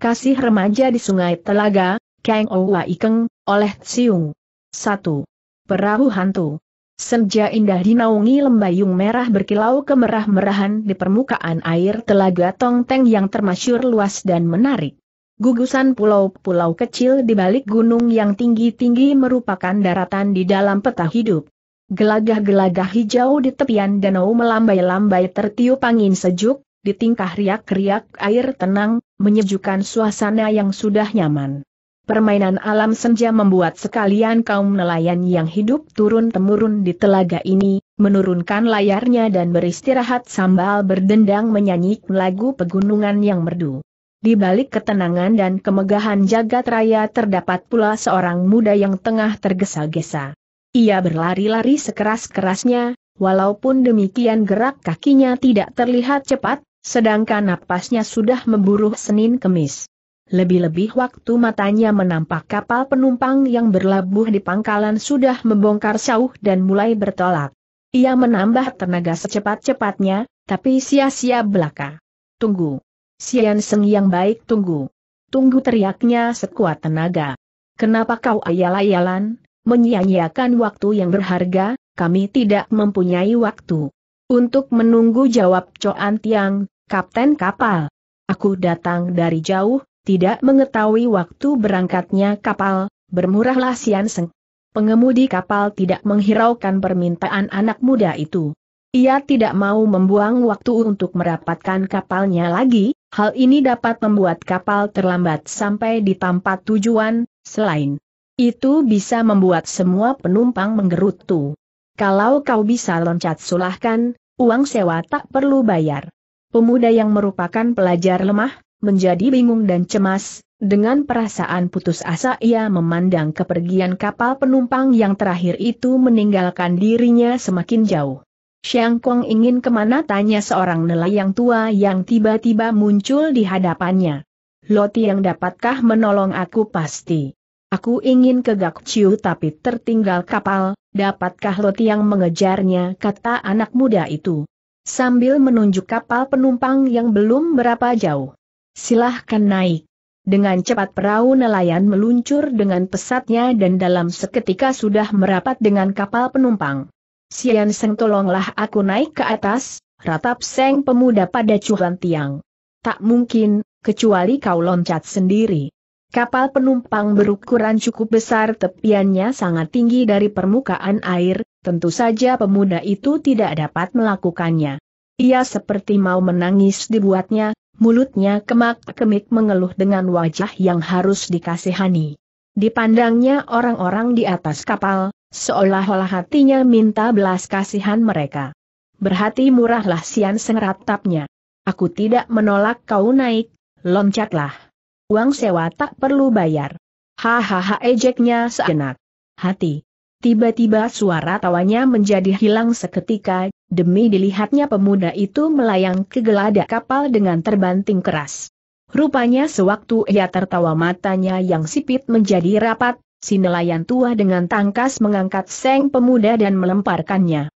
Kasih remaja di sungai Telaga, Kang Owa Ikeng, oleh siung 1. Perahu Hantu Senja indah dinaungi lembayung merah berkilau kemerah-merahan di permukaan air telaga Tongteng yang termasyur luas dan menarik. Gugusan pulau-pulau kecil di balik gunung yang tinggi-tinggi merupakan daratan di dalam peta hidup. Gelagah-gelagah hijau di tepian danau melambai-lambai tertiup angin sejuk, di tingkah riak-riak air tenang, menyejukkan suasana yang sudah nyaman. Permainan alam senja membuat sekalian kaum nelayan yang hidup turun-temurun di telaga ini, menurunkan layarnya dan beristirahat sambal berdendang menyanyi lagu pegunungan yang merdu. Di balik ketenangan dan kemegahan jagat raya terdapat pula seorang muda yang tengah tergesa-gesa. Ia berlari-lari sekeras-kerasnya, walaupun demikian gerak kakinya tidak terlihat cepat, Sedangkan napasnya sudah memburu Senin Kemis. Lebih-lebih waktu matanya menampak kapal penumpang yang berlabuh di pangkalan sudah membongkar sauh dan mulai bertolak. Ia menambah tenaga secepat-cepatnya, tapi sia-sia belaka. Tunggu. Sian Seng yang baik tunggu. Tunggu teriaknya sekuat tenaga. Kenapa kau ayal-ayalan, menyia-nyiakan waktu yang berharga, kami tidak mempunyai waktu. Untuk menunggu jawab Coan Tiang, kapten kapal. Aku datang dari jauh, tidak mengetahui waktu berangkatnya kapal, bermurahlah Sian Seng. Pengemudi kapal tidak menghiraukan permintaan anak muda itu. Ia tidak mau membuang waktu untuk merapatkan kapalnya lagi, hal ini dapat membuat kapal terlambat sampai di tempat tujuan, selain itu bisa membuat semua penumpang menggerutu. Kalau kau bisa loncat sulahkan, uang sewa tak perlu bayar. Pemuda yang merupakan pelajar lemah, menjadi bingung dan cemas, dengan perasaan putus asa ia memandang kepergian kapal penumpang yang terakhir itu meninggalkan dirinya semakin jauh. Xiang Kong ingin kemana tanya seorang nelayan tua yang tiba-tiba muncul di hadapannya. Loti yang dapatkah menolong aku pasti. Aku ingin ke Chiu tapi tertinggal kapal, dapatkah yang mengejarnya kata anak muda itu. Sambil menunjuk kapal penumpang yang belum berapa jauh. Silahkan naik. Dengan cepat perahu nelayan meluncur dengan pesatnya dan dalam seketika sudah merapat dengan kapal penumpang. Sian Seng tolonglah aku naik ke atas, ratap Seng pemuda pada Cuhan Tiang. Tak mungkin, kecuali kau loncat sendiri. Kapal penumpang berukuran cukup besar tepiannya sangat tinggi dari permukaan air, tentu saja pemuda itu tidak dapat melakukannya. Ia seperti mau menangis dibuatnya, mulutnya kemak-kemik mengeluh dengan wajah yang harus dikasihani. Dipandangnya orang-orang di atas kapal, seolah-olah hatinya minta belas kasihan mereka. Berhati murahlah Sian sengratapnya. Aku tidak menolak kau naik, loncatlah. Uang sewa tak perlu bayar. Hahaha ejeknya seenak. Hati. Tiba-tiba suara tawanya menjadi hilang seketika, demi dilihatnya pemuda itu melayang ke geladak kapal dengan terbanting keras. Rupanya sewaktu ia tertawa matanya yang sipit menjadi rapat, si nelayan tua dengan tangkas mengangkat seng pemuda dan melemparkannya.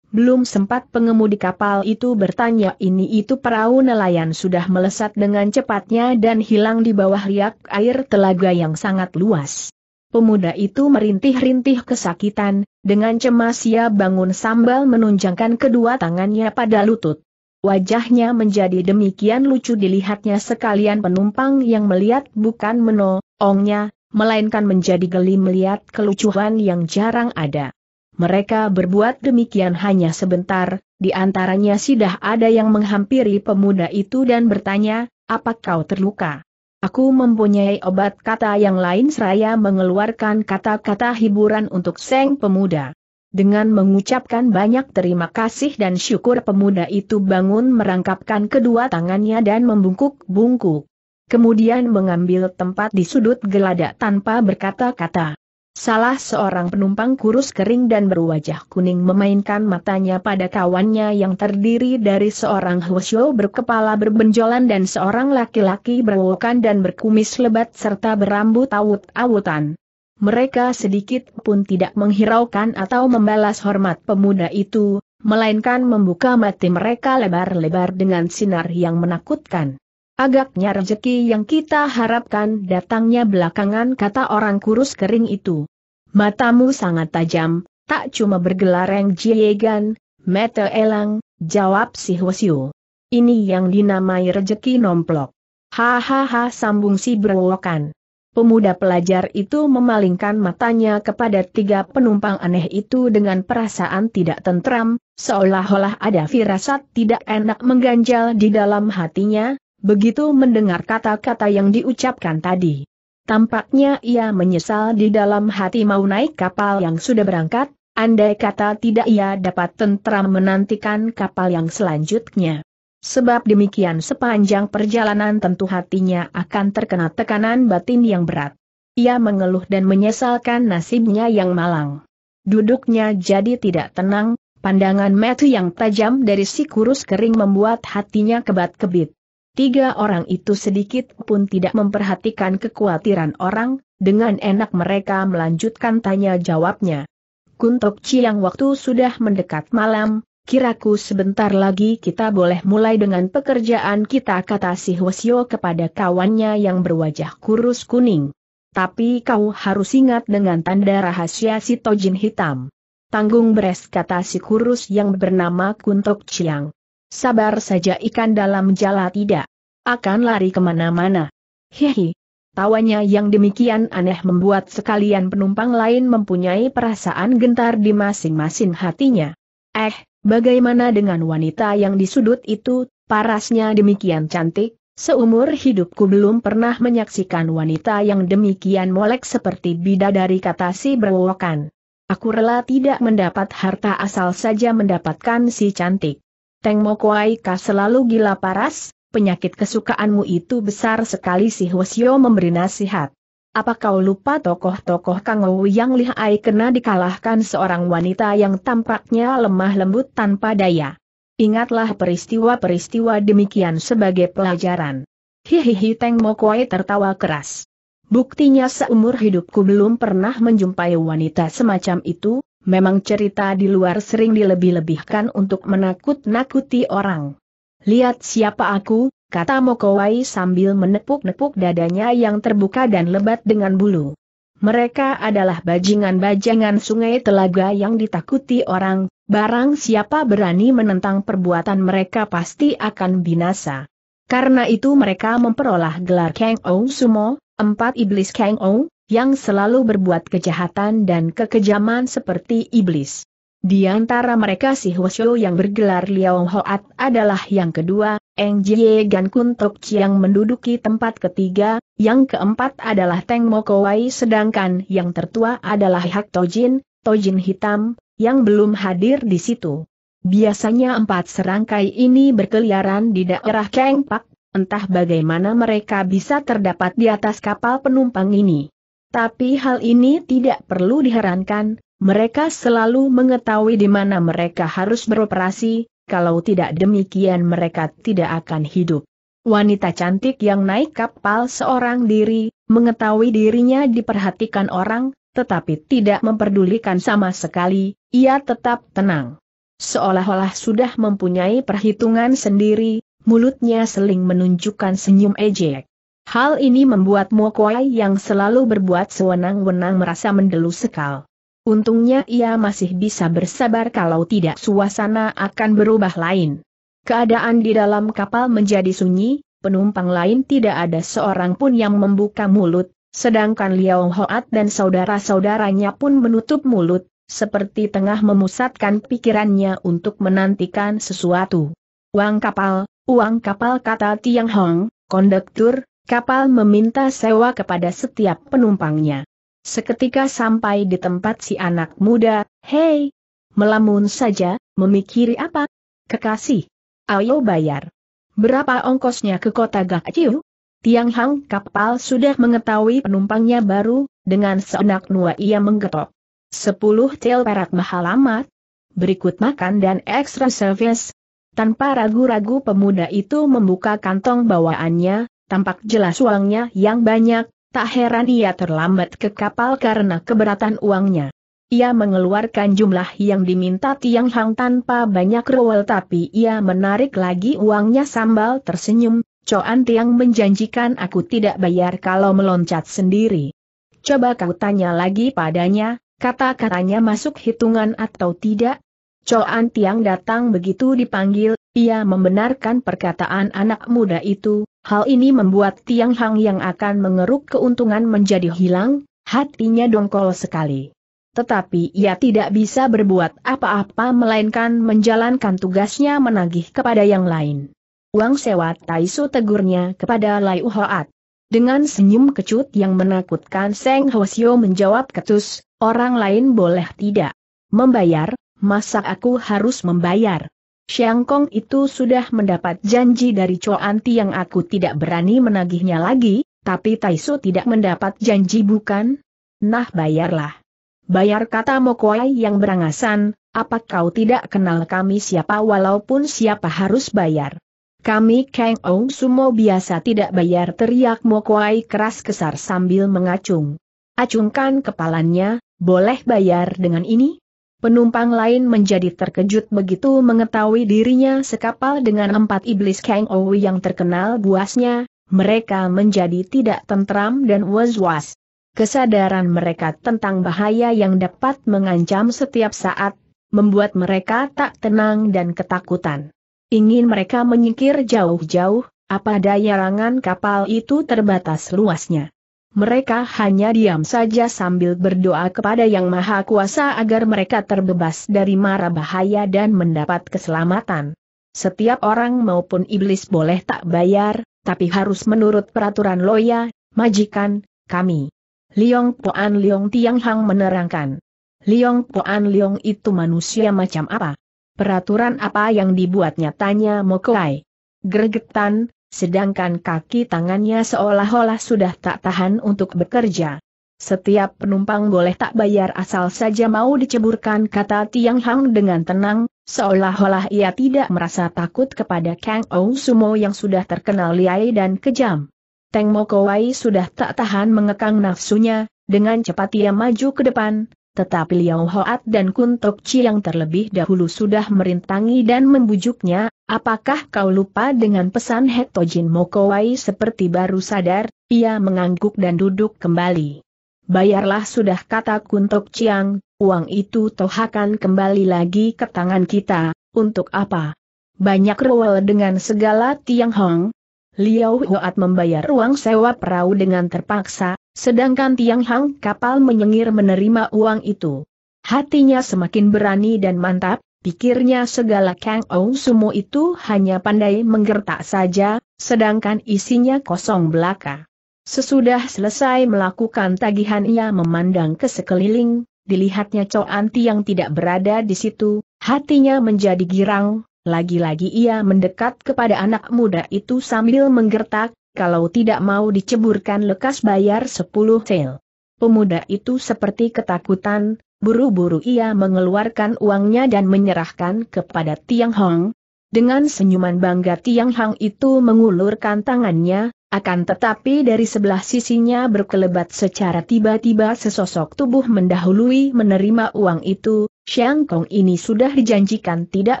Belum sempat pengemudi kapal itu bertanya ini itu perahu nelayan sudah melesat dengan cepatnya dan hilang di bawah riak air telaga yang sangat luas. Pemuda itu merintih-rintih kesakitan, dengan cemas ia bangun sambal menunjangkan kedua tangannya pada lutut. Wajahnya menjadi demikian lucu dilihatnya sekalian penumpang yang melihat bukan menoongnya, melainkan menjadi geli melihat kelucuan yang jarang ada. Mereka berbuat demikian hanya sebentar, di antaranya sudah ada yang menghampiri pemuda itu dan bertanya, apa kau terluka? Aku mempunyai obat kata yang lain seraya mengeluarkan kata-kata hiburan untuk seng pemuda. Dengan mengucapkan banyak terima kasih dan syukur pemuda itu bangun merangkapkan kedua tangannya dan membungkuk-bungkuk. Kemudian mengambil tempat di sudut geladak tanpa berkata-kata. Salah seorang penumpang kurus kering dan berwajah kuning memainkan matanya pada kawannya yang terdiri dari seorang hwasyo berkepala berbenjolan dan seorang laki-laki berwokan dan berkumis lebat serta berambut awut-awutan. Mereka sedikit pun tidak menghiraukan atau membalas hormat pemuda itu, melainkan membuka mati mereka lebar-lebar dengan sinar yang menakutkan. Agaknya rezeki yang kita harapkan datangnya belakangan kata orang kurus kering itu. Matamu sangat tajam, tak cuma bergelareng jiegan, mata elang, jawab si Hwasyu. Ini yang dinamai rezeki nomplok. Hahaha sambung si berwokan. Pemuda pelajar itu memalingkan matanya kepada tiga penumpang aneh itu dengan perasaan tidak tentram, seolah-olah ada firasat tidak enak mengganjal di dalam hatinya, begitu mendengar kata-kata yang diucapkan tadi. Tampaknya ia menyesal di dalam hati mau naik kapal yang sudah berangkat, andai kata tidak ia dapat tentram menantikan kapal yang selanjutnya. Sebab demikian sepanjang perjalanan tentu hatinya akan terkena tekanan batin yang berat. Ia mengeluh dan menyesalkan nasibnya yang malang. Duduknya jadi tidak tenang, pandangan metu yang tajam dari si kurus kering membuat hatinya kebat-kebit. Tiga orang itu sedikit pun tidak memperhatikan kekhawatiran orang, dengan enak mereka melanjutkan tanya jawabnya. Kuntok Ciang waktu sudah mendekat malam, kiraku sebentar lagi kita boleh mulai dengan pekerjaan kita kata si Hwasyo kepada kawannya yang berwajah kurus kuning. Tapi kau harus ingat dengan tanda rahasia si Tojin Hitam. Tanggung beres kata si kurus yang bernama Kuntok Ciang. Sabar saja ikan dalam jala tidak. Akan lari kemana-mana. Hehe. Tawanya yang demikian aneh membuat sekalian penumpang lain mempunyai perasaan gentar di masing-masing hatinya. Eh, bagaimana dengan wanita yang di sudut itu, parasnya demikian cantik? Seumur hidupku belum pernah menyaksikan wanita yang demikian molek seperti bidadari kata si berwokan. Aku rela tidak mendapat harta asal saja mendapatkan si cantik. Teng Mokwai Ka selalu gila paras, penyakit kesukaanmu itu besar sekali si Hwasyo memberi nasihat. Apa kau lupa tokoh-tokoh Kang Wu yang lihai kena dikalahkan seorang wanita yang tampaknya lemah lembut tanpa daya? Ingatlah peristiwa-peristiwa demikian sebagai pelajaran. Hihihi Teng Mokuai tertawa keras. Buktinya seumur hidupku belum pernah menjumpai wanita semacam itu, memang cerita di luar sering dilebih-lebihkan untuk menakut-nakuti orang. Lihat siapa aku, kata Mokowai sambil menepuk-nepuk dadanya yang terbuka dan lebat dengan bulu. Mereka adalah bajingan bajingan sungai telaga yang ditakuti orang, barang siapa berani menentang perbuatan mereka pasti akan binasa. Karena itu mereka memperoleh gelar Kang Ou Sumo, empat iblis Kang Ou, yang selalu berbuat kejahatan dan kekejaman seperti iblis. Di antara mereka si Hwasyo yang bergelar Liao Hoat adalah yang kedua, Eng Jie Gan Kun Tok Chiang menduduki tempat ketiga, yang keempat adalah Teng Mokowai sedangkan yang tertua adalah Hak Tojin, Tojin Hitam, yang belum hadir di situ. Biasanya empat serangkai ini berkeliaran di daerah Keng Pak, entah bagaimana mereka bisa terdapat di atas kapal penumpang ini. Tapi hal ini tidak perlu diherankan, mereka selalu mengetahui di mana mereka harus beroperasi, kalau tidak demikian mereka tidak akan hidup. Wanita cantik yang naik kapal seorang diri, mengetahui dirinya diperhatikan orang, tetapi tidak memperdulikan sama sekali, ia tetap tenang. Seolah-olah sudah mempunyai perhitungan sendiri, mulutnya seling menunjukkan senyum ejek. Hal ini membuat Kuai yang selalu berbuat sewenang-wenang merasa mendelu sekal. Untungnya ia masih bisa bersabar kalau tidak suasana akan berubah lain. Keadaan di dalam kapal menjadi sunyi, penumpang lain tidak ada seorang pun yang membuka mulut, sedangkan Liao Hoat dan saudara-saudaranya pun menutup mulut, seperti tengah memusatkan pikirannya untuk menantikan sesuatu. Uang kapal, uang kapal kata Tiang Hong, kondektur, Kapal meminta sewa kepada setiap penumpangnya. Seketika sampai di tempat si anak muda, hei, melamun saja, memikiri apa? Kekasih. Ayo bayar. Berapa ongkosnya ke kota Gakciu? Tiang Hang kapal sudah mengetahui penumpangnya baru, dengan seenak nua ia menggetok. Sepuluh tel perak mahal amat. Berikut makan dan ekstra service. Tanpa ragu-ragu pemuda itu membuka kantong bawaannya, tampak jelas uangnya yang banyak, tak heran ia terlambat ke kapal karena keberatan uangnya. Ia mengeluarkan jumlah yang diminta Tiang Hang tanpa banyak rewel tapi ia menarik lagi uangnya sambal tersenyum, Coan Tiang menjanjikan aku tidak bayar kalau meloncat sendiri. Coba kau tanya lagi padanya, kata-katanya masuk hitungan atau tidak? Coan Tiang datang begitu dipanggil, ia membenarkan perkataan anak muda itu, Hal ini membuat Tiang Hang yang akan mengeruk keuntungan menjadi hilang, hatinya dongkol sekali. Tetapi ia tidak bisa berbuat apa-apa melainkan menjalankan tugasnya menagih kepada yang lain. Uang Sewa Taisu tegurnya kepada Lai Uhoat. Dengan senyum kecut yang menakutkan Seng Hosio menjawab ketus, orang lain boleh tidak membayar, masa aku harus membayar? Xiang Kong itu sudah mendapat janji dari Cho Anti yang aku tidak berani menagihnya lagi, tapi Taisu tidak mendapat janji bukan? Nah bayarlah. Bayar kata Mokwai yang berangasan, apa kau tidak kenal kami siapa walaupun siapa harus bayar? Kami Kang Ong Sumo biasa tidak bayar teriak Mokwai keras kesar sambil mengacung. Acungkan kepalanya, boleh bayar dengan ini? Penumpang lain menjadi terkejut begitu mengetahui dirinya sekapal dengan empat iblis Kang Owi yang terkenal buasnya, mereka menjadi tidak tentram dan was-was. Kesadaran mereka tentang bahaya yang dapat mengancam setiap saat, membuat mereka tak tenang dan ketakutan. Ingin mereka menyingkir jauh-jauh, apa daya rangan kapal itu terbatas luasnya mereka hanya diam saja sambil berdoa kepada Yang Maha Kuasa agar mereka terbebas dari mara bahaya dan mendapat keselamatan. Setiap orang maupun iblis boleh tak bayar, tapi harus menurut peraturan loya, majikan, kami. Liong Poan Liong Tiang Hang menerangkan. Liong Poan Liong itu manusia macam apa? Peraturan apa yang dibuatnya tanya Mokoai? Gregetan, sedangkan kaki tangannya seolah-olah sudah tak tahan untuk bekerja. Setiap penumpang boleh tak bayar asal saja mau diceburkan kata Tiang Hang dengan tenang, seolah-olah ia tidak merasa takut kepada Kang Ou Sumo yang sudah terkenal liai dan kejam. Teng Mo Kowai sudah tak tahan mengekang nafsunya, dengan cepat ia maju ke depan, tetapi Liao Hoat dan Kun Tok Chi yang terlebih dahulu sudah merintangi dan membujuknya Apakah kau lupa dengan pesan Hetojin Mokowai seperti baru sadar, ia mengangguk dan duduk kembali. Bayarlah sudah kata Kuntok Chiang, uang itu toh akan kembali lagi ke tangan kita, untuk apa? Banyak rewel dengan segala tiang hong. Liao Hoat membayar uang sewa perahu dengan terpaksa, sedangkan tiang hang kapal menyengir menerima uang itu. Hatinya semakin berani dan mantap, Pikirnya segala Kang Ou Sumo itu hanya pandai menggertak saja, sedangkan isinya kosong belaka. Sesudah selesai melakukan tagihan ia memandang ke sekeliling, dilihatnya Anti yang tidak berada di situ, hatinya menjadi girang, lagi-lagi ia mendekat kepada anak muda itu sambil menggertak, kalau tidak mau diceburkan lekas bayar 10 sel. Pemuda itu seperti ketakutan, Buru-buru ia mengeluarkan uangnya dan menyerahkan kepada Tiang Hong. Dengan senyuman bangga Tiang Hong itu mengulurkan tangannya, akan tetapi dari sebelah sisinya berkelebat secara tiba-tiba sesosok tubuh mendahului menerima uang itu, Xiang Kong ini sudah dijanjikan tidak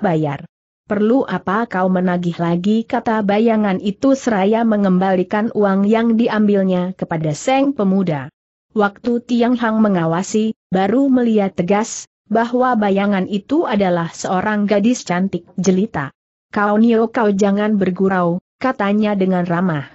bayar. Perlu apa kau menagih lagi kata bayangan itu seraya mengembalikan uang yang diambilnya kepada Seng Pemuda. Waktu Tiang Hang mengawasi, baru melihat tegas, bahwa bayangan itu adalah seorang gadis cantik jelita. Kau Nio kau jangan bergurau, katanya dengan ramah.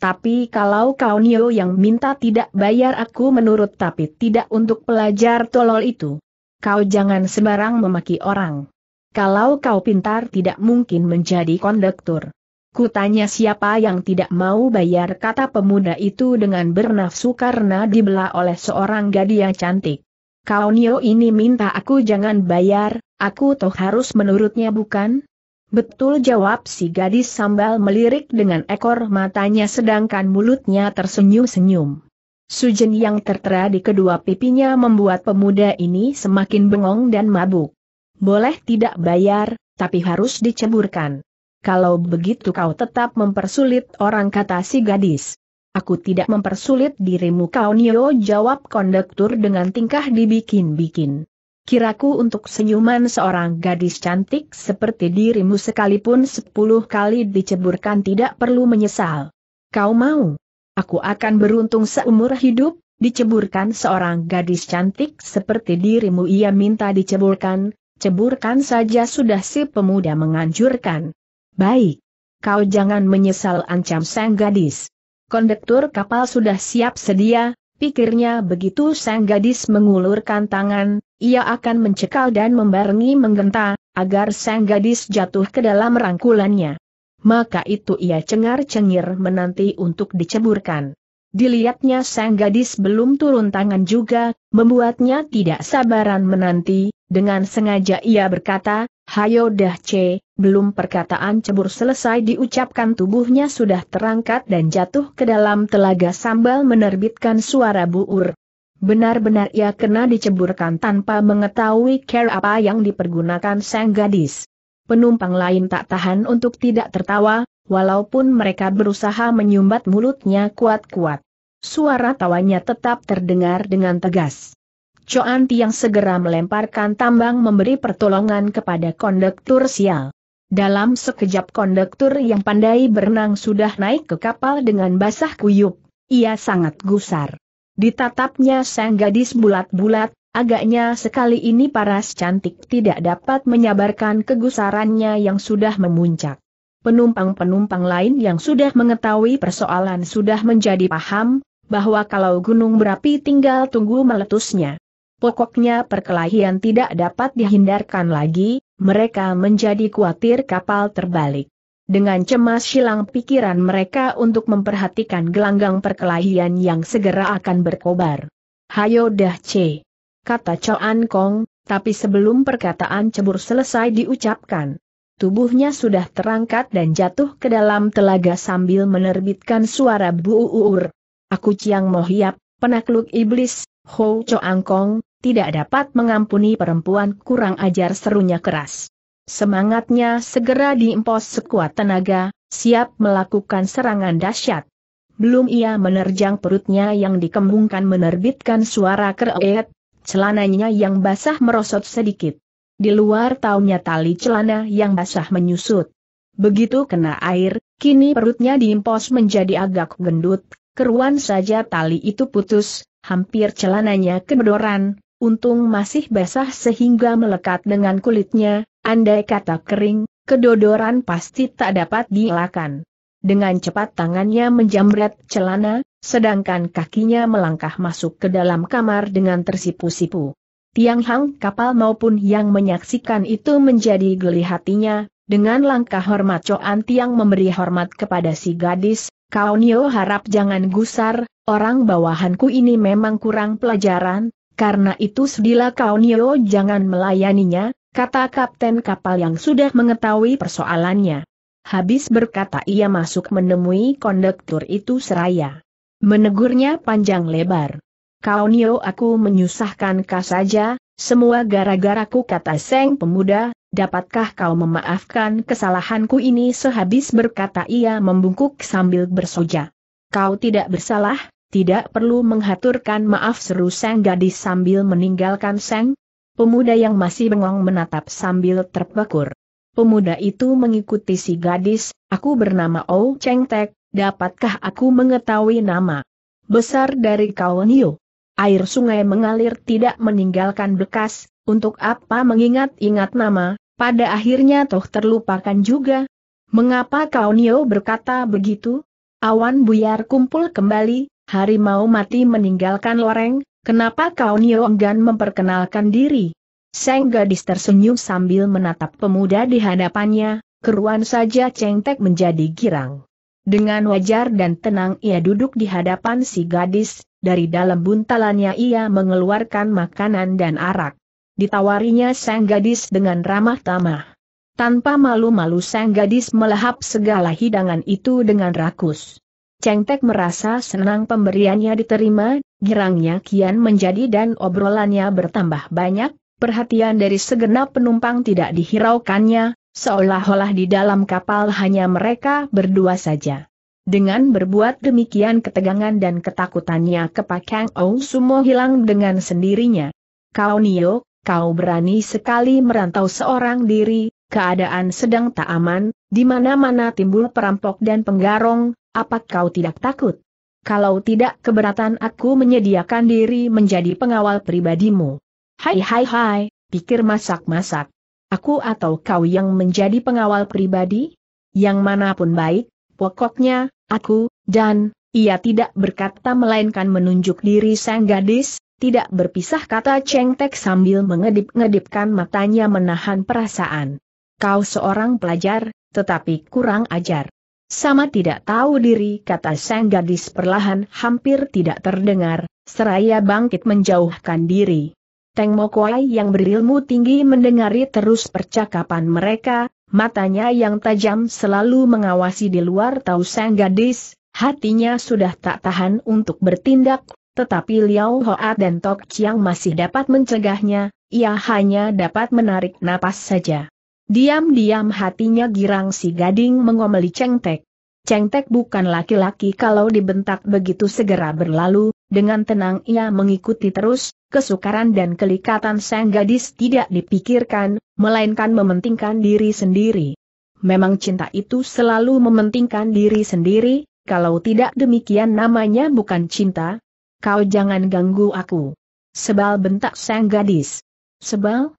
Tapi kalau kau Nio yang minta tidak bayar aku menurut tapi tidak untuk pelajar tolol itu. Kau jangan sembarang memaki orang. Kalau kau pintar tidak mungkin menjadi kondektur. Kutanya siapa yang tidak mau bayar kata pemuda itu dengan bernafsu karena dibelah oleh seorang gadis cantik. Kau Nio ini minta aku jangan bayar, aku toh harus menurutnya bukan? Betul jawab si gadis sambal melirik dengan ekor matanya sedangkan mulutnya tersenyum-senyum. Sujen yang tertera di kedua pipinya membuat pemuda ini semakin bengong dan mabuk. Boleh tidak bayar, tapi harus diceburkan. Kalau begitu kau tetap mempersulit orang kata si gadis. Aku tidak mempersulit dirimu kau Nio jawab kondektur dengan tingkah dibikin-bikin. Kiraku untuk senyuman seorang gadis cantik seperti dirimu sekalipun sepuluh kali diceburkan tidak perlu menyesal. Kau mau? Aku akan beruntung seumur hidup, diceburkan seorang gadis cantik seperti dirimu ia minta diceburkan, ceburkan saja sudah si pemuda menganjurkan. Baik. Kau jangan menyesal ancam sang gadis kondektur kapal sudah siap sedia, pikirnya begitu sang gadis mengulurkan tangan, ia akan mencekal dan membarengi menggenta, agar sang gadis jatuh ke dalam rangkulannya. Maka itu ia cengar-cengir menanti untuk diceburkan. Dilihatnya sang gadis belum turun tangan juga, membuatnya tidak sabaran menanti, dengan sengaja ia berkata, Hayo dah C, belum perkataan cebur selesai diucapkan tubuhnya sudah terangkat dan jatuh ke dalam telaga sambal menerbitkan suara buur. Benar-benar ia kena diceburkan tanpa mengetahui care apa yang dipergunakan sang gadis. Penumpang lain tak tahan untuk tidak tertawa, walaupun mereka berusaha menyumbat mulutnya kuat-kuat. Suara tawanya tetap terdengar dengan tegas. Coanti yang segera melemparkan tambang memberi pertolongan kepada kondektur sial. Dalam sekejap konduktur yang pandai berenang sudah naik ke kapal dengan basah kuyup. Ia sangat gusar. Ditatapnya sang gadis bulat-bulat, agaknya sekali ini paras cantik tidak dapat menyabarkan kegusarannya yang sudah memuncak. Penumpang-penumpang lain yang sudah mengetahui persoalan sudah menjadi paham, bahwa kalau gunung berapi tinggal tunggu meletusnya. Pokoknya perkelahian tidak dapat dihindarkan lagi, mereka menjadi khawatir kapal terbalik. Dengan cemas silang pikiran mereka untuk memperhatikan gelanggang perkelahian yang segera akan berkobar. Hayo dah C. Kata Choan Kong, tapi sebelum perkataan cebur selesai diucapkan. Tubuhnya sudah terangkat dan jatuh ke dalam telaga sambil menerbitkan suara buuur. Aku Chiang Mohiap, penakluk iblis, Ho Choang Kong, tidak dapat mengampuni perempuan kurang ajar serunya keras. Semangatnya segera diimpos sekuat tenaga, siap melakukan serangan dahsyat. Belum ia menerjang perutnya yang dikembungkan menerbitkan suara kereet, celananya yang basah merosot sedikit. Di luar taunya tali celana yang basah menyusut. Begitu kena air, kini perutnya diimpos menjadi agak gendut, keruan saja tali itu putus, hampir celananya kedodoran, untung masih basah sehingga melekat dengan kulitnya, andai kata kering, kedodoran pasti tak dapat dielakkan. Dengan cepat tangannya menjamret celana, sedangkan kakinya melangkah masuk ke dalam kamar dengan tersipu-sipu. Tiang Hang kapal maupun yang menyaksikan itu menjadi geli hatinya, dengan langkah hormat Coan Tiang memberi hormat kepada si gadis, Kau Nio harap jangan gusar, orang bawahanku ini memang kurang pelajaran, karena itu sedilah kau Nio jangan melayaninya, kata kapten kapal yang sudah mengetahui persoalannya. Habis berkata ia masuk menemui kondektur itu seraya. Menegurnya panjang lebar. Kau Nio aku menyusahkan kau saja, semua gara-garaku kata Seng pemuda, dapatkah kau memaafkan kesalahanku ini sehabis berkata ia membungkuk sambil bersoja. Kau tidak bersalah, tidak perlu menghaturkan maaf seru sang gadis sambil meninggalkan sang. Pemuda yang masih bengong menatap sambil terpekur. Pemuda itu mengikuti si gadis, aku bernama Ou Cheng Tek, dapatkah aku mengetahui nama? Besar dari Kau Hiu. Air sungai mengalir tidak meninggalkan bekas, untuk apa mengingat-ingat nama, pada akhirnya toh terlupakan juga. Mengapa Nio berkata begitu? Awan buyar kumpul kembali, harimau mati meninggalkan loreng, kenapa kau nyonggan enggan memperkenalkan diri? Seng gadis tersenyum sambil menatap pemuda di hadapannya, keruan saja cengtek menjadi girang. Dengan wajar dan tenang ia duduk di hadapan si gadis, dari dalam buntalannya ia mengeluarkan makanan dan arak. Ditawarinya sang gadis dengan ramah tamah. Tanpa malu-malu sang gadis melahap segala hidangan itu dengan rakus. Cheng Tek merasa senang pemberiannya diterima, girangnya kian menjadi dan obrolannya bertambah banyak, perhatian dari segenap penumpang tidak dihiraukannya, seolah-olah di dalam kapal hanya mereka berdua saja. Dengan berbuat demikian ketegangan dan ketakutannya Kang Ou Sumo hilang dengan sendirinya. Kau Nio, kau berani sekali merantau seorang diri, keadaan sedang tak aman, di mana-mana timbul perampok dan penggarong, apa kau tidak takut? Kalau tidak keberatan aku menyediakan diri menjadi pengawal pribadimu. Hai hai hai, pikir masak-masak. Aku atau kau yang menjadi pengawal pribadi? Yang manapun baik, pokoknya, aku, dan, ia tidak berkata melainkan menunjuk diri sang gadis, tidak berpisah kata Cheng Tek sambil mengedip-ngedipkan matanya menahan perasaan. Kau seorang pelajar, tetapi kurang ajar. Sama tidak tahu diri kata sang gadis perlahan hampir tidak terdengar, seraya bangkit menjauhkan diri. Teng Mokwai yang berilmu tinggi mendengari terus percakapan mereka, matanya yang tajam selalu mengawasi di luar tahu sang gadis, hatinya sudah tak tahan untuk bertindak, tetapi Liao Hoa dan Tok Chiang masih dapat mencegahnya, ia hanya dapat menarik napas saja. Diam-diam hatinya girang si gading mengomeli cengtek. Cengtek bukan laki-laki kalau dibentak begitu segera berlalu, dengan tenang ia mengikuti terus, kesukaran dan kelikatan sang gadis tidak dipikirkan, melainkan mementingkan diri sendiri. Memang cinta itu selalu mementingkan diri sendiri, kalau tidak demikian namanya bukan cinta. Kau jangan ganggu aku. Sebal bentak sang gadis. Sebal?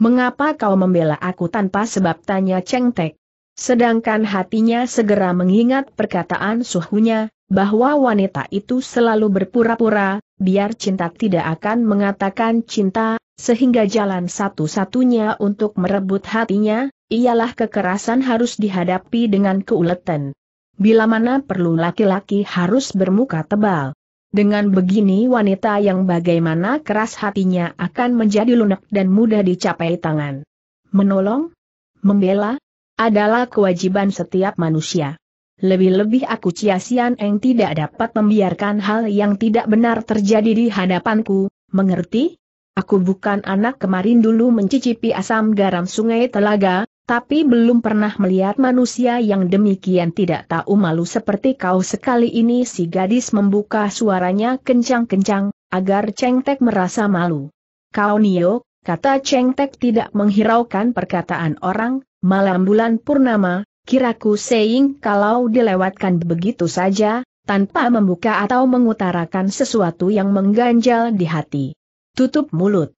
Mengapa kau membela aku tanpa sebab tanya Cheng Tek? Sedangkan hatinya segera mengingat perkataan suhunya, bahwa wanita itu selalu berpura-pura, biar cinta tidak akan mengatakan cinta, sehingga jalan satu-satunya untuk merebut hatinya, ialah kekerasan harus dihadapi dengan keuletan. Bila mana perlu laki-laki harus bermuka tebal. Dengan begini wanita yang bagaimana keras hatinya akan menjadi lunak dan mudah dicapai tangan. Menolong? Membela? Adalah kewajiban setiap manusia. Lebih-lebih aku Ciasian Eng tidak dapat membiarkan hal yang tidak benar terjadi di hadapanku, mengerti? Aku bukan anak kemarin dulu mencicipi asam garam sungai telaga, tapi belum pernah melihat manusia yang demikian tidak tahu malu seperti kau sekali ini si gadis membuka suaranya kencang-kencang, agar Cheng Tek merasa malu. Kau Nio, kata Cheng Tek tidak menghiraukan perkataan orang, malam bulan purnama, kiraku Seing kalau dilewatkan begitu saja, tanpa membuka atau mengutarakan sesuatu yang mengganjal di hati. Tutup mulut.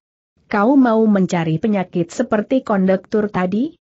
Kau mau mencari penyakit seperti konduktor tadi?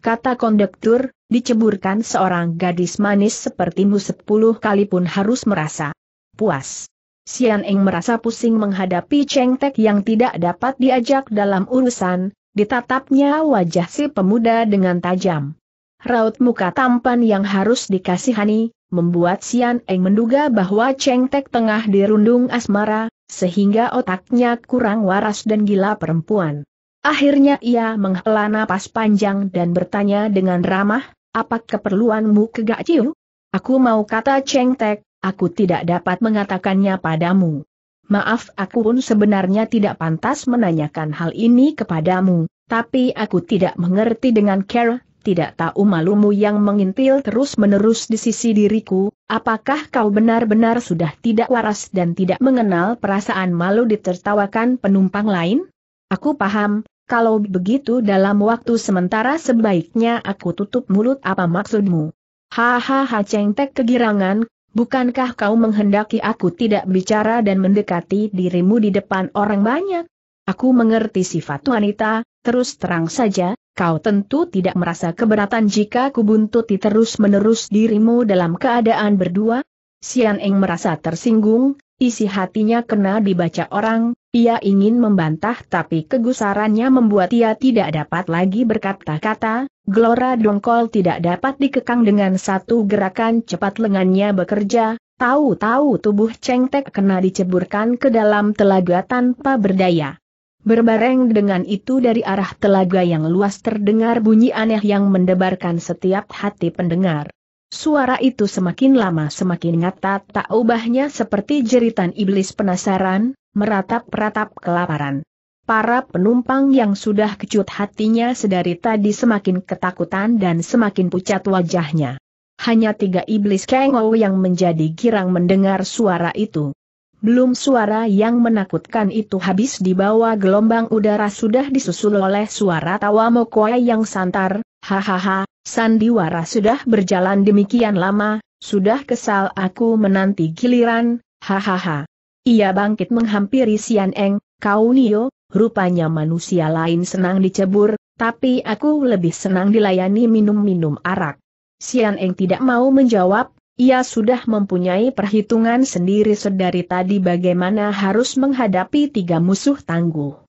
kata kondektur, diceburkan seorang gadis manis sepertimu sepuluh kali pun harus merasa puas. Sian Eng merasa pusing menghadapi Cheng Tek yang tidak dapat diajak dalam urusan, ditatapnya wajah si pemuda dengan tajam. Raut muka tampan yang harus dikasihani, membuat Sian Eng menduga bahwa Cheng Tek tengah dirundung asmara, sehingga otaknya kurang waras dan gila perempuan. Akhirnya ia menghela napas panjang dan bertanya dengan ramah, apa keperluanmu ke Gak Ciu? Aku mau kata Cheng Tek, aku tidak dapat mengatakannya padamu. Maaf aku pun sebenarnya tidak pantas menanyakan hal ini kepadamu, tapi aku tidak mengerti dengan care, tidak tahu malumu yang mengintil terus-menerus di sisi diriku, apakah kau benar-benar sudah tidak waras dan tidak mengenal perasaan malu ditertawakan penumpang lain? Aku paham, kalau begitu dalam waktu sementara sebaiknya aku tutup mulut apa maksudmu? Hahaha cengtek kegirangan, bukankah kau menghendaki aku tidak bicara dan mendekati dirimu di depan orang banyak? Aku mengerti sifat wanita, terus terang saja, kau tentu tidak merasa keberatan jika kubuntuti terus-menerus dirimu dalam keadaan berdua? Sian Eng merasa tersinggung, Isi hatinya kena dibaca orang, ia ingin membantah tapi kegusarannya membuat ia tidak dapat lagi berkata-kata, Glora dongkol tidak dapat dikekang dengan satu gerakan cepat lengannya bekerja, tahu-tahu tubuh cengtek kena diceburkan ke dalam telaga tanpa berdaya. Berbareng dengan itu dari arah telaga yang luas terdengar bunyi aneh yang mendebarkan setiap hati pendengar. Suara itu semakin lama semakin nyata tak ubahnya seperti jeritan iblis penasaran, meratap-ratap kelaparan. Para penumpang yang sudah kecut hatinya sedari tadi semakin ketakutan dan semakin pucat wajahnya. Hanya tiga iblis kengo yang menjadi girang mendengar suara itu. Belum suara yang menakutkan itu habis dibawa gelombang udara sudah disusul oleh suara tawa Mokoe yang santar, hahaha, Sandiwara sudah berjalan demikian lama, sudah kesal aku menanti giliran, hahaha. Ia bangkit menghampiri Sian Eng, kau Nio, rupanya manusia lain senang dicebur, tapi aku lebih senang dilayani minum-minum arak. Sian Eng tidak mau menjawab, ia sudah mempunyai perhitungan sendiri sedari tadi bagaimana harus menghadapi tiga musuh tangguh.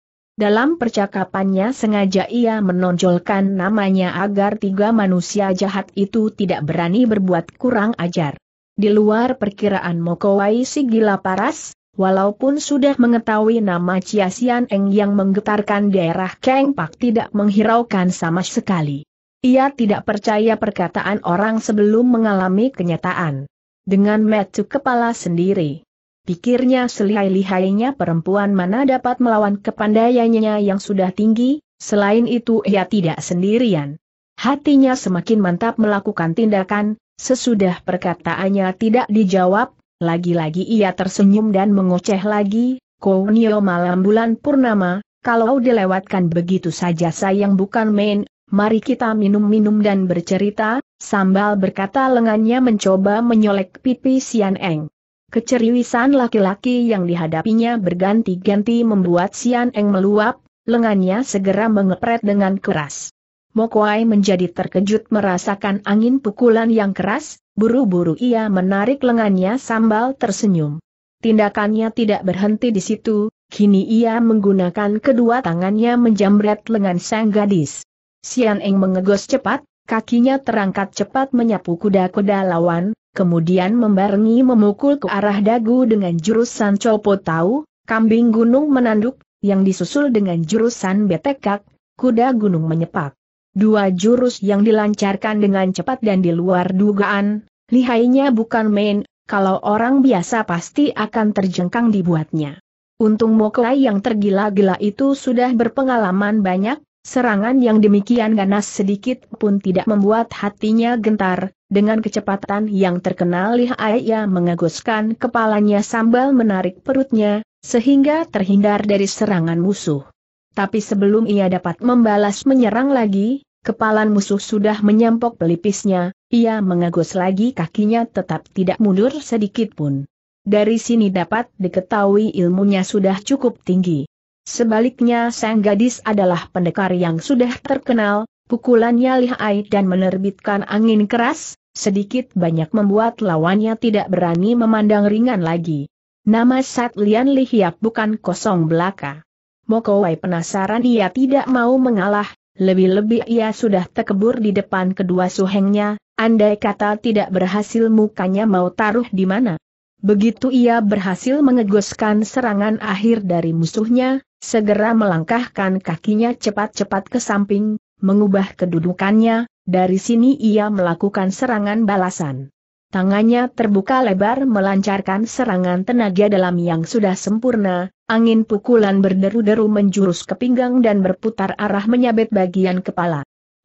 Dalam percakapannya sengaja ia menonjolkan namanya agar tiga manusia jahat itu tidak berani berbuat kurang ajar. Di luar perkiraan Mokowai si gila paras, walaupun sudah mengetahui nama Chia Sian Eng yang menggetarkan daerah Kang Pak tidak menghiraukan sama sekali. Ia tidak percaya perkataan orang sebelum mengalami kenyataan. Dengan metu kepala sendiri Pikirnya selihai-lihainya perempuan mana dapat melawan kepandaiannya yang sudah tinggi, selain itu ia tidak sendirian. Hatinya semakin mantap melakukan tindakan, sesudah perkataannya tidak dijawab, lagi-lagi ia tersenyum dan mengoceh lagi, Kounio malam bulan purnama, kalau dilewatkan begitu saja sayang bukan main, mari kita minum-minum dan bercerita, sambal berkata lengannya mencoba menyolek pipi Sian Eng. Keceriwisan laki-laki yang dihadapinya berganti-ganti membuat Sian Eng meluap, lengannya segera mengepret dengan keras. Mokwai menjadi terkejut merasakan angin pukulan yang keras, buru-buru ia menarik lengannya sambal tersenyum. Tindakannya tidak berhenti di situ, kini ia menggunakan kedua tangannya menjamret lengan sang gadis. Sian Eng mengegos cepat, kakinya terangkat cepat menyapu kuda-kuda lawan, kemudian membarengi memukul ke arah dagu dengan jurusan Copo tahu, kambing gunung menanduk, yang disusul dengan jurusan Betekak, kuda gunung menyepak. Dua jurus yang dilancarkan dengan cepat dan di luar dugaan, lihainya bukan main, kalau orang biasa pasti akan terjengkang dibuatnya. Untung Moklai yang tergila-gila itu sudah berpengalaman banyak, serangan yang demikian ganas sedikit pun tidak membuat hatinya gentar, dengan kecepatan yang terkenal lihai ia mengaguskan kepalanya sambil menarik perutnya, sehingga terhindar dari serangan musuh. Tapi sebelum ia dapat membalas menyerang lagi, kepalan musuh sudah menyampok pelipisnya, ia mengagus lagi kakinya tetap tidak mundur sedikit pun. Dari sini dapat diketahui ilmunya sudah cukup tinggi. Sebaliknya sang gadis adalah pendekar yang sudah terkenal, pukulannya lihai dan menerbitkan angin keras, sedikit banyak membuat lawannya tidak berani memandang ringan lagi. Nama Sat Lian Li Hiap bukan kosong belaka. Mokowai penasaran ia tidak mau mengalah, lebih-lebih ia sudah terkebur di depan kedua suhengnya, andai kata tidak berhasil mukanya mau taruh di mana. Begitu ia berhasil mengegoskan serangan akhir dari musuhnya, segera melangkahkan kakinya cepat-cepat ke samping, mengubah kedudukannya, dari sini ia melakukan serangan balasan. Tangannya terbuka lebar melancarkan serangan tenaga dalam yang sudah sempurna, angin pukulan berderu-deru menjurus ke pinggang dan berputar arah menyabet bagian kepala.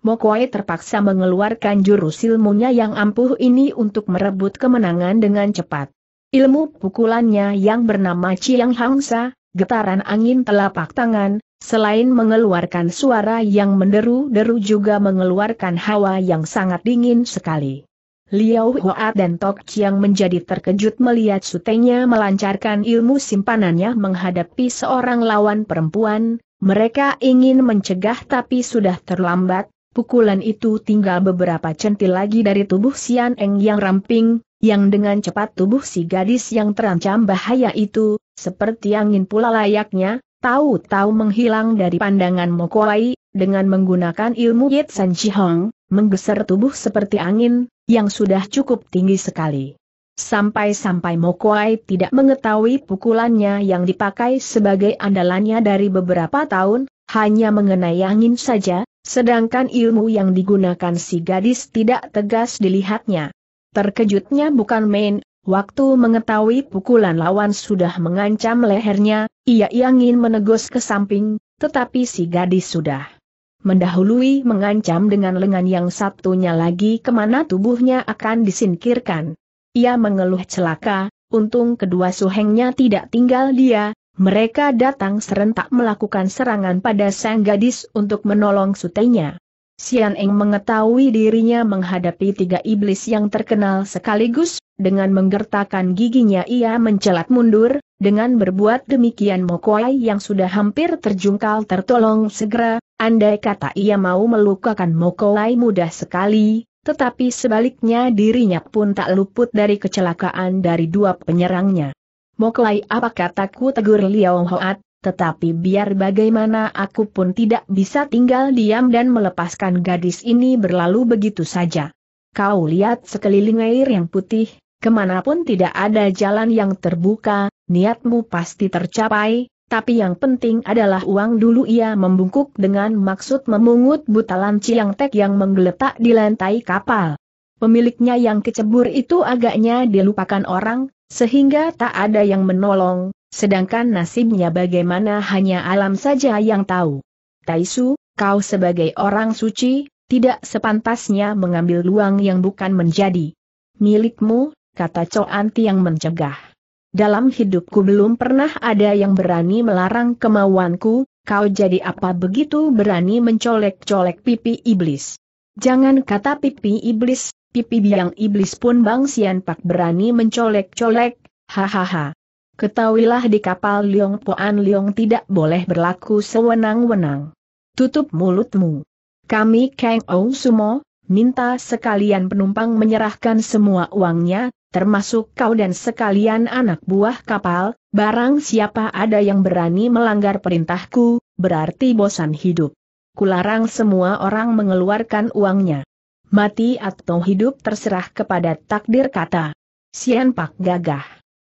Mokwai terpaksa mengeluarkan jurus ilmunya yang ampuh ini untuk merebut kemenangan dengan cepat. Ilmu pukulannya yang bernama Chiang Hangsa, getaran angin telapak tangan, Selain mengeluarkan suara yang menderu-deru juga mengeluarkan hawa yang sangat dingin sekali. Liao Hua dan Tok Chiang menjadi terkejut melihat sutenya melancarkan ilmu simpanannya menghadapi seorang lawan perempuan, mereka ingin mencegah tapi sudah terlambat, pukulan itu tinggal beberapa centil lagi dari tubuh Sian Eng yang ramping, yang dengan cepat tubuh si gadis yang terancam bahaya itu, seperti angin pula layaknya, tahu-tahu menghilang dari pandangan Mokuai, dengan menggunakan ilmu Yit San Hong, menggeser tubuh seperti angin, yang sudah cukup tinggi sekali. Sampai-sampai Mokuai tidak mengetahui pukulannya yang dipakai sebagai andalannya dari beberapa tahun, hanya mengenai angin saja, sedangkan ilmu yang digunakan si gadis tidak tegas dilihatnya. Terkejutnya bukan main, Waktu mengetahui pukulan lawan sudah mengancam lehernya, ia ingin menegos ke samping, tetapi si gadis sudah mendahului mengancam dengan lengan yang satunya lagi kemana tubuhnya akan disingkirkan. Ia mengeluh celaka, untung kedua suhengnya tidak tinggal dia, mereka datang serentak melakukan serangan pada sang gadis untuk menolong sutenya. Sian Eng mengetahui dirinya menghadapi tiga iblis yang terkenal sekaligus, dengan menggertakkan giginya ia mencelat mundur, dengan berbuat demikian Mokwai yang sudah hampir terjungkal tertolong segera, andai kata ia mau melukakan Mokwai mudah sekali, tetapi sebaliknya dirinya pun tak luput dari kecelakaan dari dua penyerangnya. Mokwai apa kataku tegur Liao Hoat, tetapi biar bagaimana aku pun tidak bisa tinggal diam dan melepaskan gadis ini berlalu begitu saja. Kau lihat sekeliling air yang putih, kemanapun tidak ada jalan yang terbuka, niatmu pasti tercapai, tapi yang penting adalah uang dulu ia membungkuk dengan maksud memungut butalan Ciang Tek yang menggeletak di lantai kapal. Pemiliknya yang kecebur itu agaknya dilupakan orang, sehingga tak ada yang menolong, Sedangkan nasibnya bagaimana hanya alam saja yang tahu. Taisu, kau sebagai orang suci, tidak sepantasnya mengambil luang yang bukan menjadi milikmu, kata Coanti yang mencegah. Dalam hidupku belum pernah ada yang berani melarang kemauanku, kau jadi apa begitu berani mencolek-colek pipi iblis. Jangan kata pipi iblis, pipi biang iblis pun Bang Sian Pak berani mencolek-colek, hahaha. Ketahuilah di kapal Liong Poan Liong tidak boleh berlaku sewenang-wenang. Tutup mulutmu. Kami Kang Ou Sumo, minta sekalian penumpang menyerahkan semua uangnya, termasuk kau dan sekalian anak buah kapal, barang siapa ada yang berani melanggar perintahku, berarti bosan hidup. Kularang semua orang mengeluarkan uangnya. Mati atau hidup terserah kepada takdir kata. Sian Pak gagah.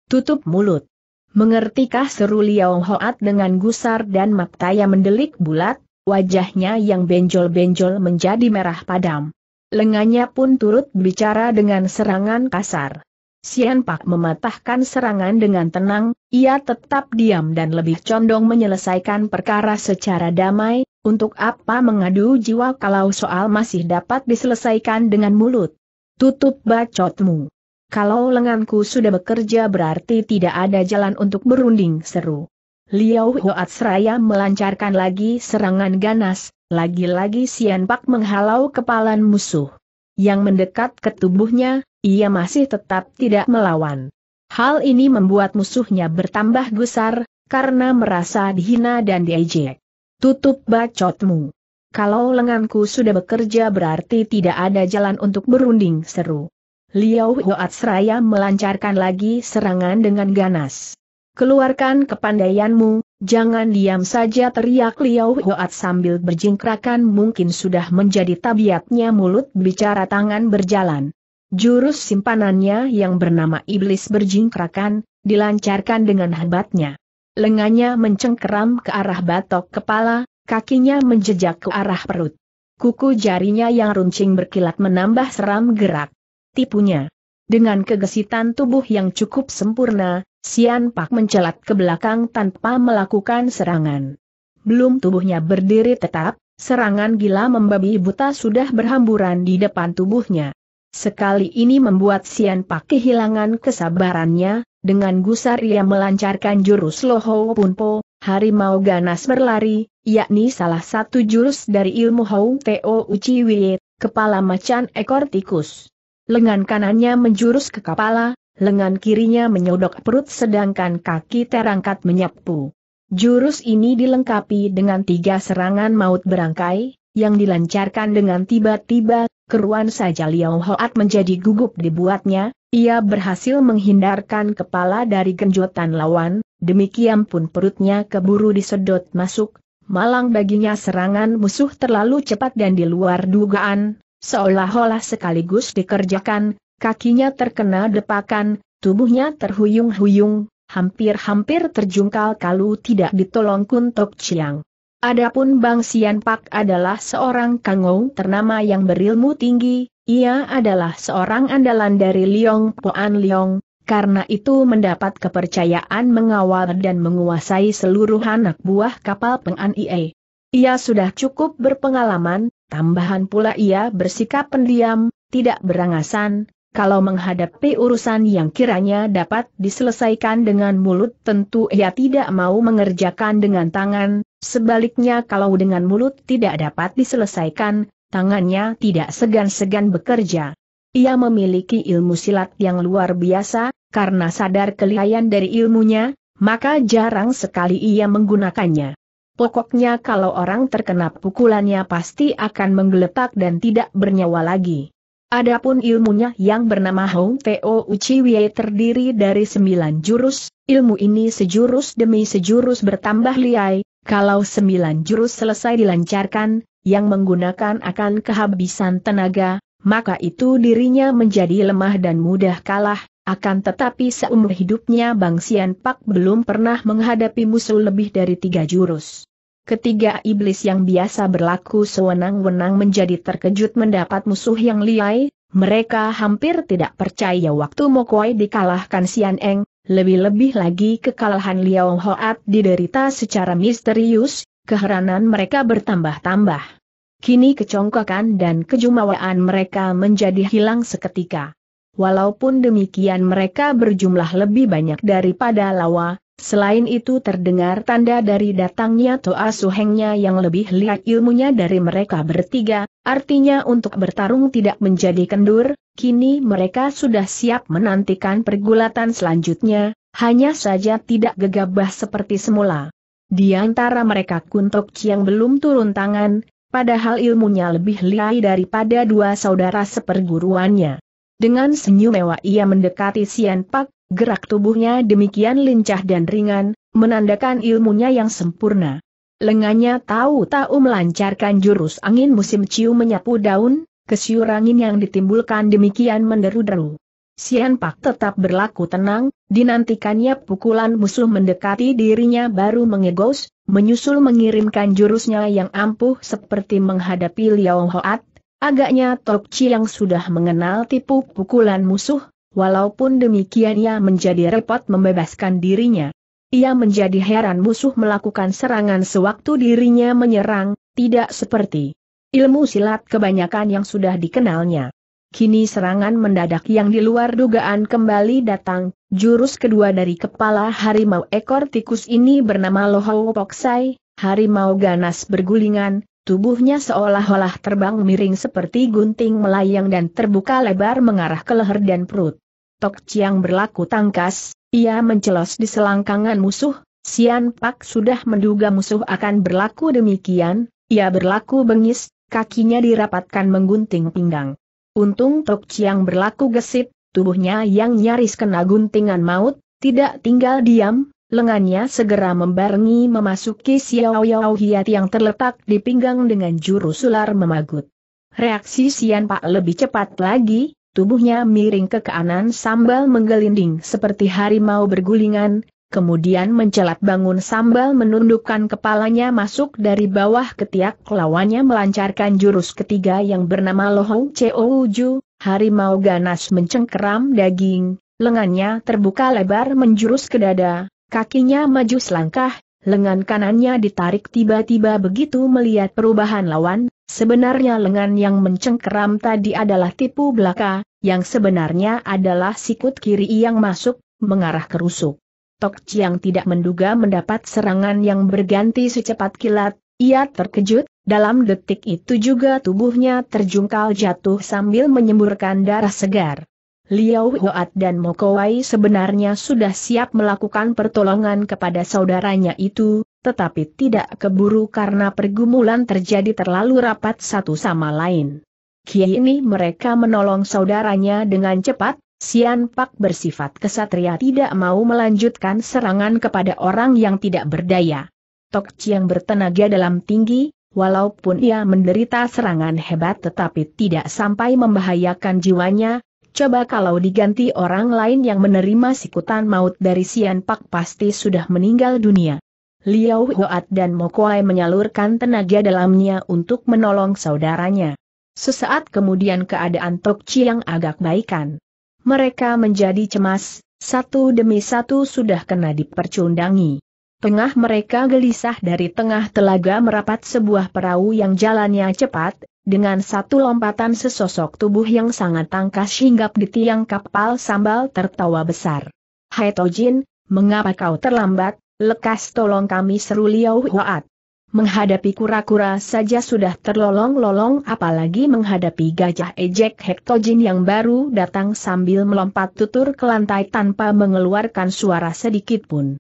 Tutup mulut. Mengertikah seru Liao Hoat dengan gusar dan yang mendelik bulat, wajahnya yang benjol-benjol menjadi merah padam. Lengannya pun turut bicara dengan serangan kasar. Sian Pak mematahkan serangan dengan tenang, ia tetap diam dan lebih condong menyelesaikan perkara secara damai, untuk apa mengadu jiwa kalau soal masih dapat diselesaikan dengan mulut. Tutup bacotmu. Kalau lenganku sudah bekerja berarti tidak ada jalan untuk berunding seru. Liao Huat Seraya melancarkan lagi serangan ganas, lagi-lagi Sian Pak menghalau kepalan musuh. Yang mendekat ke tubuhnya, ia masih tetap tidak melawan. Hal ini membuat musuhnya bertambah gusar, karena merasa dihina dan diejek. Tutup bacotmu. Kalau lenganku sudah bekerja berarti tidak ada jalan untuk berunding seru. Liao Hoat Seraya melancarkan lagi serangan dengan ganas. Keluarkan kepandaianmu, jangan diam saja teriak Liao Hoat sambil berjingkrakan mungkin sudah menjadi tabiatnya mulut bicara tangan berjalan. Jurus simpanannya yang bernama Iblis berjingkrakan, dilancarkan dengan hebatnya. Lengannya mencengkeram ke arah batok kepala, kakinya menjejak ke arah perut. Kuku jarinya yang runcing berkilat menambah seram gerak tipunya. Dengan kegesitan tubuh yang cukup sempurna, Sian Pak mencelat ke belakang tanpa melakukan serangan. Belum tubuhnya berdiri tetap, serangan gila membabi buta sudah berhamburan di depan tubuhnya. Sekali ini membuat Sian Pak kehilangan kesabarannya, dengan gusar ia melancarkan jurus Loho Punpo, harimau ganas berlari, yakni salah satu jurus dari ilmu Hou Teo Uchiwi, kepala macan ekor tikus. Lengan kanannya menjurus ke kepala, lengan kirinya menyodok perut sedangkan kaki terangkat menyapu. Jurus ini dilengkapi dengan tiga serangan maut berangkai, yang dilancarkan dengan tiba-tiba, keruan saja Liao Hoat menjadi gugup dibuatnya, ia berhasil menghindarkan kepala dari genjotan lawan, demikian pun perutnya keburu disedot masuk, malang baginya serangan musuh terlalu cepat dan di luar dugaan, Seolah-olah sekaligus dikerjakan, kakinya terkena depakan, tubuhnya terhuyung-huyung, hampir-hampir terjungkal kalau tidak ditolong Kuntok Chiang. Adapun Bang Sian Pak adalah seorang kangou ternama yang berilmu tinggi, ia adalah seorang andalan dari Liong Poan Liong, karena itu mendapat kepercayaan mengawal dan menguasai seluruh anak buah kapal Peng An Ie. Ia sudah cukup berpengalaman, Tambahan pula ia bersikap pendiam, tidak berangasan, kalau menghadapi urusan yang kiranya dapat diselesaikan dengan mulut tentu ia tidak mau mengerjakan dengan tangan, sebaliknya kalau dengan mulut tidak dapat diselesaikan, tangannya tidak segan-segan bekerja. Ia memiliki ilmu silat yang luar biasa, karena sadar kelihayan dari ilmunya, maka jarang sekali ia menggunakannya. Pokoknya kalau orang terkena pukulannya pasti akan menggeletak dan tidak bernyawa lagi. Adapun ilmunya yang bernama Hong Teo Uchi terdiri dari sembilan jurus, ilmu ini sejurus demi sejurus bertambah liai, kalau sembilan jurus selesai dilancarkan, yang menggunakan akan kehabisan tenaga, maka itu dirinya menjadi lemah dan mudah kalah, akan tetapi seumur hidupnya Bang Sian Pak belum pernah menghadapi musuh lebih dari tiga jurus. Ketiga iblis yang biasa berlaku sewenang-wenang menjadi terkejut mendapat musuh yang liai, mereka hampir tidak percaya waktu Mokoi dikalahkan Sian Eng, lebih-lebih lagi kekalahan Liao Hoat diderita secara misterius, keheranan mereka bertambah-tambah. Kini kecongkakan dan kejumawaan mereka menjadi hilang seketika. Walaupun demikian mereka berjumlah lebih banyak daripada Lawa, selain itu terdengar tanda dari datangnya Toa Suhengnya yang lebih lihat ilmunya dari mereka bertiga, artinya untuk bertarung tidak menjadi kendur, kini mereka sudah siap menantikan pergulatan selanjutnya, hanya saja tidak gegabah seperti semula. Di antara mereka Kuntok Chiang belum turun tangan, padahal ilmunya lebih lihai daripada dua saudara seperguruannya. Dengan senyum mewah ia mendekati Sian Pak, gerak tubuhnya demikian lincah dan ringan, menandakan ilmunya yang sempurna. Lengannya tahu-tahu melancarkan jurus angin musim ciu menyapu daun, kesiur angin yang ditimbulkan demikian menderu-deru. Sian Pak tetap berlaku tenang, dinantikannya pukulan musuh mendekati dirinya baru mengegos, menyusul mengirimkan jurusnya yang ampuh seperti menghadapi Liao Hoat, Agaknya Tok yang sudah mengenal tipu pukulan musuh, walaupun demikian ia menjadi repot membebaskan dirinya. Ia menjadi heran musuh melakukan serangan sewaktu dirinya menyerang, tidak seperti ilmu silat kebanyakan yang sudah dikenalnya. Kini serangan mendadak yang di luar dugaan kembali datang, jurus kedua dari kepala harimau ekor tikus ini bernama Lohau Poksai, harimau ganas bergulingan, Tubuhnya seolah-olah terbang miring seperti gunting melayang dan terbuka lebar mengarah ke leher dan perut. Tok Chiang berlaku tangkas, ia mencelos di selangkangan musuh, Sian Pak sudah menduga musuh akan berlaku demikian, ia berlaku bengis, kakinya dirapatkan menggunting pinggang. Untung Tok Chiang berlaku gesit, tubuhnya yang nyaris kena guntingan maut, tidak tinggal diam, lengannya segera membarengi memasuki Xiao Yao Hiat yang terletak di pinggang dengan jurus ular memagut. Reaksi Sian Pak lebih cepat lagi, tubuhnya miring ke kanan sambal menggelinding seperti harimau bergulingan, kemudian mencelat bangun sambal menundukkan kepalanya masuk dari bawah ketiak lawannya melancarkan jurus ketiga yang bernama Lohong Chouju, harimau ganas mencengkeram daging, lengannya terbuka lebar menjurus ke dada, Kakinya maju selangkah, lengan kanannya ditarik tiba-tiba begitu melihat perubahan lawan, sebenarnya lengan yang mencengkeram tadi adalah tipu belaka, yang sebenarnya adalah sikut kiri yang masuk, mengarah ke rusuk. Tok Chiang tidak menduga mendapat serangan yang berganti secepat kilat, ia terkejut, dalam detik itu juga tubuhnya terjungkal jatuh sambil menyemburkan darah segar. Liao Yoat dan Mokowai sebenarnya sudah siap melakukan pertolongan kepada saudaranya itu, tetapi tidak keburu karena pergumulan terjadi terlalu rapat satu sama lain. Kini mereka menolong saudaranya dengan cepat, Sian Pak bersifat kesatria tidak mau melanjutkan serangan kepada orang yang tidak berdaya. Tok Chiang bertenaga dalam tinggi, walaupun ia menderita serangan hebat tetapi tidak sampai membahayakan jiwanya, Coba kalau diganti orang lain yang menerima sikutan maut dari Sian Pak pasti sudah meninggal dunia. Liao Hoat dan Mokuai menyalurkan tenaga dalamnya untuk menolong saudaranya. Sesaat kemudian keadaan Tok Chiang agak baikan. Mereka menjadi cemas, satu demi satu sudah kena dipercundangi. Tengah mereka gelisah dari tengah telaga merapat sebuah perahu yang jalannya cepat, dengan satu lompatan sesosok tubuh yang sangat tangkas hinggap di tiang kapal sambal tertawa besar. Hai Tojin, mengapa kau terlambat, lekas tolong kami seru Liao Huat. Menghadapi kura-kura saja sudah terlolong-lolong apalagi menghadapi gajah ejek Hektojin yang baru datang sambil melompat tutur ke lantai tanpa mengeluarkan suara sedikit pun.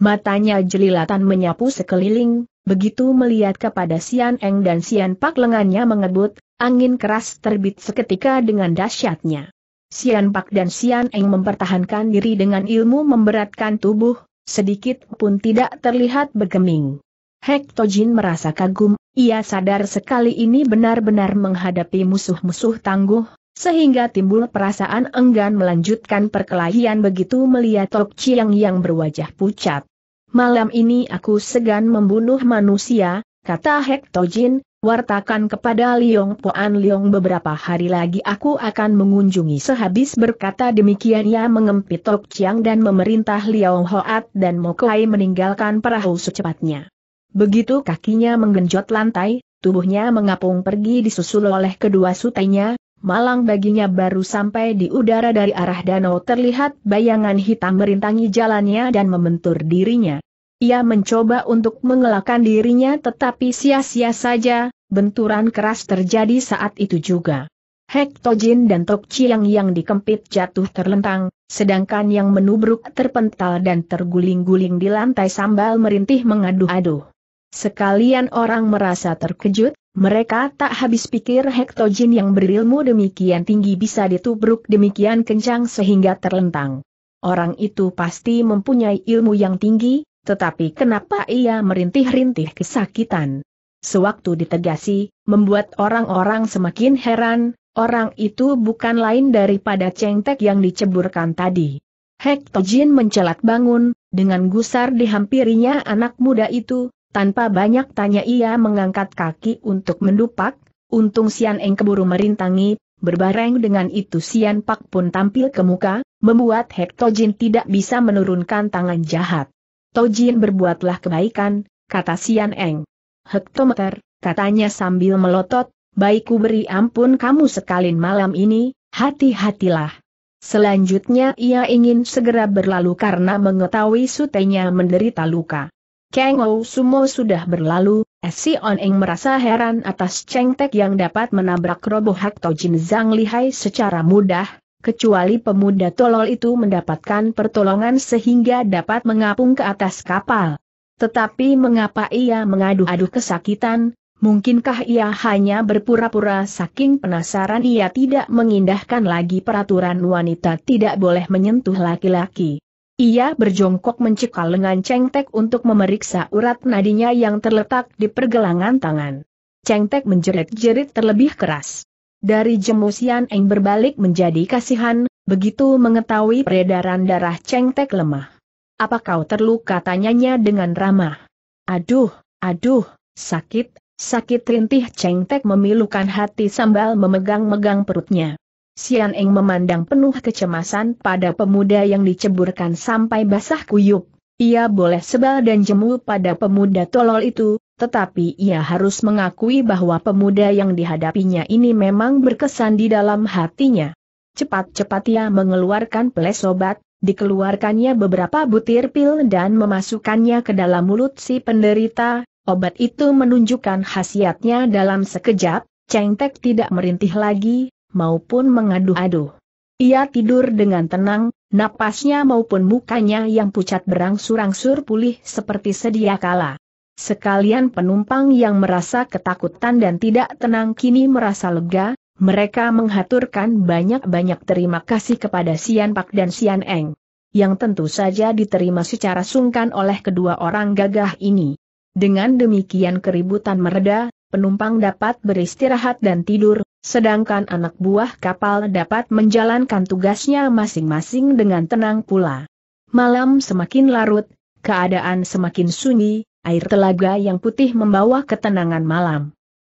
Matanya jelilatan menyapu sekeliling, Begitu melihat kepada Sian Eng dan Sian Pak lengannya mengebut, angin keras terbit seketika dengan dahsyatnya. Sian Pak dan Sian Eng mempertahankan diri dengan ilmu memberatkan tubuh, sedikit pun tidak terlihat bergeming. Hek Tojin merasa kagum, ia sadar sekali ini benar-benar menghadapi musuh-musuh tangguh, sehingga timbul perasaan enggan melanjutkan perkelahian begitu melihat Tok Chiang yang berwajah pucat malam ini aku segan membunuh manusia, kata Hek Tojin, wartakan kepada Liong Poan Liong beberapa hari lagi aku akan mengunjungi sehabis berkata demikian ia mengempit Tok Chiang dan memerintah Liong Hoat dan Mokai meninggalkan perahu secepatnya. Begitu kakinya menggenjot lantai, tubuhnya mengapung pergi disusul oleh kedua sutainya, Malang baginya baru sampai di udara dari arah danau terlihat bayangan hitam merintangi jalannya dan membentur dirinya. Ia mencoba untuk mengelakkan dirinya tetapi sia-sia saja, benturan keras terjadi saat itu juga. Hek Tojin dan Tok Chiang yang dikempit jatuh terlentang, sedangkan yang menubruk terpental dan terguling-guling di lantai sambal merintih mengadu adu Sekalian orang merasa terkejut, mereka tak habis pikir Hektojin yang berilmu demikian tinggi bisa ditubruk demikian kencang sehingga terlentang. Orang itu pasti mempunyai ilmu yang tinggi, tetapi kenapa ia merintih-rintih kesakitan? Sewaktu ditegasi, membuat orang-orang semakin heran, orang itu bukan lain daripada cengtek yang diceburkan tadi. Hektojin mencelat bangun, dengan gusar dihampirinya anak muda itu, tanpa banyak tanya ia mengangkat kaki untuk mendupak, untung Sian Eng keburu merintangi, berbareng dengan itu Sian Pak pun tampil ke muka, membuat Hek Tojin tidak bisa menurunkan tangan jahat. Tojin berbuatlah kebaikan, kata Sian Eng. Hektometer, katanya sambil melotot, baikku beri ampun kamu sekalin malam ini, hati-hatilah. Selanjutnya ia ingin segera berlalu karena mengetahui sutenya menderita luka. Kang Ou Sumo sudah berlalu, Si On Eng merasa heran atas Cheng Tek yang dapat menabrak roboh Hak Jin Zhang Lihai secara mudah, kecuali pemuda tolol itu mendapatkan pertolongan sehingga dapat mengapung ke atas kapal. Tetapi mengapa ia mengadu-adu kesakitan, mungkinkah ia hanya berpura-pura saking penasaran ia tidak mengindahkan lagi peraturan wanita tidak boleh menyentuh laki-laki. Ia berjongkok mencekal lengan Cheng Tek untuk memeriksa urat nadinya yang terletak di pergelangan tangan. Cheng Tek menjerit-jerit terlebih keras. Dari jemusian Eng berbalik menjadi kasihan, begitu mengetahui peredaran darah Cheng Tek lemah. Apa kau terluka tanyanya dengan ramah. Aduh, aduh, sakit, sakit rintih Cheng Tek memilukan hati sambal memegang-megang perutnya. Sian Eng memandang penuh kecemasan pada pemuda yang diceburkan sampai basah kuyup. Ia boleh sebal dan jemu pada pemuda tolol itu, tetapi ia harus mengakui bahwa pemuda yang dihadapinya ini memang berkesan di dalam hatinya. Cepat-cepat ia mengeluarkan peles obat, dikeluarkannya beberapa butir pil dan memasukkannya ke dalam mulut si penderita, obat itu menunjukkan khasiatnya dalam sekejap, Cengtek tidak merintih lagi, maupun mengaduh-aduh. Ia tidur dengan tenang, napasnya maupun mukanya yang pucat berangsur-angsur pulih seperti sedia kala. Sekalian penumpang yang merasa ketakutan dan tidak tenang kini merasa lega, mereka menghaturkan banyak-banyak terima kasih kepada Sian Pak dan Sian Eng. Yang tentu saja diterima secara sungkan oleh kedua orang gagah ini. Dengan demikian keributan mereda, penumpang dapat beristirahat dan tidur, sedangkan anak buah kapal dapat menjalankan tugasnya masing-masing dengan tenang pula. Malam semakin larut, keadaan semakin sunyi, air telaga yang putih membawa ketenangan malam.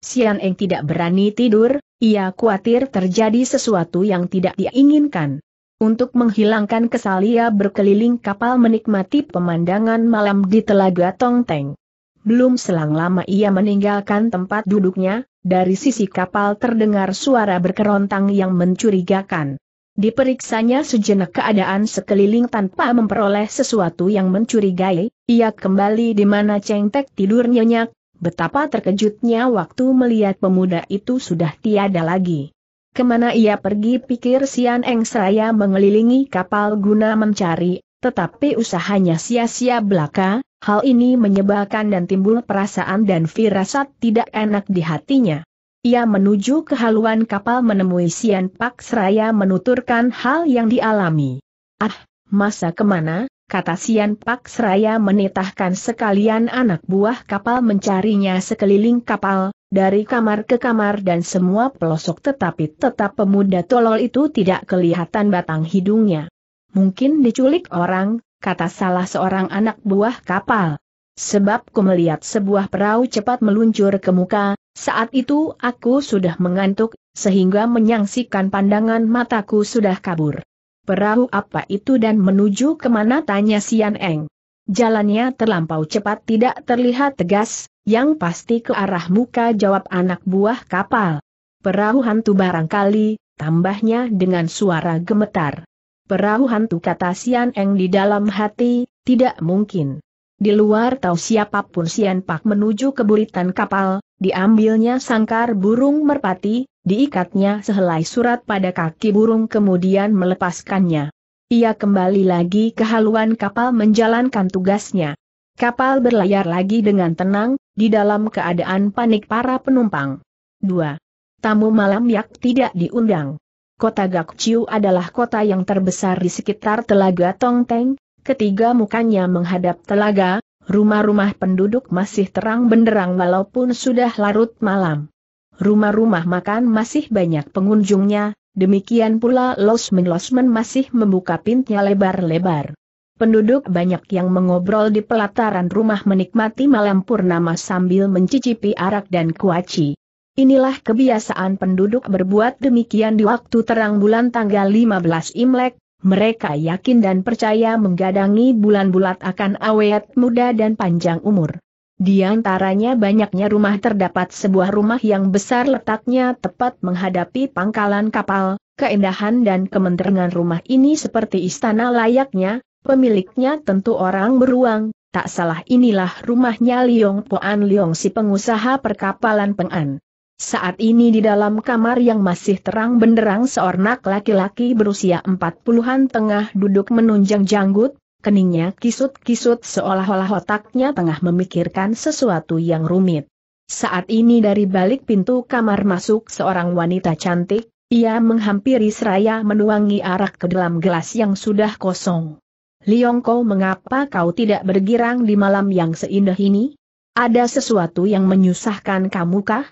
Sian Eng tidak berani tidur, ia khawatir terjadi sesuatu yang tidak diinginkan. Untuk menghilangkan kesal ia berkeliling kapal menikmati pemandangan malam di Telaga Tongteng. Belum selang lama ia meninggalkan tempat duduknya, dari sisi kapal terdengar suara berkerontang yang mencurigakan. Diperiksanya sejenak keadaan sekeliling tanpa memperoleh sesuatu yang mencurigai, ia kembali di mana cengtek tidur nyenyak, betapa terkejutnya waktu melihat pemuda itu sudah tiada lagi. Kemana ia pergi pikir Sian Eng Seraya mengelilingi kapal guna mencari, tetapi usahanya sia-sia belaka, hal ini menyebalkan dan timbul perasaan dan firasat tidak enak di hatinya. Ia menuju ke haluan kapal menemui Sian Pak Seraya menuturkan hal yang dialami. Ah, masa kemana, kata Sian Pak Seraya menitahkan sekalian anak buah kapal mencarinya sekeliling kapal, dari kamar ke kamar dan semua pelosok tetapi tetap pemuda tolol itu tidak kelihatan batang hidungnya. Mungkin diculik orang, kata salah seorang anak buah kapal. Sebab ku melihat sebuah perahu cepat meluncur ke muka, saat itu aku sudah mengantuk, sehingga menyangsikan pandangan mataku sudah kabur. Perahu apa itu dan menuju kemana tanya Sian Eng. Jalannya terlampau cepat tidak terlihat tegas, yang pasti ke arah muka jawab anak buah kapal. Perahu hantu barangkali, tambahnya dengan suara gemetar. Perahu hantu kata Sian Eng di dalam hati, tidak mungkin. Di luar tahu siapapun Sian Pak menuju ke buritan kapal, diambilnya sangkar burung merpati, diikatnya sehelai surat pada kaki burung kemudian melepaskannya. Ia kembali lagi ke haluan kapal menjalankan tugasnya. Kapal berlayar lagi dengan tenang, di dalam keadaan panik para penumpang. 2. Tamu malam yak tidak diundang kota Gakciu adalah kota yang terbesar di sekitar Telaga Tongteng, ketiga mukanya menghadap telaga, rumah-rumah penduduk masih terang benderang walaupun sudah larut malam. Rumah-rumah makan masih banyak pengunjungnya, demikian pula losmen-losmen masih membuka pintunya lebar-lebar. Penduduk banyak yang mengobrol di pelataran rumah menikmati malam purnama sambil mencicipi arak dan kuaci. Inilah kebiasaan penduduk berbuat demikian di waktu terang bulan tanggal 15 Imlek, mereka yakin dan percaya menggadangi bulan bulat akan awet muda dan panjang umur. Di antaranya banyaknya rumah terdapat sebuah rumah yang besar letaknya tepat menghadapi pangkalan kapal, keindahan dan kementerian rumah ini seperti istana layaknya, pemiliknya tentu orang beruang, tak salah inilah rumahnya Liong Poan Liong si pengusaha perkapalan Peng'an. Saat ini di dalam kamar yang masih terang benderang seorang laki-laki berusia empat puluhan tengah duduk menunjang janggut, keningnya kisut-kisut seolah-olah otaknya tengah memikirkan sesuatu yang rumit. Saat ini dari balik pintu kamar masuk seorang wanita cantik, ia menghampiri seraya menuangi arak ke dalam gelas yang sudah kosong. Liongko mengapa kau tidak bergirang di malam yang seindah ini? Ada sesuatu yang menyusahkan kamu kah?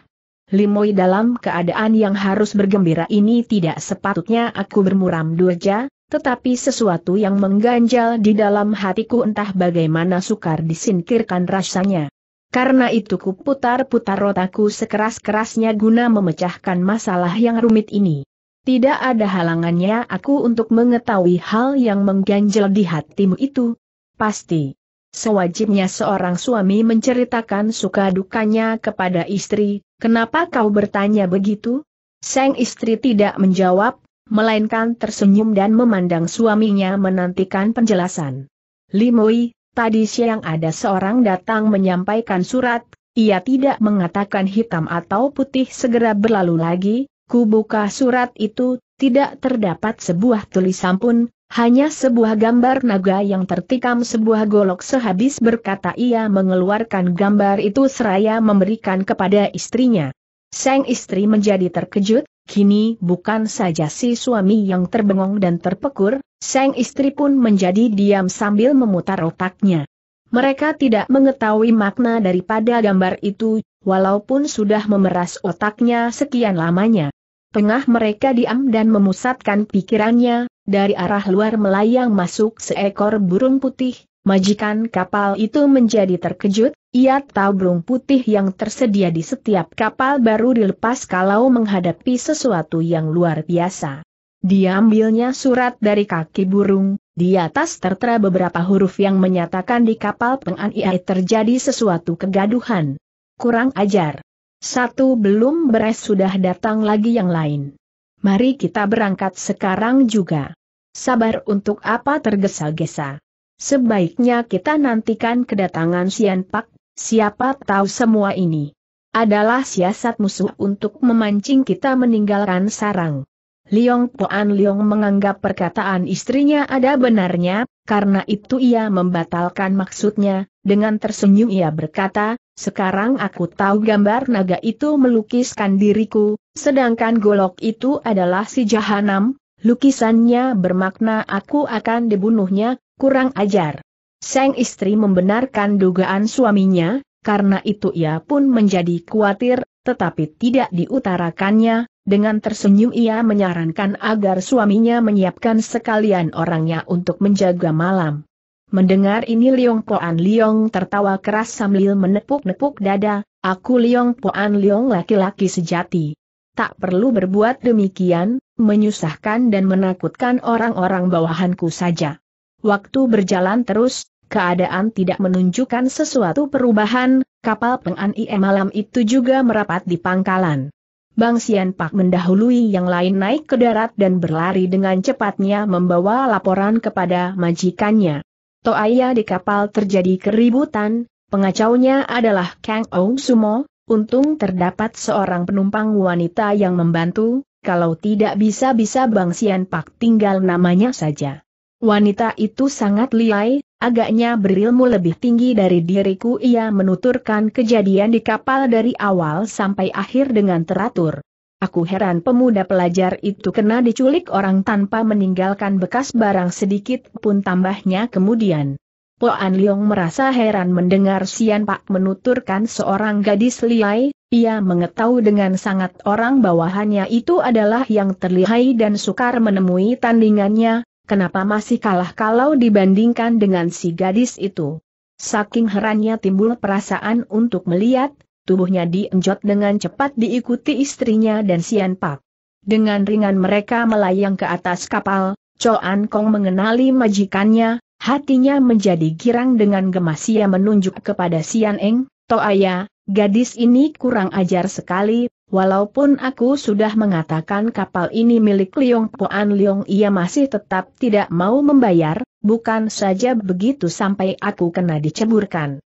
Limoi dalam keadaan yang harus bergembira ini tidak sepatutnya aku bermuram durja, tetapi sesuatu yang mengganjal di dalam hatiku entah bagaimana sukar disingkirkan rasanya. Karena itu ku putar-putar rotaku sekeras-kerasnya guna memecahkan masalah yang rumit ini. Tidak ada halangannya aku untuk mengetahui hal yang mengganjal di hatimu itu. Pasti. Sewajibnya seorang suami menceritakan suka dukanya kepada istri, kenapa kau bertanya begitu? Sang istri tidak menjawab, melainkan tersenyum dan memandang suaminya menantikan penjelasan. Limui, tadi siang ada seorang datang menyampaikan surat, ia tidak mengatakan hitam atau putih segera berlalu lagi, ku buka surat itu, tidak terdapat sebuah tulisan pun, hanya sebuah gambar naga yang tertikam sebuah golok sehabis berkata ia mengeluarkan gambar itu seraya memberikan kepada istrinya. Sang istri menjadi terkejut, kini bukan saja si suami yang terbengong dan terpekur, sang istri pun menjadi diam sambil memutar otaknya. Mereka tidak mengetahui makna daripada gambar itu, walaupun sudah memeras otaknya sekian lamanya. Tengah mereka diam dan memusatkan pikirannya dari arah luar melayang masuk seekor burung putih, majikan kapal itu menjadi terkejut, ia tahu burung putih yang tersedia di setiap kapal baru dilepas kalau menghadapi sesuatu yang luar biasa. Diambilnya surat dari kaki burung, di atas tertera beberapa huruf yang menyatakan di kapal penganiaya terjadi sesuatu kegaduhan. Kurang ajar. Satu belum beres sudah datang lagi yang lain. Mari kita berangkat sekarang juga. Sabar untuk apa tergesa-gesa? Sebaiknya kita nantikan kedatangan Sian Pak, siapa tahu semua ini adalah siasat musuh untuk memancing kita meninggalkan sarang. Liong Poan Liong menganggap perkataan istrinya ada benarnya, karena itu ia membatalkan maksudnya, dengan tersenyum ia berkata, sekarang aku tahu gambar naga itu melukiskan diriku, sedangkan golok itu adalah si jahanam, Lukisannya bermakna aku akan dibunuhnya, kurang ajar. Sang istri membenarkan dugaan suaminya, karena itu ia pun menjadi khawatir, tetapi tidak diutarakannya, dengan tersenyum ia menyarankan agar suaminya menyiapkan sekalian orangnya untuk menjaga malam. Mendengar ini Liong Poan Liong tertawa keras sambil menepuk-nepuk dada, aku Liong Poan Liong laki-laki sejati tak perlu berbuat demikian, menyusahkan dan menakutkan orang-orang bawahanku saja. Waktu berjalan terus, keadaan tidak menunjukkan sesuatu perubahan, kapal penganiem malam itu juga merapat di pangkalan. Bang Sian Pak mendahului yang lain naik ke darat dan berlari dengan cepatnya membawa laporan kepada majikannya. Toaya di kapal terjadi keributan, pengacaunya adalah Kang Ong Sumo, Untung terdapat seorang penumpang wanita yang membantu, kalau tidak bisa-bisa Bang Sian Pak tinggal namanya saja. Wanita itu sangat liai, agaknya berilmu lebih tinggi dari diriku ia menuturkan kejadian di kapal dari awal sampai akhir dengan teratur. Aku heran pemuda pelajar itu kena diculik orang tanpa meninggalkan bekas barang sedikit pun tambahnya kemudian. Po An Leong merasa heran mendengar Sian Pak menuturkan seorang gadis lihai, ia mengetahui dengan sangat orang bawahannya itu adalah yang terlihai dan sukar menemui tandingannya, kenapa masih kalah kalau dibandingkan dengan si gadis itu. Saking herannya timbul perasaan untuk melihat, tubuhnya dienjot dengan cepat diikuti istrinya dan Sian Pak. Dengan ringan mereka melayang ke atas kapal, Choan Kong mengenali majikannya, Hatinya menjadi girang dengan gemas ia menunjuk kepada Sian Eng, Toaya, gadis ini kurang ajar sekali, walaupun aku sudah mengatakan kapal ini milik Liong Poan Liong ia masih tetap tidak mau membayar, bukan saja begitu sampai aku kena diceburkan.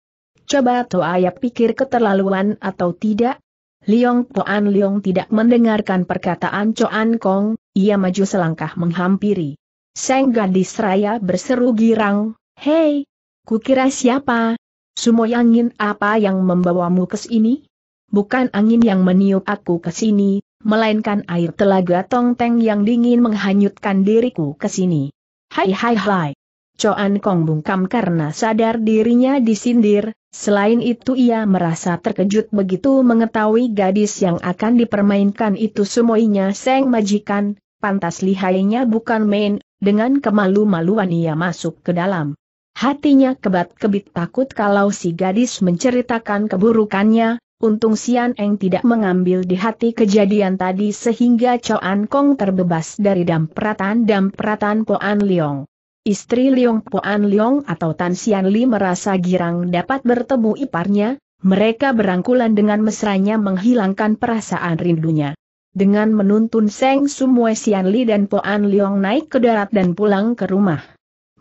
Coba Toaya pikir keterlaluan atau tidak? Liong Poan Liong tidak mendengarkan perkataan Coan Kong, ia maju selangkah menghampiri. Seng gadis raya berseru girang, Hei, kukira siapa? Sumoy angin apa yang membawamu ke sini? Bukan angin yang meniup aku ke sini, melainkan air telaga tongteng yang dingin menghanyutkan diriku ke sini. Hai hai hai. Coan Kong bungkam karena sadar dirinya disindir, selain itu ia merasa terkejut begitu mengetahui gadis yang akan dipermainkan itu semuanya seng majikan, pantas lihainya bukan main, dengan kemalu-maluan ia masuk ke dalam. Hatinya kebat-kebit takut kalau si gadis menceritakan keburukannya, untung Sian Eng tidak mengambil di hati kejadian tadi sehingga An Kong terbebas dari damperatan-damperatan Poan Leong. Istri Leong Poan Leong atau Tan Sian Li merasa girang dapat bertemu iparnya, mereka berangkulan dengan mesranya menghilangkan perasaan rindunya dengan menuntun Seng Sumue Sianli dan Poan Liong naik ke darat dan pulang ke rumah.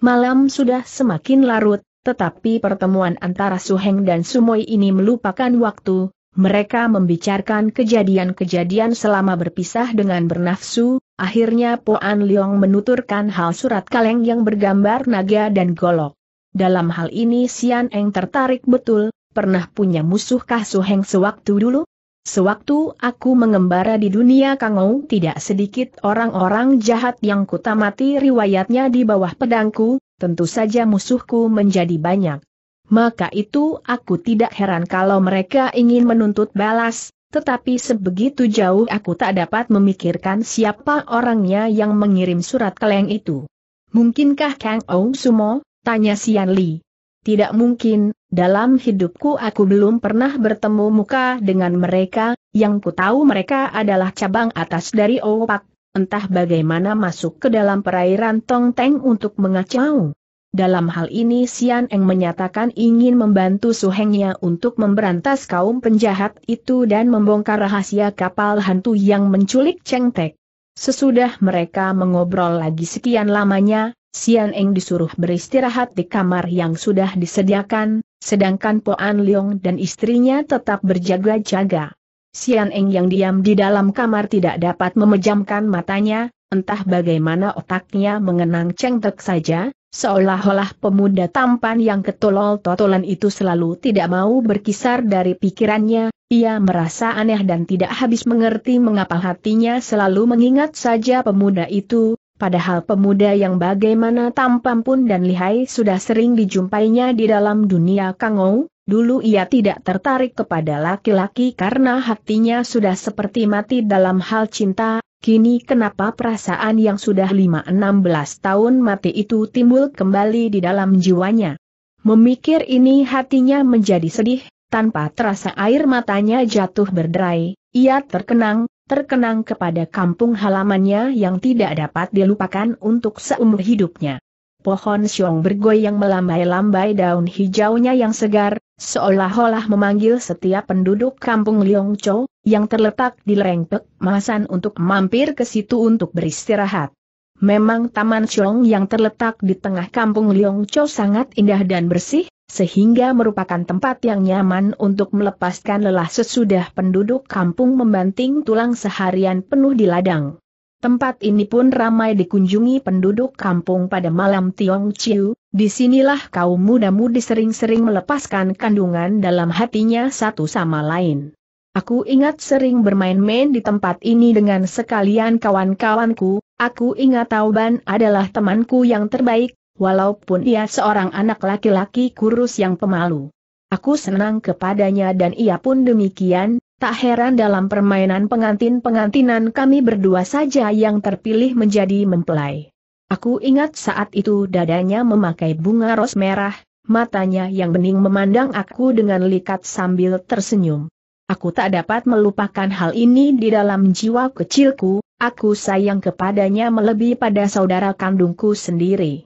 Malam sudah semakin larut, tetapi pertemuan antara Heng dan Sumoi ini melupakan waktu, mereka membicarakan kejadian-kejadian selama berpisah dengan bernafsu, akhirnya Poan Liong menuturkan hal surat kaleng yang bergambar naga dan golok. Dalam hal ini Sian Eng tertarik betul, pernah punya musuhkah Su Heng sewaktu dulu? Sewaktu aku mengembara di dunia Kangou tidak sedikit orang-orang jahat yang kutamati riwayatnya di bawah pedangku, tentu saja musuhku menjadi banyak. Maka itu aku tidak heran kalau mereka ingin menuntut balas, tetapi sebegitu jauh aku tak dapat memikirkan siapa orangnya yang mengirim surat keleng itu. Mungkinkah Kang Ou Sumo? Tanya Sian Li. Tidak mungkin, dalam hidupku aku belum pernah bertemu muka dengan mereka, yang ku tahu mereka adalah cabang atas dari opak, entah bagaimana masuk ke dalam perairan Tong Teng untuk mengacau. Dalam hal ini Sian Eng menyatakan ingin membantu suhengnya untuk memberantas kaum penjahat itu dan membongkar rahasia kapal hantu yang menculik Cheng Tek. Sesudah mereka mengobrol lagi sekian lamanya, Sian Eng disuruh beristirahat di kamar yang sudah disediakan, sedangkan Poan Leong dan istrinya tetap berjaga-jaga. Sian Eng yang diam di dalam kamar tidak dapat memejamkan matanya, entah bagaimana otaknya mengenang Cheng Tek saja, seolah-olah pemuda tampan yang ketolol-totolan itu selalu tidak mau berkisar dari pikirannya, ia merasa aneh dan tidak habis mengerti mengapa hatinya selalu mengingat saja pemuda itu, Padahal pemuda yang bagaimana tampan pun dan lihai sudah sering dijumpainya di dalam dunia Kangou, dulu ia tidak tertarik kepada laki-laki karena hatinya sudah seperti mati dalam hal cinta, kini kenapa perasaan yang sudah lima enam belas tahun mati itu timbul kembali di dalam jiwanya. Memikir ini hatinya menjadi sedih, tanpa terasa air matanya jatuh berderai, ia terkenang, terkenang kepada kampung halamannya yang tidak dapat dilupakan untuk seumur hidupnya. Pohon siong bergoyang melambai-lambai daun hijaunya yang segar, seolah-olah memanggil setiap penduduk kampung Liongco, yang terletak di lereng Masan untuk mampir ke situ untuk beristirahat. Memang Taman Siong yang terletak di tengah kampung Liongco sangat indah dan bersih, sehingga merupakan tempat yang nyaman untuk melepaskan lelah sesudah penduduk kampung membanting tulang seharian penuh di ladang. Tempat ini pun ramai dikunjungi penduduk kampung pada malam Tiong Chiu, disinilah kaum muda-mudi sering-sering melepaskan kandungan dalam hatinya satu sama lain. Aku ingat sering bermain-main di tempat ini dengan sekalian kawan-kawanku, aku ingat Tauban adalah temanku yang terbaik, walaupun ia seorang anak laki-laki kurus yang pemalu. Aku senang kepadanya dan ia pun demikian, tak heran dalam permainan pengantin-pengantinan kami berdua saja yang terpilih menjadi mempelai. Aku ingat saat itu dadanya memakai bunga ros merah, matanya yang bening memandang aku dengan likat sambil tersenyum. Aku tak dapat melupakan hal ini di dalam jiwa kecilku, aku sayang kepadanya melebihi pada saudara kandungku sendiri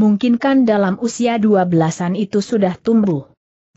mungkinkan dalam usia dua belasan itu sudah tumbuh.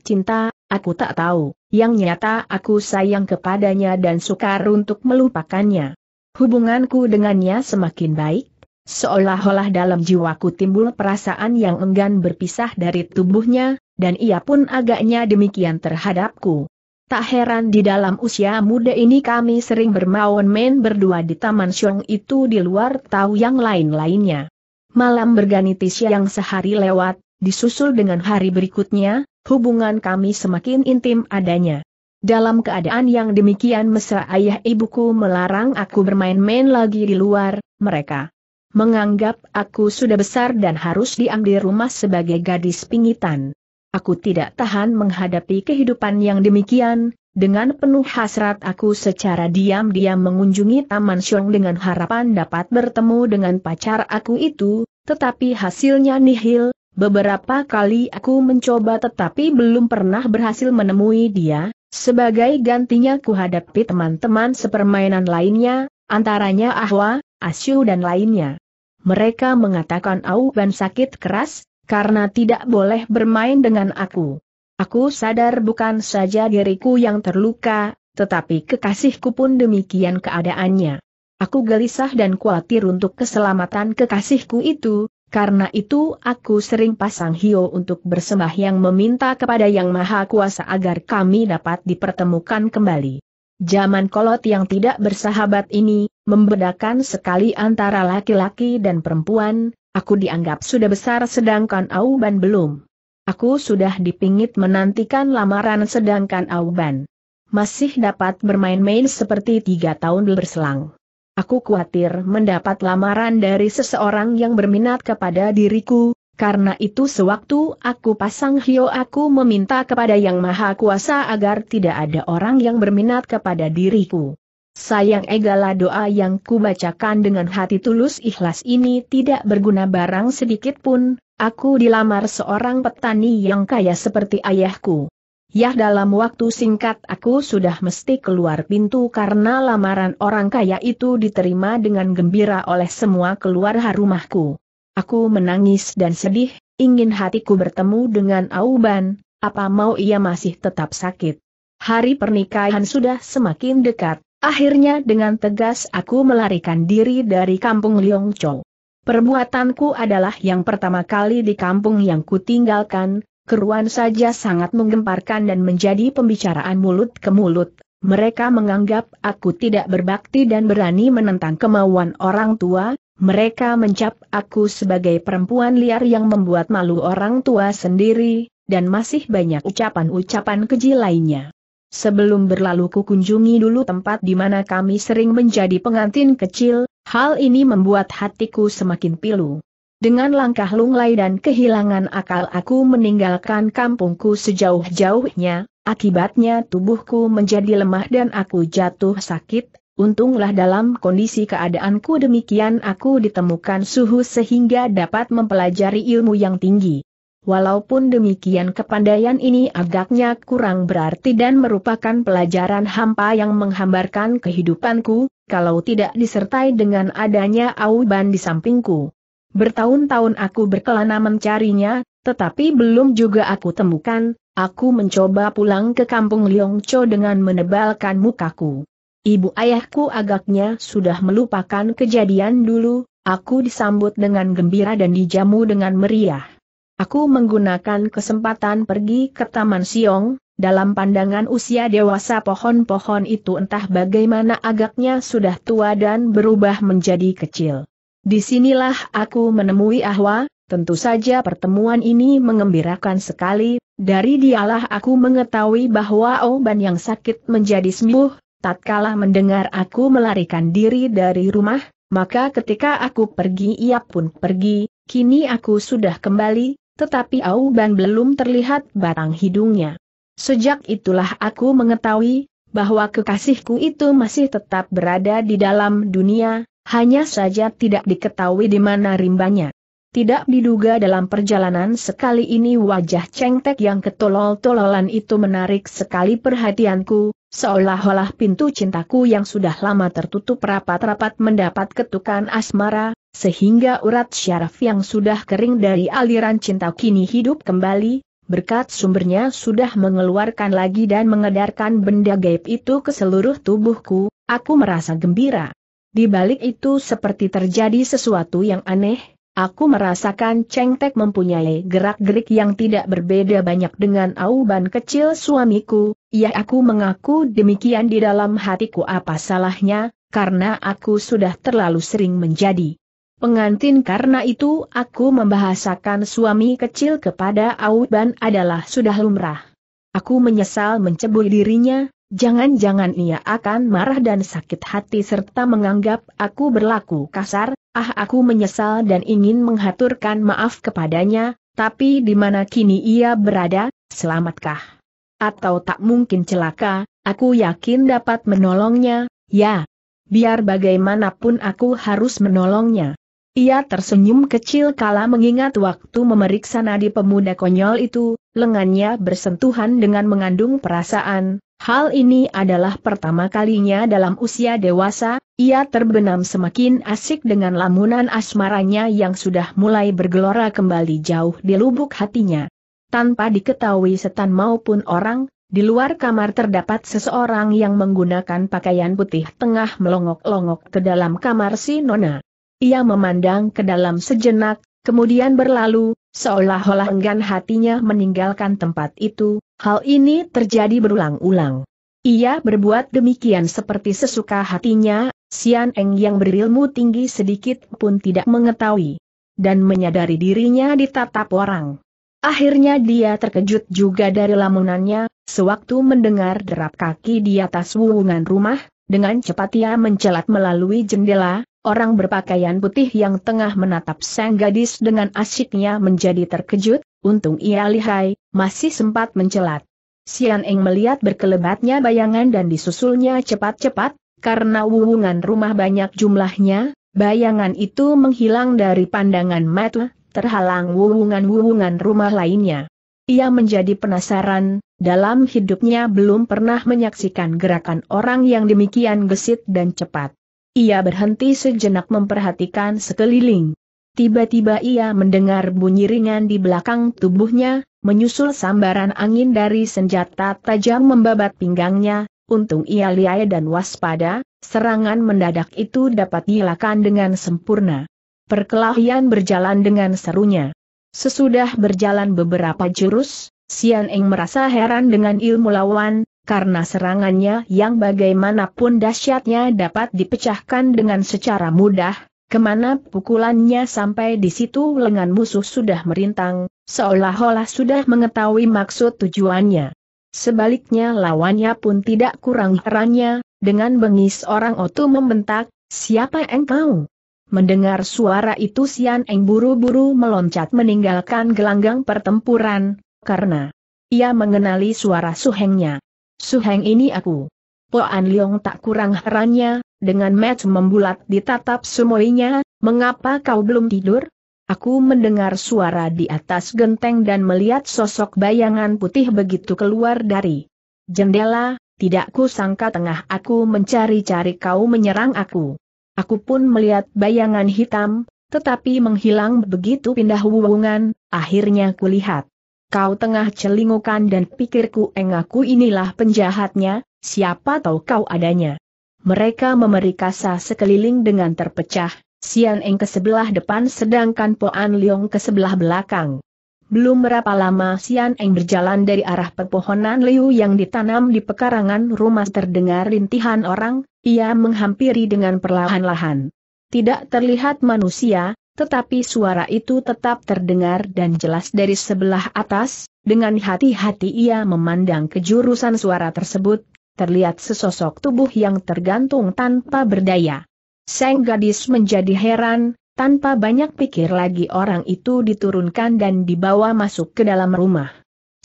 Cinta, aku tak tahu, yang nyata aku sayang kepadanya dan sukar untuk melupakannya. Hubunganku dengannya semakin baik, seolah-olah dalam jiwaku timbul perasaan yang enggan berpisah dari tubuhnya, dan ia pun agaknya demikian terhadapku. Tak heran di dalam usia muda ini kami sering bermawan main berdua di Taman Syong itu di luar tahu yang lain-lainnya. Malam berganitis yang sehari lewat, disusul dengan hari berikutnya, hubungan kami semakin intim adanya. Dalam keadaan yang demikian mesra ayah ibuku melarang aku bermain-main lagi di luar, mereka menganggap aku sudah besar dan harus diambil rumah sebagai gadis pingitan. Aku tidak tahan menghadapi kehidupan yang demikian, dengan penuh hasrat aku secara diam-diam mengunjungi Taman Xiong dengan harapan dapat bertemu dengan pacar aku itu, tetapi hasilnya nihil, beberapa kali aku mencoba tetapi belum pernah berhasil menemui dia, sebagai gantinya kuhadapi teman-teman sepermainan lainnya, antaranya Ahwa, Asyu dan lainnya. Mereka mengatakan Auban sakit keras, karena tidak boleh bermain dengan aku. Aku sadar bukan saja diriku yang terluka, tetapi kekasihku pun demikian keadaannya. Aku gelisah dan khawatir untuk keselamatan kekasihku itu, karena itu aku sering pasang hio untuk bersembahyang meminta kepada Yang Maha Kuasa agar kami dapat dipertemukan kembali. Zaman kolot yang tidak bersahabat ini, membedakan sekali antara laki-laki dan perempuan, aku dianggap sudah besar sedangkan Auban belum. Aku sudah dipingit menantikan lamaran sedangkan Auban masih dapat bermain-main seperti tiga tahun berselang. Aku khawatir mendapat lamaran dari seseorang yang berminat kepada diriku, karena itu sewaktu aku pasang hio aku meminta kepada Yang Maha Kuasa agar tidak ada orang yang berminat kepada diriku. Sayang egala doa yang kubacakan dengan hati tulus ikhlas ini tidak berguna barang sedikit pun, Aku dilamar seorang petani yang kaya seperti ayahku. Yah dalam waktu singkat aku sudah mesti keluar pintu karena lamaran orang kaya itu diterima dengan gembira oleh semua keluar rumahku. Aku menangis dan sedih, ingin hatiku bertemu dengan Auban, apa mau ia masih tetap sakit. Hari pernikahan sudah semakin dekat, akhirnya dengan tegas aku melarikan diri dari kampung Liongchow. Perbuatanku adalah yang pertama kali di kampung yang kutinggalkan, keruan saja sangat menggemparkan dan menjadi pembicaraan mulut ke mulut. Mereka menganggap aku tidak berbakti dan berani menentang kemauan orang tua, mereka mencap aku sebagai perempuan liar yang membuat malu orang tua sendiri, dan masih banyak ucapan-ucapan keji lainnya. Sebelum berlalu ku kunjungi dulu tempat di mana kami sering menjadi pengantin kecil, Hal ini membuat hatiku semakin pilu. Dengan langkah lunglai dan kehilangan akal aku meninggalkan kampungku sejauh-jauhnya, akibatnya tubuhku menjadi lemah dan aku jatuh sakit, untunglah dalam kondisi keadaanku demikian aku ditemukan suhu sehingga dapat mempelajari ilmu yang tinggi. Walaupun demikian kepandaian ini agaknya kurang berarti dan merupakan pelajaran hampa yang menghambarkan kehidupanku, kalau tidak disertai dengan adanya Auban di sampingku. Bertahun-tahun aku berkelana mencarinya, tetapi belum juga aku temukan, aku mencoba pulang ke kampung Liongco dengan menebalkan mukaku. Ibu ayahku agaknya sudah melupakan kejadian dulu, aku disambut dengan gembira dan dijamu dengan meriah. Aku menggunakan kesempatan pergi ke Taman Siong, dalam pandangan usia dewasa pohon-pohon itu entah bagaimana agaknya sudah tua dan berubah menjadi kecil. Disinilah aku menemui Ahwa, tentu saja pertemuan ini mengembirakan sekali, dari dialah aku mengetahui bahwa Oban yang sakit menjadi sembuh, tatkala mendengar aku melarikan diri dari rumah, maka ketika aku pergi ia pun pergi, kini aku sudah kembali, tetapi Auban belum terlihat batang hidungnya. Sejak itulah aku mengetahui bahwa kekasihku itu masih tetap berada di dalam dunia, hanya saja tidak diketahui di mana rimbanya. Tidak diduga dalam perjalanan sekali ini wajah cengtek yang ketolol-tololan itu menarik sekali perhatianku, seolah-olah pintu cintaku yang sudah lama tertutup rapat-rapat mendapat ketukan asmara, sehingga urat syaraf yang sudah kering dari aliran cinta kini hidup kembali, berkat sumbernya sudah mengeluarkan lagi dan mengedarkan benda gaib itu ke seluruh tubuhku, aku merasa gembira. Di balik itu seperti terjadi sesuatu yang aneh, aku merasakan Cheng Tek mempunyai gerak-gerik yang tidak berbeda banyak dengan auban kecil suamiku, ya aku mengaku demikian di dalam hatiku apa salahnya, karena aku sudah terlalu sering menjadi Pengantin karena itu aku membahasakan suami kecil kepada Auban adalah sudah lumrah. Aku menyesal menceburi dirinya, jangan-jangan ia akan marah dan sakit hati serta menganggap aku berlaku kasar, ah aku menyesal dan ingin menghaturkan maaf kepadanya, tapi di mana kini ia berada, selamatkah? Atau tak mungkin celaka, aku yakin dapat menolongnya, ya. Biar bagaimanapun aku harus menolongnya. Ia tersenyum kecil kala mengingat waktu memeriksa nadi pemuda konyol itu, lengannya bersentuhan dengan mengandung perasaan, hal ini adalah pertama kalinya dalam usia dewasa, ia terbenam semakin asik dengan lamunan asmaranya yang sudah mulai bergelora kembali jauh di lubuk hatinya. Tanpa diketahui setan maupun orang, di luar kamar terdapat seseorang yang menggunakan pakaian putih tengah melongok-longok ke dalam kamar si Nona. Ia memandang ke dalam sejenak, kemudian berlalu, seolah-olah enggan hatinya meninggalkan tempat itu, hal ini terjadi berulang-ulang. Ia berbuat demikian seperti sesuka hatinya, Sian Eng yang berilmu tinggi sedikit pun tidak mengetahui. Dan menyadari dirinya ditatap orang. Akhirnya dia terkejut juga dari lamunannya, sewaktu mendengar derap kaki di atas wuungan rumah, dengan cepat ia mencelat melalui jendela, Orang berpakaian putih yang tengah menatap sang gadis dengan asyiknya menjadi terkejut, untung ia lihai, masih sempat mencelat. Sian Eng melihat berkelebatnya bayangan dan disusulnya cepat-cepat, karena wuwungan rumah banyak jumlahnya, bayangan itu menghilang dari pandangan mata, terhalang wuwungan-wuwungan rumah lainnya. Ia menjadi penasaran, dalam hidupnya belum pernah menyaksikan gerakan orang yang demikian gesit dan cepat. Ia berhenti sejenak memperhatikan sekeliling. Tiba-tiba ia mendengar bunyi ringan di belakang tubuhnya, menyusul sambaran angin dari senjata tajam membabat pinggangnya, untung ia liai dan waspada, serangan mendadak itu dapat dilakukan dengan sempurna. Perkelahian berjalan dengan serunya. Sesudah berjalan beberapa jurus, Sian Eng merasa heran dengan ilmu lawan, karena serangannya yang bagaimanapun dahsyatnya dapat dipecahkan dengan secara mudah, kemana pukulannya sampai di situ lengan musuh sudah merintang, seolah-olah sudah mengetahui maksud tujuannya. Sebaliknya lawannya pun tidak kurang herannya, dengan bengis orang Otu membentak, siapa engkau? Mendengar suara itu Sian Eng buru-buru meloncat meninggalkan gelanggang pertempuran, karena ia mengenali suara suhengnya. Suheng ini aku. Poan Leong tak kurang herannya, dengan match membulat di tatap semuanya, mengapa kau belum tidur? Aku mendengar suara di atas genteng dan melihat sosok bayangan putih begitu keluar dari jendela, tidak ku sangka tengah aku mencari-cari kau menyerang aku. Aku pun melihat bayangan hitam, tetapi menghilang begitu pindah hubungan, akhirnya kulihat. Kau tengah celingukan dan pikirku engaku inilah penjahatnya, siapa tahu kau adanya. Mereka memeriksa sekeliling dengan terpecah, Sian Eng ke sebelah depan sedangkan Po An Leong ke sebelah belakang. Belum berapa lama Sian Eng berjalan dari arah pepohonan liu yang ditanam di pekarangan rumah terdengar rintihan orang, ia menghampiri dengan perlahan-lahan. Tidak terlihat manusia, tetapi suara itu tetap terdengar dan jelas dari sebelah atas, dengan hati-hati ia memandang ke jurusan suara tersebut, terlihat sesosok tubuh yang tergantung tanpa berdaya. Sang gadis menjadi heran, tanpa banyak pikir lagi orang itu diturunkan dan dibawa masuk ke dalam rumah.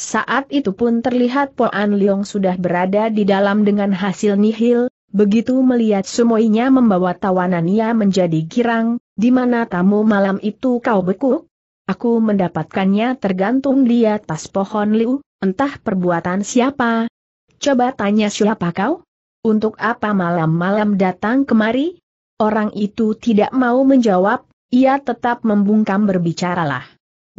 Saat itu pun terlihat Poan Leong sudah berada di dalam dengan hasil nihil, Begitu melihat semuanya membawa tawanan ia menjadi girang, di mana tamu malam itu kau beku? Aku mendapatkannya tergantung di atas pohon liu, entah perbuatan siapa. Coba tanya siapa kau? Untuk apa malam-malam datang kemari? Orang itu tidak mau menjawab, ia tetap membungkam berbicaralah.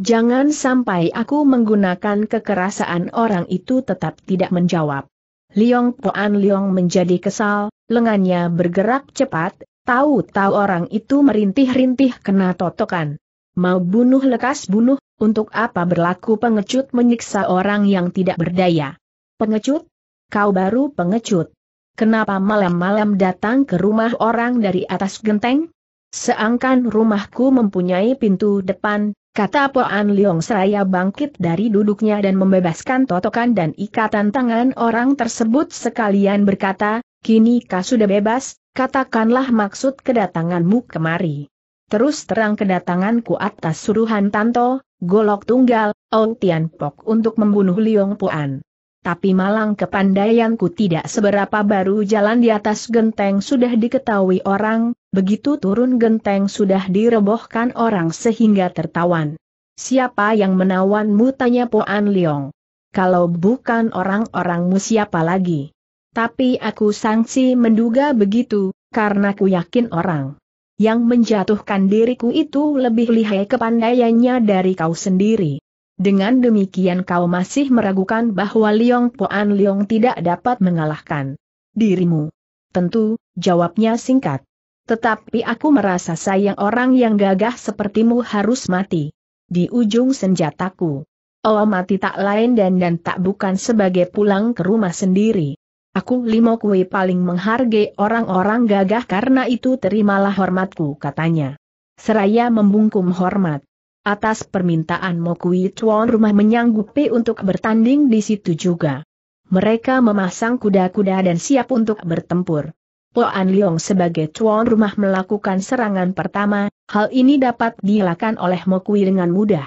Jangan sampai aku menggunakan kekerasan orang itu tetap tidak menjawab. Liong Poan Liong menjadi kesal, lengannya bergerak cepat, Tahu-tahu orang itu merintih-rintih kena totokan. Mau bunuh lekas bunuh, untuk apa berlaku pengecut menyiksa orang yang tidak berdaya? Pengecut? Kau baru pengecut. Kenapa malam-malam datang ke rumah orang dari atas genteng? Seangkan rumahku mempunyai pintu depan, kata Poan Liong seraya bangkit dari duduknya dan membebaskan totokan dan ikatan tangan orang tersebut sekalian berkata, kini kau sudah bebas, Katakanlah maksud kedatanganmu kemari. Terus terang kedatanganku atas suruhan Tanto, Golok Tunggal, Ong Tian Pok untuk membunuh Liong Puan. Tapi malang kepandaianku tidak seberapa baru jalan di atas genteng sudah diketahui orang, begitu turun genteng sudah direbohkan orang sehingga tertawan. Siapa yang menawanmu tanya Puan Liong. Kalau bukan orang-orangmu siapa lagi? Tapi aku sangsi menduga begitu, karena ku yakin orang yang menjatuhkan diriku itu lebih lihai kepandaiannya dari kau sendiri. Dengan demikian kau masih meragukan bahwa Liong Poan Liong tidak dapat mengalahkan dirimu. Tentu, jawabnya singkat. Tetapi aku merasa sayang orang yang gagah sepertimu harus mati. Di ujung senjataku. Oh mati tak lain dan dan tak bukan sebagai pulang ke rumah sendiri. Aku Limo Kui paling menghargai orang-orang gagah karena itu terimalah hormatku katanya. Seraya membungkum hormat. Atas permintaan Mokui Chuan rumah menyanggupi untuk bertanding di situ juga. Mereka memasang kuda-kuda dan siap untuk bertempur. Poan Liong sebagai Chuan rumah melakukan serangan pertama, hal ini dapat dilakukan oleh Mokui dengan mudah.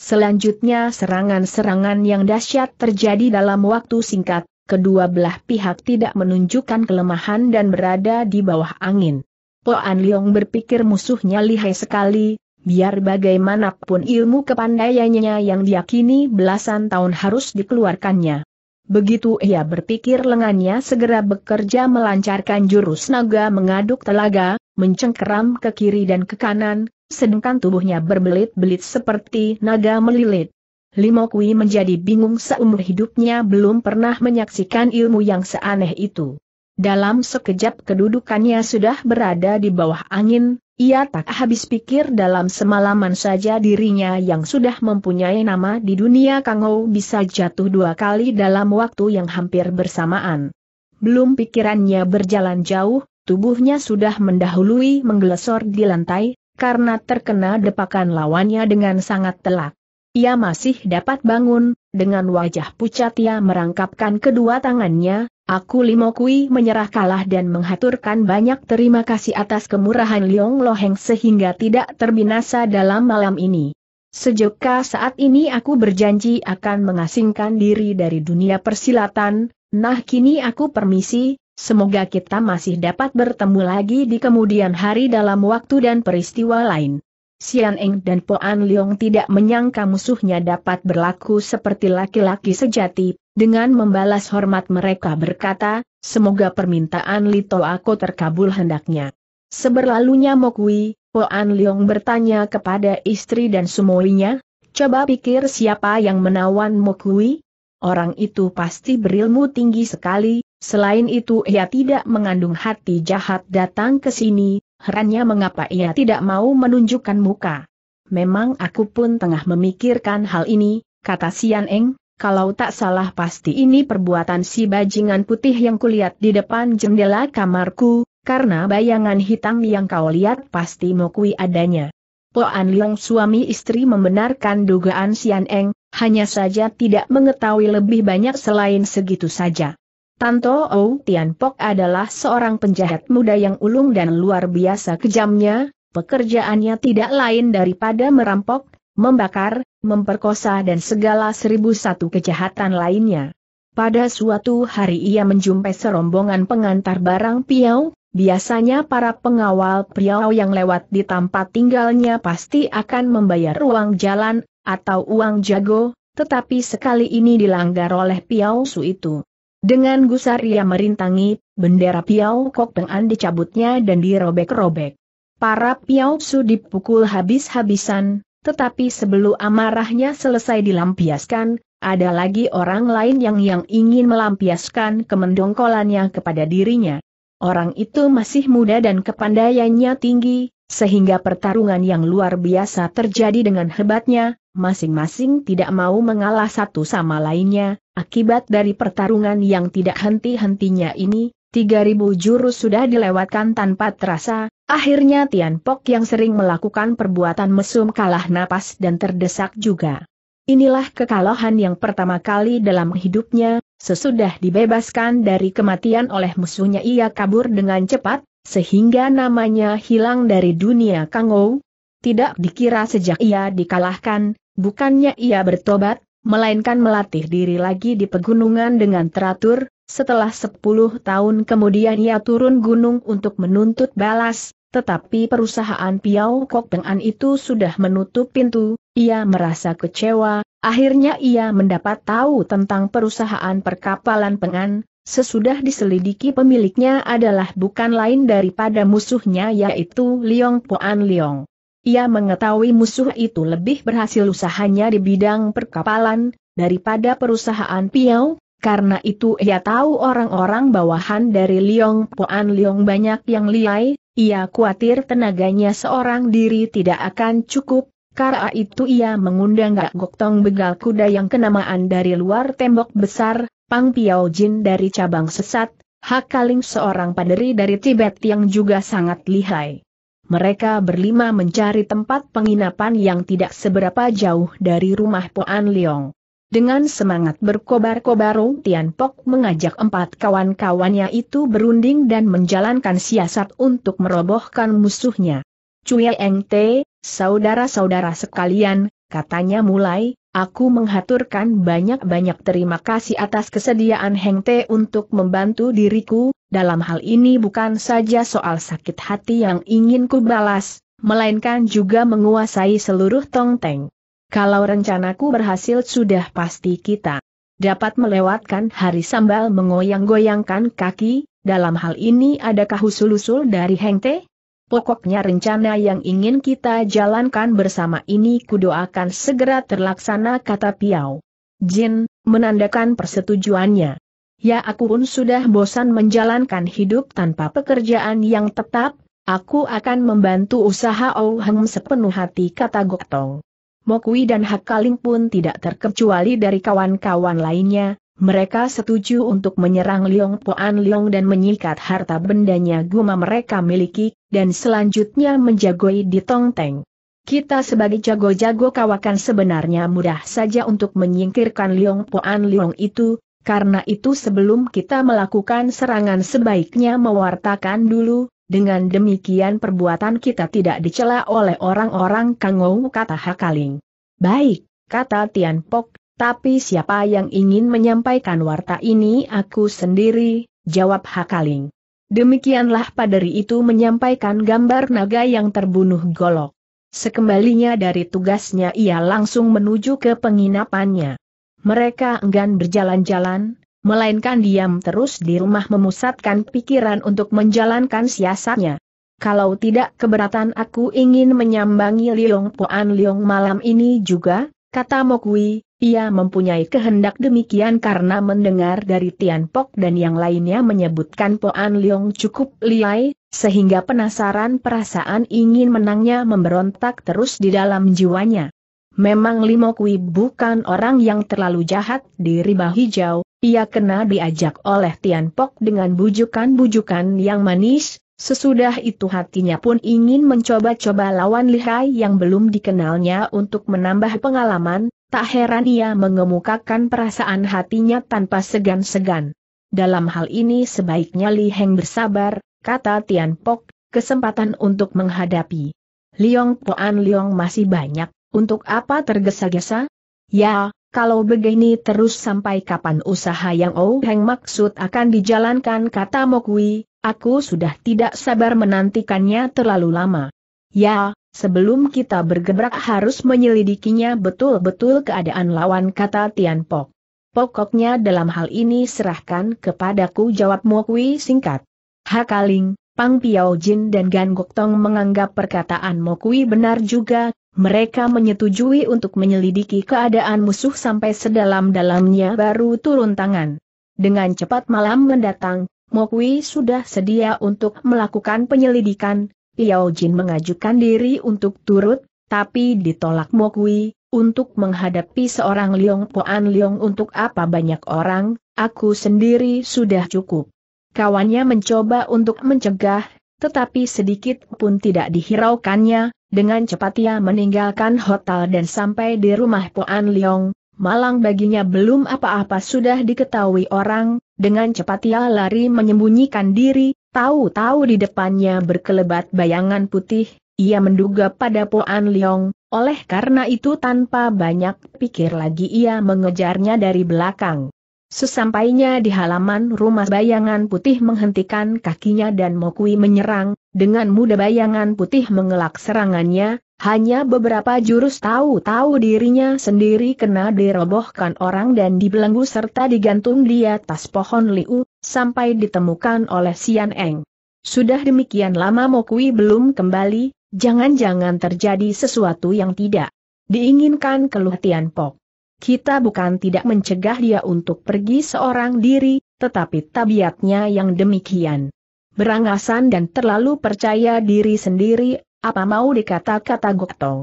Selanjutnya serangan-serangan yang dahsyat terjadi dalam waktu singkat, kedua belah pihak tidak menunjukkan kelemahan dan berada di bawah angin. Po An berpikir musuhnya lihai sekali, biar bagaimanapun ilmu kepandaiannya yang diakini belasan tahun harus dikeluarkannya. Begitu ia berpikir lengannya segera bekerja melancarkan jurus naga mengaduk telaga, mencengkeram ke kiri dan ke kanan, sedangkan tubuhnya berbelit-belit seperti naga melilit. Limokui menjadi bingung seumur hidupnya belum pernah menyaksikan ilmu yang seaneh itu. Dalam sekejap kedudukannya sudah berada di bawah angin, ia tak habis pikir dalam semalaman saja dirinya yang sudah mempunyai nama di dunia Kangou bisa jatuh dua kali dalam waktu yang hampir bersamaan. Belum pikirannya berjalan jauh, tubuhnya sudah mendahului menggelesor di lantai, karena terkena depakan lawannya dengan sangat telak. Ia masih dapat bangun, dengan wajah pucat ia merangkapkan kedua tangannya, aku Limokui menyerah kalah dan menghaturkan banyak terima kasih atas kemurahan Liong Loheng sehingga tidak terbinasa dalam malam ini. Sejauhkah saat ini aku berjanji akan mengasingkan diri dari dunia persilatan, nah kini aku permisi, semoga kita masih dapat bertemu lagi di kemudian hari dalam waktu dan peristiwa lain. Sian Eng dan Poan Leong tidak menyangka musuhnya dapat berlaku seperti laki-laki sejati, dengan membalas hormat mereka berkata, semoga permintaan Lito Ako terkabul hendaknya. Seberlalunya Mokwi, Poan Leong bertanya kepada istri dan sumoinya, coba pikir siapa yang menawan Mokwi? Orang itu pasti berilmu tinggi sekali, selain itu ia tidak mengandung hati jahat datang ke sini, Herannya mengapa ia tidak mau menunjukkan muka. Memang aku pun tengah memikirkan hal ini, kata Sian Eng, kalau tak salah pasti ini perbuatan si bajingan putih yang kulihat di depan jendela kamarku, karena bayangan hitam yang kau lihat pasti mokui adanya. Po An Leong suami istri membenarkan dugaan Sian Eng, hanya saja tidak mengetahui lebih banyak selain segitu saja. Tanto Ou Pok adalah seorang penjahat muda yang ulung dan luar biasa kejamnya, pekerjaannya tidak lain daripada merampok, membakar, memperkosa dan segala seribu satu kejahatan lainnya. Pada suatu hari ia menjumpai serombongan pengantar barang piau, biasanya para pengawal piau yang lewat di tempat tinggalnya pasti akan membayar uang jalan, atau uang jago, tetapi sekali ini dilanggar oleh piau su itu. Dengan gusar ia merintangi, bendera Piau Kok Peng'an dicabutnya dan dirobek-robek. Para Piau Su dipukul habis-habisan, tetapi sebelum amarahnya selesai dilampiaskan, ada lagi orang lain yang yang ingin melampiaskan kemendongkolannya kepada dirinya. Orang itu masih muda dan kepandaiannya tinggi, sehingga pertarungan yang luar biasa terjadi dengan hebatnya, masing-masing tidak mau mengalah satu sama lainnya, Akibat dari pertarungan yang tidak henti-hentinya ini, 3000 jurus sudah dilewatkan tanpa terasa, akhirnya Tian Pok yang sering melakukan perbuatan mesum kalah napas dan terdesak juga. Inilah kekalahan yang pertama kali dalam hidupnya, sesudah dibebaskan dari kematian oleh musuhnya ia kabur dengan cepat, sehingga namanya hilang dari dunia Kangou. Tidak dikira sejak ia dikalahkan, bukannya ia bertobat, melainkan melatih diri lagi di pegunungan dengan teratur, setelah 10 tahun kemudian ia turun gunung untuk menuntut balas, tetapi perusahaan Piao Kok Peng'an itu sudah menutup pintu, ia merasa kecewa, akhirnya ia mendapat tahu tentang perusahaan perkapalan Peng'an, sesudah diselidiki pemiliknya adalah bukan lain daripada musuhnya yaitu Liong Poan Liong. Ia mengetahui musuh itu lebih berhasil usahanya di bidang perkapalan, daripada perusahaan Piau, karena itu ia tahu orang-orang bawahan dari Liong Poan Liong banyak yang liai, ia khawatir tenaganya seorang diri tidak akan cukup, karena itu ia mengundang Gak Goktong begal kuda yang kenamaan dari luar tembok besar, Pang Piao Jin dari cabang sesat, Hakaling seorang paderi dari Tibet yang juga sangat lihai mereka berlima mencari tempat penginapan yang tidak seberapa jauh dari rumah Poan Leong. Dengan semangat berkobar-kobar Tian Pok mengajak empat kawan-kawannya itu berunding dan menjalankan siasat untuk merobohkan musuhnya. Cui Eng Te, saudara-saudara sekalian, Katanya mulai, aku menghaturkan banyak-banyak terima kasih atas kesediaan Heng Te untuk membantu diriku, dalam hal ini bukan saja soal sakit hati yang ingin ku balas, melainkan juga menguasai seluruh Tong tongteng. Kalau rencanaku berhasil sudah pasti kita dapat melewatkan hari sambal mengoyang-goyangkan kaki, dalam hal ini adakah usul-usul dari Heng Te? Pokoknya rencana yang ingin kita jalankan bersama ini kudoakan segera terlaksana kata Piau. Jin, menandakan persetujuannya. Ya aku pun sudah bosan menjalankan hidup tanpa pekerjaan yang tetap, aku akan membantu usaha Oh Heng sepenuh hati kata Goktong. Mokui dan Hakaling pun tidak terkecuali dari kawan-kawan lainnya, mereka setuju untuk menyerang Liong Poan Liong dan menyikat harta bendanya guma mereka miliki, dan selanjutnya menjagoi di Tong Teng. Kita sebagai jago-jago kawakan sebenarnya mudah saja untuk menyingkirkan Liong Poan Liong itu, karena itu sebelum kita melakukan serangan sebaiknya mewartakan dulu, dengan demikian perbuatan kita tidak dicela oleh orang-orang Kangou kata Hakaling. Baik, kata Tian Pok tapi siapa yang ingin menyampaikan warta ini aku sendiri, jawab Hakaling. Demikianlah paderi itu menyampaikan gambar naga yang terbunuh golok. Sekembalinya dari tugasnya ia langsung menuju ke penginapannya. Mereka enggan berjalan-jalan, melainkan diam terus di rumah memusatkan pikiran untuk menjalankan siasatnya. Kalau tidak keberatan aku ingin menyambangi Liong Poan Liong malam ini juga, kata Mokui, ia mempunyai kehendak demikian karena mendengar dari Tian Pok dan yang lainnya menyebutkan Poan Leong cukup liai, sehingga penasaran perasaan ingin menangnya memberontak terus di dalam jiwanya. Memang Limo Kui bukan orang yang terlalu jahat di riba hijau, ia kena diajak oleh Tian Pok dengan bujukan-bujukan yang manis, Sesudah itu hatinya pun ingin mencoba-coba lawan lihai yang belum dikenalnya untuk menambah pengalaman, Tak heran ia mengemukakan perasaan hatinya tanpa segan-segan. Dalam hal ini sebaiknya Li Heng bersabar, kata Tian Pok, kesempatan untuk menghadapi. Liong Poan Liong masih banyak, untuk apa tergesa-gesa? Ya, kalau begini terus sampai kapan usaha yang Ou Heng maksud akan dijalankan kata Mokui, aku sudah tidak sabar menantikannya terlalu lama. Ya, Sebelum kita bergerak harus menyelidikinya betul-betul keadaan lawan kata Tian Pok. Pokoknya dalam hal ini serahkan kepadaku jawab Mokwi singkat. Hakaling, Pang Piao Jin dan Gan Goktong menganggap perkataan Mokwi benar juga, mereka menyetujui untuk menyelidiki keadaan musuh sampai sedalam-dalamnya baru turun tangan. Dengan cepat malam mendatang, Mokwi sudah sedia untuk melakukan penyelidikan, Piao Jin mengajukan diri untuk turut, tapi ditolak Mokui, untuk menghadapi seorang Liong Poan Liong untuk apa banyak orang, aku sendiri sudah cukup. Kawannya mencoba untuk mencegah, tetapi sedikit pun tidak dihiraukannya, dengan cepat ia meninggalkan hotel dan sampai di rumah Poan Liong, malang baginya belum apa-apa sudah diketahui orang, dengan cepat ia lari menyembunyikan diri, Tahu-tahu di depannya berkelebat bayangan putih, ia menduga pada Poan Leong, oleh karena itu tanpa banyak pikir lagi ia mengejarnya dari belakang. Sesampainya di halaman rumah bayangan putih menghentikan kakinya dan Mokui menyerang, dengan mudah bayangan putih mengelak serangannya, hanya beberapa jurus tahu-tahu dirinya sendiri kena dirobohkan orang dan dibelenggu serta digantung di atas pohon liu, sampai ditemukan oleh Sian Eng. Sudah demikian lama Mokui belum kembali, jangan-jangan terjadi sesuatu yang tidak diinginkan keluh Tian Pok. Kita bukan tidak mencegah dia untuk pergi seorang diri, tetapi tabiatnya yang demikian. Berangasan dan terlalu percaya diri sendiri, apa mau dikata-kata Gok Tong.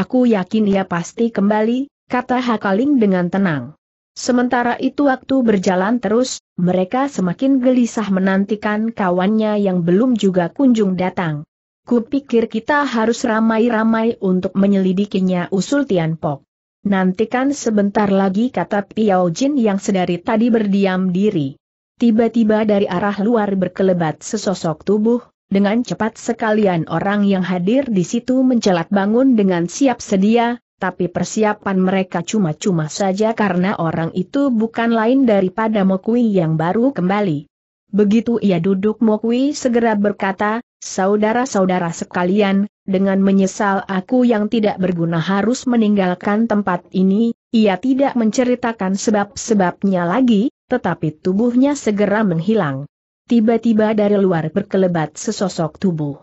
Aku yakin ia pasti kembali, kata Hakaling dengan tenang. Sementara itu waktu berjalan terus, mereka semakin gelisah menantikan kawannya yang belum juga kunjung datang. Kupikir kita harus ramai-ramai untuk menyelidikinya usul Tianpok. Nantikan sebentar lagi kata Piao Jin yang sedari tadi berdiam diri. Tiba-tiba dari arah luar berkelebat sesosok tubuh, dengan cepat sekalian orang yang hadir di situ mencelat bangun dengan siap sedia, tapi persiapan mereka cuma-cuma saja karena orang itu bukan lain daripada Mokui yang baru kembali. Begitu ia duduk Mokui segera berkata, Saudara-saudara sekalian, dengan menyesal aku yang tidak berguna harus meninggalkan tempat ini, ia tidak menceritakan sebab-sebabnya lagi, tetapi tubuhnya segera menghilang. Tiba-tiba dari luar berkelebat sesosok tubuh.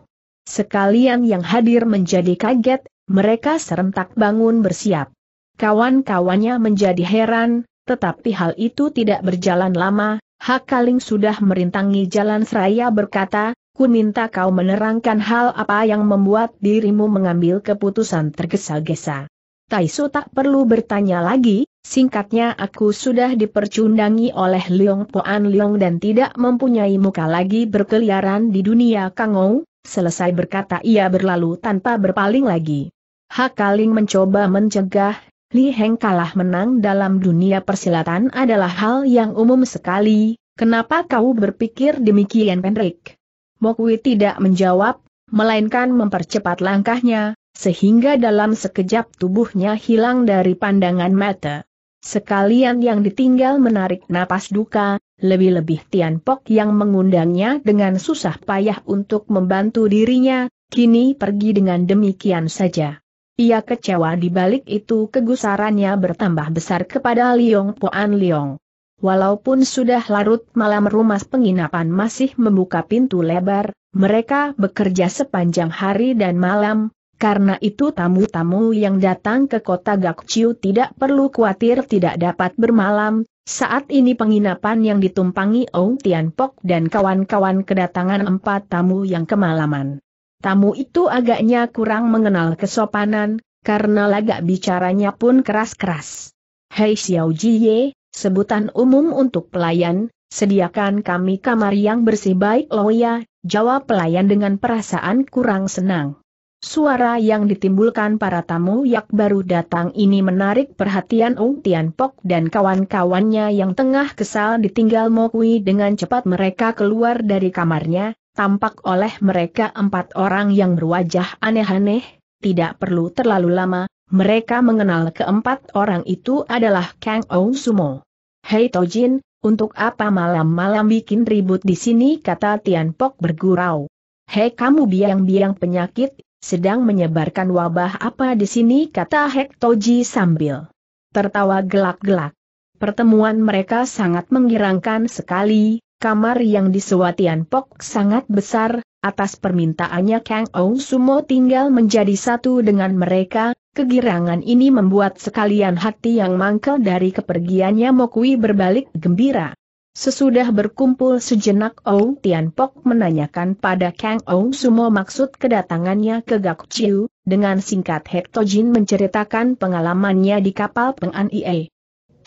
Sekalian yang hadir menjadi kaget, mereka serentak bangun bersiap. Kawan-kawannya menjadi heran, tetapi hal itu tidak berjalan lama, Hakaling sudah merintangi jalan seraya berkata, ku minta kau menerangkan hal apa yang membuat dirimu mengambil keputusan tergesa-gesa. Taisu tak perlu bertanya lagi, singkatnya aku sudah dipercundangi oleh Leong Poan Leong dan tidak mempunyai muka lagi berkeliaran di dunia Kangou, selesai berkata ia berlalu tanpa berpaling lagi. Hakaling mencoba mencegah, Li Heng kalah menang dalam dunia persilatan adalah hal yang umum sekali, kenapa kau berpikir demikian Pendrik? Mokwi tidak menjawab, melainkan mempercepat langkahnya, sehingga dalam sekejap tubuhnya hilang dari pandangan mata. Sekalian yang ditinggal menarik napas duka, lebih-lebih Tian Pok yang mengundangnya dengan susah payah untuk membantu dirinya, kini pergi dengan demikian saja. Ia kecewa di balik itu kegusarannya bertambah besar kepada Liong Poan Liong. Walaupun sudah larut malam rumah penginapan masih membuka pintu lebar, mereka bekerja sepanjang hari dan malam, karena itu tamu-tamu yang datang ke kota Gakciu tidak perlu khawatir tidak dapat bermalam, saat ini penginapan yang ditumpangi Ong Tian Pok dan kawan-kawan kedatangan empat tamu yang kemalaman. Tamu itu agaknya kurang mengenal kesopanan, karena lagak bicaranya pun keras-keras. Hei Xiao Jie, sebutan umum untuk pelayan, sediakan kami kamar yang bersih baik Loya, jawab pelayan dengan perasaan kurang senang. Suara yang ditimbulkan para tamu yang baru datang ini menarik perhatian Ung Tian Pok dan kawan-kawannya yang tengah kesal ditinggal Mokwi dengan cepat mereka keluar dari kamarnya, tampak oleh mereka empat orang yang berwajah aneh-aneh, tidak perlu terlalu lama, mereka mengenal keempat orang itu adalah Kang Ou Sumo. Hei Tojin, untuk apa malam-malam bikin ribut di sini kata Tian Pok bergurau. Hei kamu biang-biang penyakit, sedang menyebarkan wabah apa di sini kata Hek Toji sambil tertawa gelak-gelak. Pertemuan mereka sangat menggirangkan sekali, Kamar yang disewatian Pok sangat besar, atas permintaannya Kang Ong Sumo tinggal menjadi satu dengan mereka, kegirangan ini membuat sekalian hati yang mangkel dari kepergiannya Mokui berbalik gembira. Sesudah berkumpul sejenak Ong Tian Pok menanyakan pada Kang Ong Sumo maksud kedatangannya ke Gak Chiu, dengan singkat Hekto Jin menceritakan pengalamannya di kapal Peng An Ie.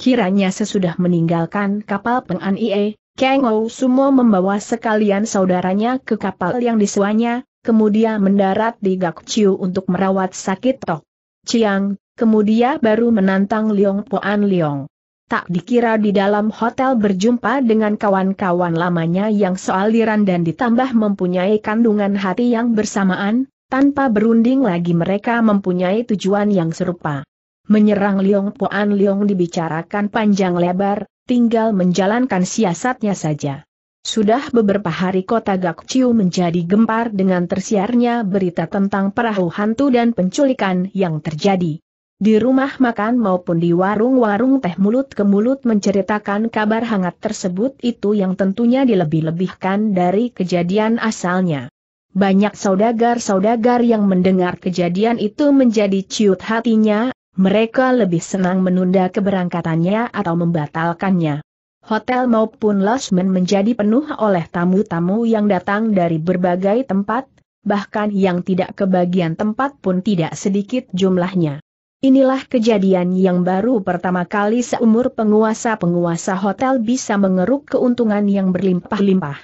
Kiranya sesudah meninggalkan kapal Peng An Ie, Kang Ou Sumo membawa sekalian saudaranya ke kapal yang disuanya, kemudian mendarat di Gakciu untuk merawat sakit Tok Chiang, kemudian baru menantang Liong Poan Liong. Tak dikira di dalam hotel berjumpa dengan kawan-kawan lamanya yang sealiran dan ditambah mempunyai kandungan hati yang bersamaan, tanpa berunding lagi mereka mempunyai tujuan yang serupa. Menyerang Liong Poan Liong dibicarakan panjang lebar, tinggal menjalankan siasatnya saja. Sudah beberapa hari kota Gakciu menjadi gempar dengan tersiarnya berita tentang perahu hantu dan penculikan yang terjadi. Di rumah makan maupun di warung-warung teh mulut ke mulut menceritakan kabar hangat tersebut itu yang tentunya dilebih-lebihkan dari kejadian asalnya. Banyak saudagar-saudagar yang mendengar kejadian itu menjadi ciut hatinya, mereka lebih senang menunda keberangkatannya atau membatalkannya. Hotel maupun losmen menjadi penuh oleh tamu-tamu yang datang dari berbagai tempat, bahkan yang tidak kebagian tempat pun tidak sedikit jumlahnya. Inilah kejadian yang baru pertama kali seumur penguasa-penguasa hotel bisa mengeruk keuntungan yang berlimpah-limpah.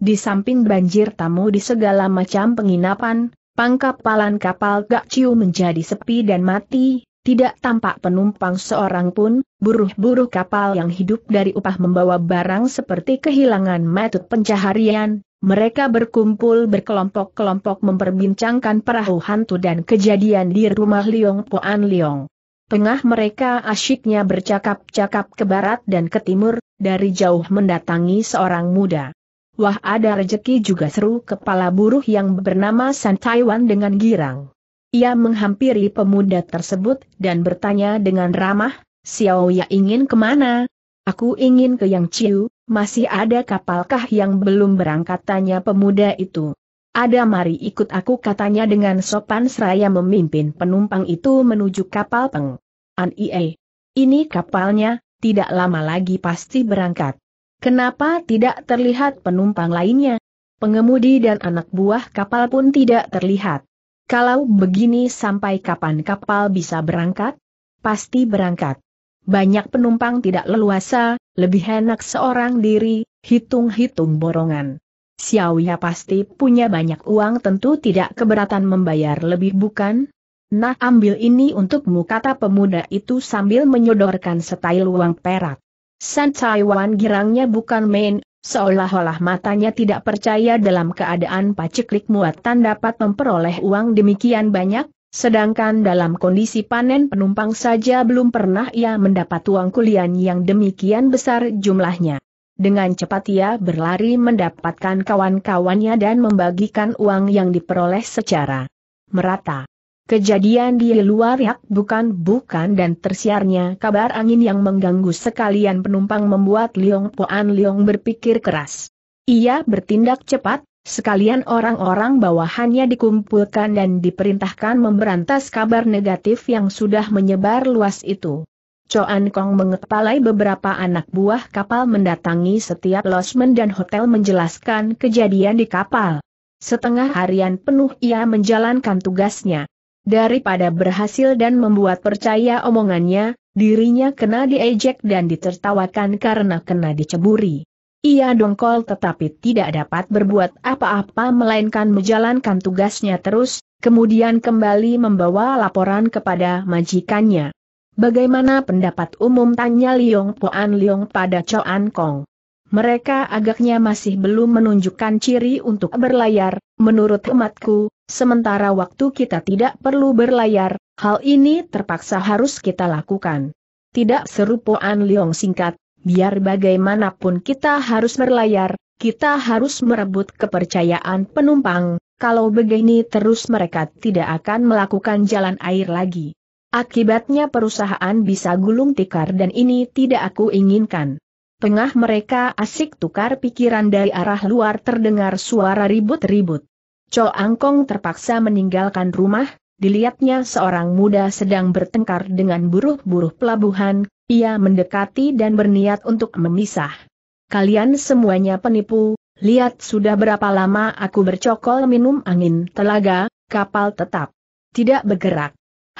Di samping banjir tamu di segala macam penginapan, pangkapalan kapal Gak Ciu menjadi sepi dan mati, tidak tampak penumpang seorang pun, buruh-buruh kapal yang hidup dari upah membawa barang seperti kehilangan metode pencaharian, mereka berkumpul berkelompok-kelompok memperbincangkan perahu hantu dan kejadian di rumah Liong Poan Liong. Tengah mereka asyiknya bercakap-cakap ke barat dan ke timur, dari jauh mendatangi seorang muda. Wah ada rejeki juga seru kepala buruh yang bernama San Taiwan dengan girang. Ia menghampiri pemuda tersebut dan bertanya dengan ramah, Xiao Ya ingin kemana? Aku ingin ke Yang Chiu, masih ada kapalkah yang belum berangkat tanya pemuda itu. Ada mari ikut aku katanya dengan sopan seraya memimpin penumpang itu menuju kapal Peng. An -ie. Ini kapalnya, tidak lama lagi pasti berangkat. Kenapa tidak terlihat penumpang lainnya? Pengemudi dan anak buah kapal pun tidak terlihat. Kalau begini sampai kapan kapal bisa berangkat? Pasti berangkat. Banyak penumpang tidak leluasa, lebih enak seorang diri, hitung-hitung borongan. Xiaoya pasti punya banyak uang tentu tidak keberatan membayar lebih bukan? Nah ambil ini untukmu kata pemuda itu sambil menyodorkan setail uang perak. San Caiwan girangnya bukan main, Seolah-olah matanya tidak percaya dalam keadaan paceklik muatan dapat memperoleh uang demikian banyak, sedangkan dalam kondisi panen penumpang saja belum pernah ia mendapat uang kulian yang demikian besar jumlahnya. Dengan cepat ia berlari mendapatkan kawan-kawannya dan membagikan uang yang diperoleh secara merata. Kejadian di luar yak bukan-bukan dan tersiarnya kabar angin yang mengganggu sekalian penumpang membuat Liong Poan Liong berpikir keras. Ia bertindak cepat, sekalian orang-orang bawahannya dikumpulkan dan diperintahkan memberantas kabar negatif yang sudah menyebar luas itu. Choan Kong mengepalai beberapa anak buah kapal mendatangi setiap losmen dan hotel menjelaskan kejadian di kapal. Setengah harian penuh ia menjalankan tugasnya. Daripada berhasil dan membuat percaya omongannya, dirinya kena diejek dan ditertawakan karena kena diceburi. Ia dongkol tetapi tidak dapat berbuat apa-apa melainkan menjalankan tugasnya terus, kemudian kembali membawa laporan kepada majikannya. Bagaimana pendapat umum tanya Liong Poan Liong pada Choan Kong? Mereka agaknya masih belum menunjukkan ciri untuk berlayar, menurut umatku, Sementara waktu kita tidak perlu berlayar, hal ini terpaksa harus kita lakukan. Tidak serupuan Liong singkat, biar bagaimanapun kita harus berlayar, kita harus merebut kepercayaan penumpang, kalau begini terus mereka tidak akan melakukan jalan air lagi. Akibatnya perusahaan bisa gulung tikar dan ini tidak aku inginkan. Tengah mereka asik tukar pikiran dari arah luar terdengar suara ribut-ribut. Cho Angkong terpaksa meninggalkan rumah, dilihatnya seorang muda sedang bertengkar dengan buruh-buruh pelabuhan, ia mendekati dan berniat untuk memisah. Kalian semuanya penipu, lihat sudah berapa lama aku bercokol minum angin telaga, kapal tetap tidak bergerak.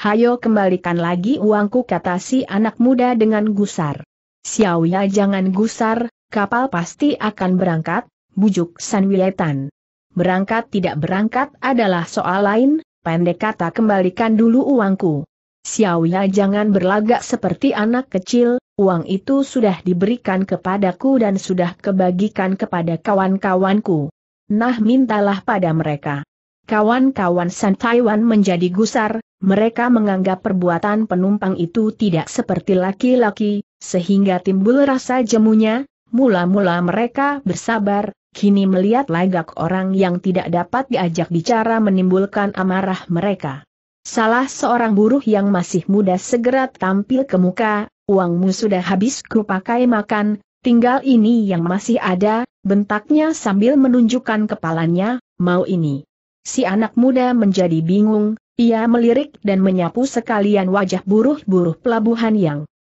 Hayo kembalikan lagi uangku kata si anak muda dengan gusar. Xiaoya jangan gusar, kapal pasti akan berangkat, bujuk San Wiletan. Berangkat tidak berangkat adalah soal lain, pendek kata kembalikan dulu uangku. Xiaoya jangan berlagak seperti anak kecil, uang itu sudah diberikan kepadaku dan sudah kebagikan kepada kawan-kawanku. Nah mintalah pada mereka. Kawan-kawan San Taiwan menjadi gusar, mereka menganggap perbuatan penumpang itu tidak seperti laki-laki, sehingga timbul rasa jemunya, mula-mula mereka bersabar, kini melihat lagak orang yang tidak dapat diajak bicara menimbulkan amarah mereka. Salah seorang buruh yang masih muda segera tampil ke muka, uangmu sudah habis pakai makan, tinggal ini yang masih ada, bentaknya sambil menunjukkan kepalanya, mau ini. Si anak muda menjadi bingung, ia melirik dan menyapu sekalian wajah buruh-buruh pelabuhan yang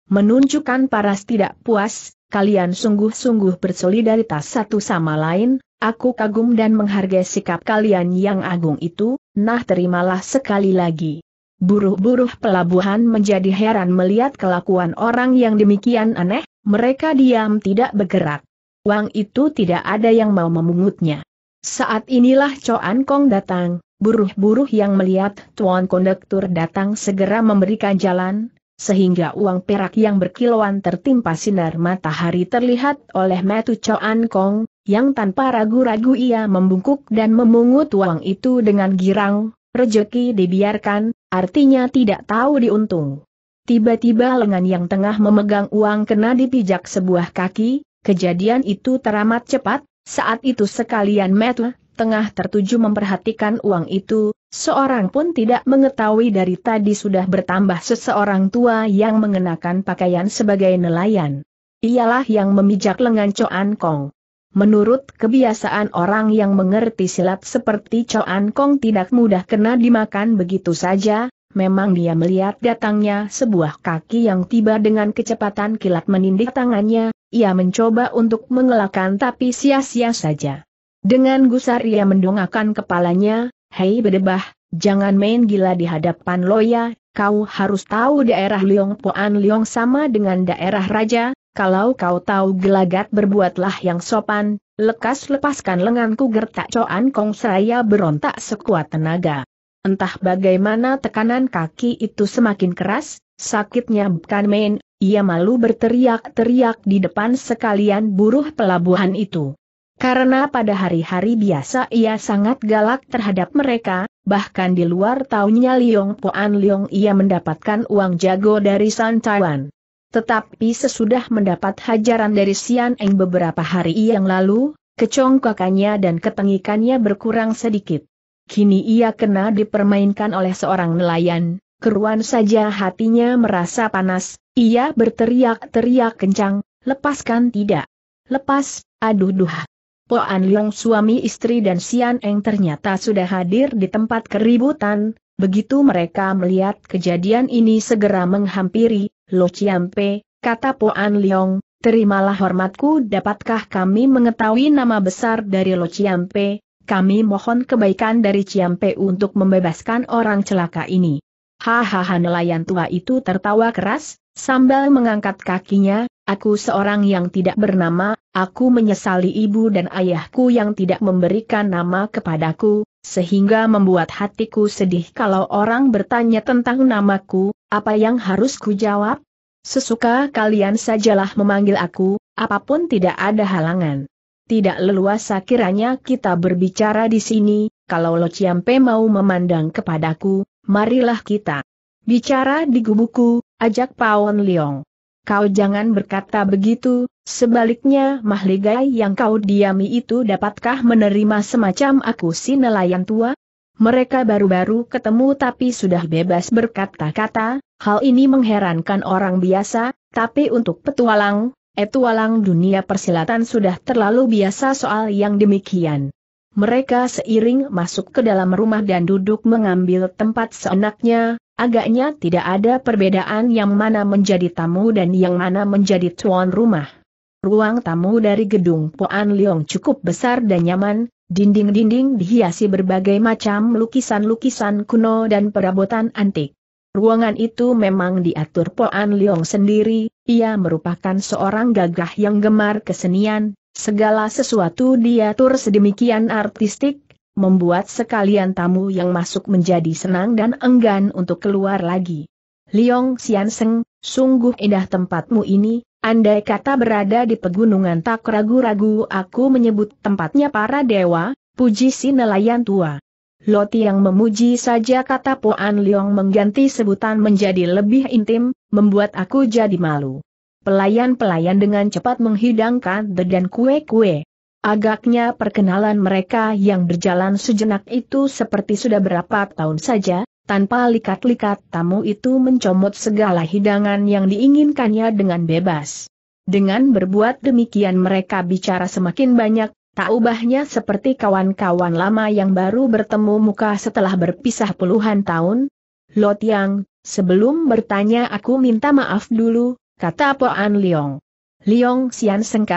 menunjukkan paras tidak puas, kalian sungguh-sungguh bersolidaritas satu sama lain, aku kagum dan menghargai sikap kalian yang agung itu, nah terimalah sekali lagi. Buruh-buruh pelabuhan menjadi heran melihat kelakuan orang yang demikian aneh, mereka diam tidak bergerak. Uang itu tidak ada yang mau memungutnya. Saat inilah Coan Kong datang, buruh-buruh yang melihat Tuan Kondektur datang segera memberikan jalan, sehingga uang perak yang berkilauan tertimpa sinar matahari terlihat oleh Metu Choan Kong, yang tanpa ragu-ragu ia membungkuk dan memungut uang itu dengan girang, rejeki dibiarkan, artinya tidak tahu diuntung. Tiba-tiba lengan yang tengah memegang uang kena dipijak sebuah kaki, kejadian itu teramat cepat, saat itu sekalian Metu tengah tertuju memperhatikan uang itu, seorang pun tidak mengetahui dari tadi sudah bertambah seseorang tua yang mengenakan pakaian sebagai nelayan. Ialah yang memijak lengan Coan Kong. Menurut kebiasaan orang yang mengerti silat seperti Coan Kong tidak mudah kena dimakan begitu saja, Memang dia melihat datangnya sebuah kaki yang tiba dengan kecepatan kilat menindih tangannya, ia mencoba untuk mengelakkan tapi sia-sia saja. Dengan gusar ia mendongakkan kepalanya, Hei bedebah, jangan main gila di hadapan Loya, kau harus tahu daerah Liong Poan Liong sama dengan daerah Raja, kalau kau tahu gelagat berbuatlah yang sopan, lekas lepaskan lenganku gertak coan kong seraya berontak sekuat tenaga. Entah bagaimana tekanan kaki itu semakin keras, sakitnya bukan main, ia malu berteriak-teriak di depan sekalian buruh pelabuhan itu. Karena pada hari-hari biasa ia sangat galak terhadap mereka, bahkan di luar tahunnya Liong Poan Liong ia mendapatkan uang jago dari San Taiwan. Tetapi sesudah mendapat hajaran dari Sian Eng beberapa hari yang lalu, kecongkakannya dan ketengikannya berkurang sedikit. Kini ia kena dipermainkan oleh seorang nelayan, keruan saja hatinya merasa panas, ia berteriak-teriak kencang, lepaskan tidak. Lepas, aduh duh, Po An Leong suami istri dan Sian Eng ternyata sudah hadir di tempat keributan, begitu mereka melihat kejadian ini segera menghampiri, Lo Chiampe, kata Po An Leong, terimalah hormatku dapatkah kami mengetahui nama besar dari Lo Chiampe, kami mohon kebaikan dari Ciampe untuk membebaskan orang celaka ini. Hahaha nelayan tua itu tertawa keras, sambil mengangkat kakinya, Aku seorang yang tidak bernama, aku menyesali ibu dan ayahku yang tidak memberikan nama kepadaku, sehingga membuat hatiku sedih kalau orang bertanya tentang namaku, apa yang harus ku jawab? Sesuka kalian sajalah memanggil aku, apapun tidak ada halangan. Tidak leluasa kiranya kita berbicara di sini, kalau Lo Ciampe mau memandang kepadaku, marilah kita. Bicara di gubuku, ajak Pawon Liong. Kau jangan berkata begitu, sebaliknya mahligai yang kau diami itu dapatkah menerima semacam aku si nelayan tua? Mereka baru-baru ketemu tapi sudah bebas berkata-kata, hal ini mengherankan orang biasa, tapi untuk petualang, etualang dunia persilatan sudah terlalu biasa soal yang demikian. Mereka seiring masuk ke dalam rumah dan duduk mengambil tempat seenaknya, Agaknya tidak ada perbedaan yang mana menjadi tamu dan yang mana menjadi tuan rumah. Ruang tamu dari gedung Poan Leong cukup besar dan nyaman, dinding-dinding dihiasi berbagai macam lukisan-lukisan kuno dan perabotan antik. Ruangan itu memang diatur Poan Leong sendiri, ia merupakan seorang gagah yang gemar kesenian, segala sesuatu diatur sedemikian artistik, membuat sekalian tamu yang masuk menjadi senang dan enggan untuk keluar lagi. Liong Xianseng, sungguh indah tempatmu ini, andai kata berada di pegunungan tak ragu-ragu aku menyebut tempatnya para dewa, puji si nelayan tua. Loti yang memuji saja kata Poan Liong mengganti sebutan menjadi lebih intim, membuat aku jadi malu. Pelayan-pelayan dengan cepat menghidangkan dedan kue-kue. Agaknya perkenalan mereka yang berjalan sejenak itu seperti sudah berapa tahun saja, tanpa likat-likat tamu itu mencomot segala hidangan yang diinginkannya dengan bebas. Dengan berbuat demikian mereka bicara semakin banyak, tak ubahnya seperti kawan-kawan lama yang baru bertemu muka setelah berpisah puluhan tahun. Lot Yang, sebelum bertanya aku minta maaf dulu, kata Poan Leong. Liong Xian Seng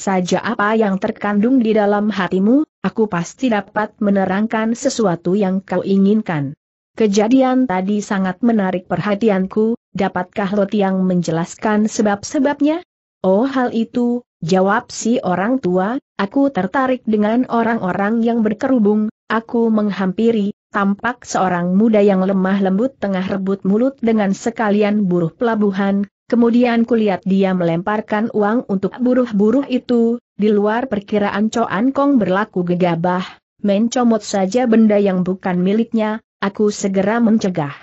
saja apa yang terkandung di dalam hatimu, aku pasti dapat menerangkan sesuatu yang kau inginkan. Kejadian tadi sangat menarik perhatianku, dapatkah Lot yang menjelaskan sebab-sebabnya? Oh hal itu, jawab si orang tua, aku tertarik dengan orang-orang yang berkerubung, aku menghampiri, tampak seorang muda yang lemah lembut tengah rebut mulut dengan sekalian buruh pelabuhan, Kemudian kulihat dia melemparkan uang untuk buruh-buruh itu, di luar perkiraan Coan Kong berlaku gegabah, mencomot saja benda yang bukan miliknya, aku segera mencegah.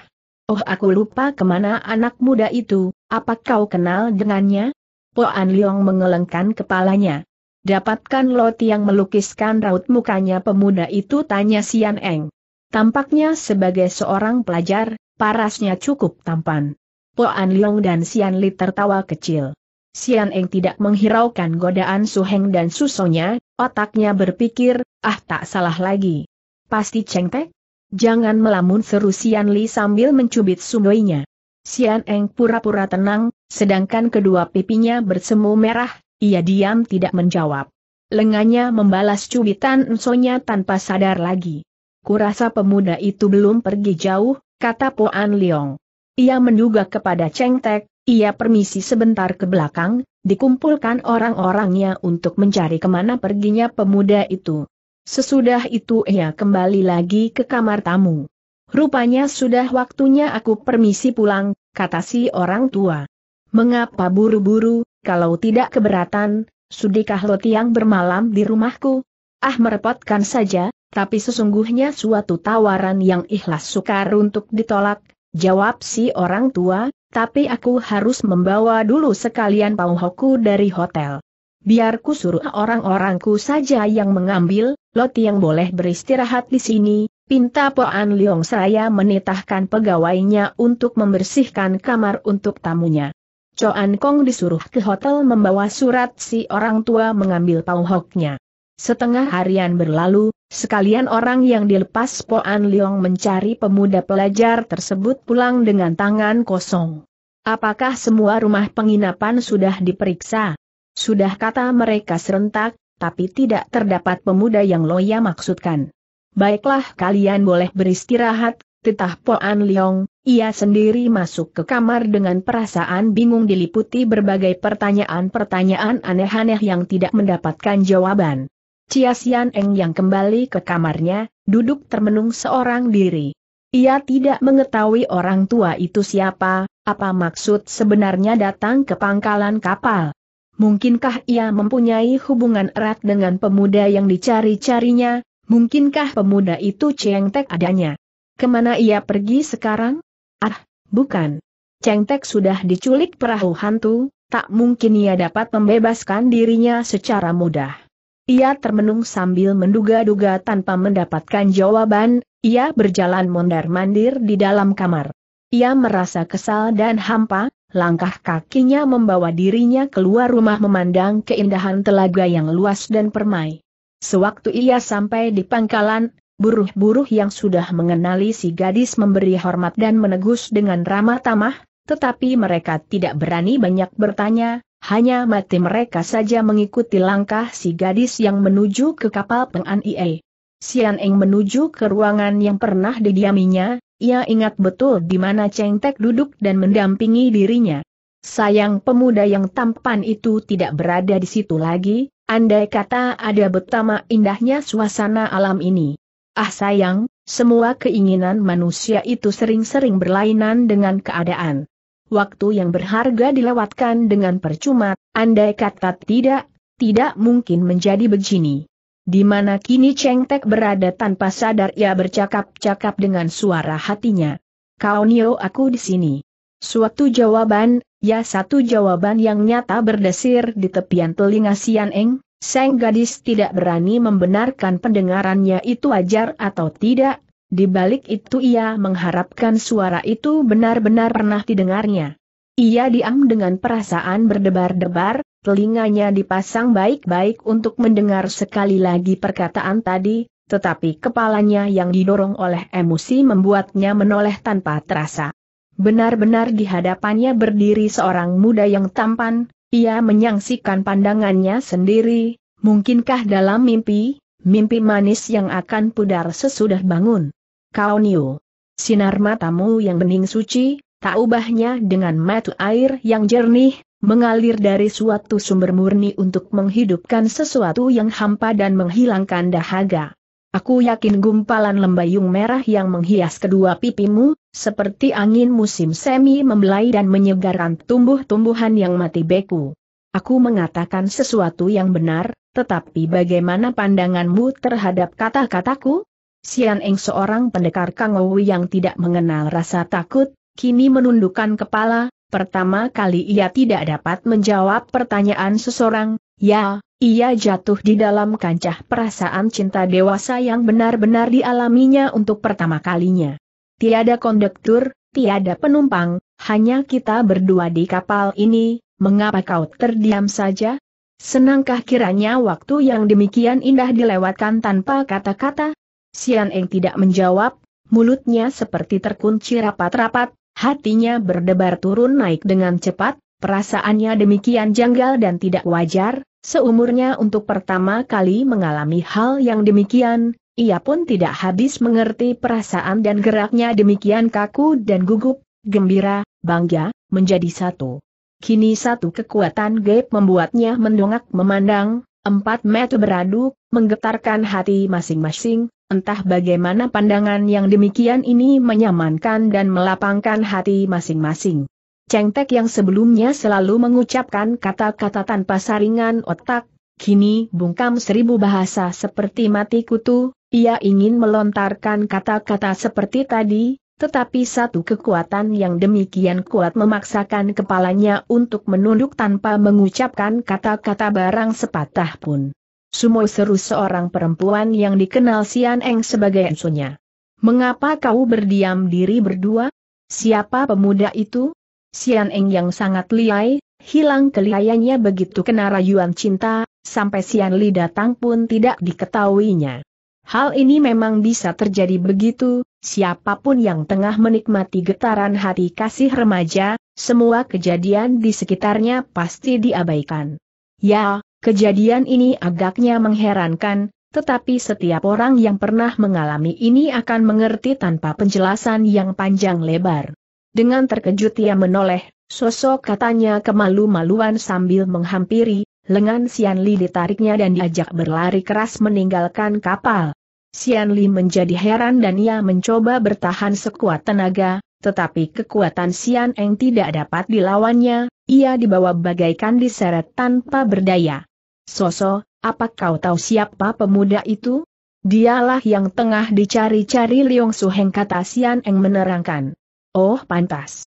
Oh aku lupa kemana anak muda itu, apa kau kenal dengannya? Poan Liong mengelengkan kepalanya. Dapatkan Loti yang melukiskan raut mukanya pemuda itu tanya Sian Eng. Tampaknya sebagai seorang pelajar, parasnya cukup tampan. Po An dan Sian Li tertawa kecil. Sian Eng tidak menghiraukan godaan Su Heng dan susonya, otaknya berpikir, ah tak salah lagi. Pasti Cheng Tek? Jangan melamun seru Sian Li sambil mencubit sundoinya. Sian Eng pura-pura tenang, sedangkan kedua pipinya bersemu merah, ia diam tidak menjawab. Lengannya membalas cubitan ensonya tanpa sadar lagi. Kurasa pemuda itu belum pergi jauh, kata Poan Leong. Ia menduga kepada Cheng Tek, ia permisi sebentar ke belakang, dikumpulkan orang-orangnya untuk mencari kemana perginya pemuda itu. Sesudah itu ia kembali lagi ke kamar tamu. Rupanya sudah waktunya aku permisi pulang, kata si orang tua. Mengapa buru-buru, kalau tidak keberatan, sudikah lo tiang bermalam di rumahku? Ah merepotkan saja, tapi sesungguhnya suatu tawaran yang ikhlas sukar untuk ditolak, Jawab si orang tua, tapi aku harus membawa dulu sekalian pauhoku dari hotel. Biarku suruh orang-orangku saja yang mengambil, lot yang boleh beristirahat di sini, pinta Poan Liong Seraya menitahkan pegawainya untuk membersihkan kamar untuk tamunya. Coan Kong disuruh ke hotel membawa surat si orang tua mengambil pauhoknya. Setengah harian berlalu, Sekalian orang yang dilepas Poan Liong mencari pemuda pelajar tersebut pulang dengan tangan kosong. Apakah semua rumah penginapan sudah diperiksa? Sudah kata mereka serentak, tapi tidak terdapat pemuda yang Loya maksudkan. Baiklah kalian boleh beristirahat, titah Poan Liong, ia sendiri masuk ke kamar dengan perasaan bingung diliputi berbagai pertanyaan-pertanyaan aneh-aneh yang tidak mendapatkan jawaban. Chia Sian Eng yang kembali ke kamarnya, duduk termenung seorang diri. Ia tidak mengetahui orang tua itu siapa, apa maksud sebenarnya datang ke pangkalan kapal. Mungkinkah ia mempunyai hubungan erat dengan pemuda yang dicari-carinya, mungkinkah pemuda itu cengtek adanya. Kemana ia pergi sekarang? Ah, bukan. Cengtek sudah diculik perahu hantu, tak mungkin ia dapat membebaskan dirinya secara mudah. Ia termenung sambil menduga-duga tanpa mendapatkan jawaban, ia berjalan mondar-mandir di dalam kamar. Ia merasa kesal dan hampa, langkah kakinya membawa dirinya keluar rumah memandang keindahan telaga yang luas dan permai. Sewaktu ia sampai di pangkalan, buruh-buruh yang sudah mengenali si gadis memberi hormat dan menegus dengan ramah tamah, tetapi mereka tidak berani banyak bertanya, hanya mati mereka saja mengikuti langkah si gadis yang menuju ke kapal Peng'an Ie. Sian Eng menuju ke ruangan yang pernah didiaminya, ia ingat betul di mana Cheng Tek duduk dan mendampingi dirinya. Sayang pemuda yang tampan itu tidak berada di situ lagi, andai kata ada betama indahnya suasana alam ini. Ah sayang, semua keinginan manusia itu sering-sering berlainan dengan keadaan waktu yang berharga dilewatkan dengan percuma, andai kata tidak, tidak mungkin menjadi begini. Di mana kini Cheng Tek berada tanpa sadar ia bercakap-cakap dengan suara hatinya. Kau nio aku di sini. Suatu jawaban, ya satu jawaban yang nyata berdesir di tepian telinga Sian Eng, Sang gadis tidak berani membenarkan pendengarannya itu ajar atau tidak, di balik itu ia mengharapkan suara itu benar-benar pernah didengarnya. Ia diam dengan perasaan berdebar-debar, telinganya dipasang baik-baik untuk mendengar sekali lagi perkataan tadi, tetapi kepalanya yang didorong oleh emosi membuatnya menoleh tanpa terasa. Benar-benar di hadapannya berdiri seorang muda yang tampan, ia menyangsikan pandangannya sendiri, mungkinkah dalam mimpi, mimpi manis yang akan pudar sesudah bangun. Kau Niu. Sinar matamu yang bening suci, tak ubahnya dengan mata air yang jernih, mengalir dari suatu sumber murni untuk menghidupkan sesuatu yang hampa dan menghilangkan dahaga. Aku yakin gumpalan lembayung merah yang menghias kedua pipimu, seperti angin musim semi membelai dan menyegarkan tumbuh-tumbuhan yang mati beku. Aku mengatakan sesuatu yang benar, tetapi bagaimana pandanganmu terhadap kata-kataku? Sian Eng seorang pendekar Kangowi yang tidak mengenal rasa takut, kini menundukkan kepala, pertama kali ia tidak dapat menjawab pertanyaan seseorang, ya, ia jatuh di dalam kancah perasaan cinta dewasa yang benar-benar dialaminya untuk pertama kalinya. Tiada kondektur, tiada penumpang, hanya kita berdua di kapal ini, mengapa kau terdiam saja? Senangkah kiranya waktu yang demikian indah dilewatkan tanpa kata-kata? Sian Eng tidak menjawab, mulutnya seperti terkunci rapat-rapat, hatinya berdebar turun naik dengan cepat, perasaannya demikian janggal dan tidak wajar, seumurnya untuk pertama kali mengalami hal yang demikian, ia pun tidak habis mengerti perasaan dan geraknya demikian kaku dan gugup, gembira, bangga, menjadi satu. Kini satu kekuatan gaib membuatnya mendongak memandang, empat mata beradu, menggetarkan hati masing-masing, Entah bagaimana pandangan yang demikian ini menyamankan dan melapangkan hati masing-masing. Cheng Tek yang sebelumnya selalu mengucapkan kata-kata tanpa saringan otak, kini bungkam seribu bahasa seperti mati kutu, ia ingin melontarkan kata-kata seperti tadi, tetapi satu kekuatan yang demikian kuat memaksakan kepalanya untuk menunduk tanpa mengucapkan kata-kata barang sepatah pun. Sumo seru seorang perempuan yang dikenal Sian Eng sebagai Ensunya. Mengapa kau berdiam diri berdua? Siapa pemuda itu? Sian Eng yang sangat liai, hilang keliayanya begitu kena rayuan cinta, sampai Sian Li datang pun tidak diketahuinya. Hal ini memang bisa terjadi begitu, siapapun yang tengah menikmati getaran hati kasih remaja, semua kejadian di sekitarnya pasti diabaikan. Ya, Kejadian ini agaknya mengherankan, tetapi setiap orang yang pernah mengalami ini akan mengerti tanpa penjelasan yang panjang lebar. Dengan terkejut ia menoleh, sosok katanya kemalu-maluan sambil menghampiri, lengan Sian Li ditariknya dan diajak berlari keras meninggalkan kapal. Sian Li menjadi heran dan ia mencoba bertahan sekuat tenaga, tetapi kekuatan Sian Eng tidak dapat dilawannya, ia dibawa bagaikan diseret tanpa berdaya. Soso, apa kau tahu siapa pemuda itu? Dialah yang tengah dicari-cari Liong Suheng kata Sian Eng menerangkan. Oh pantas.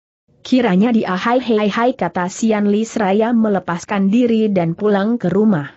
Kiranya dia hai hai hai kata Sian Li Seraya melepaskan diri dan pulang ke rumah.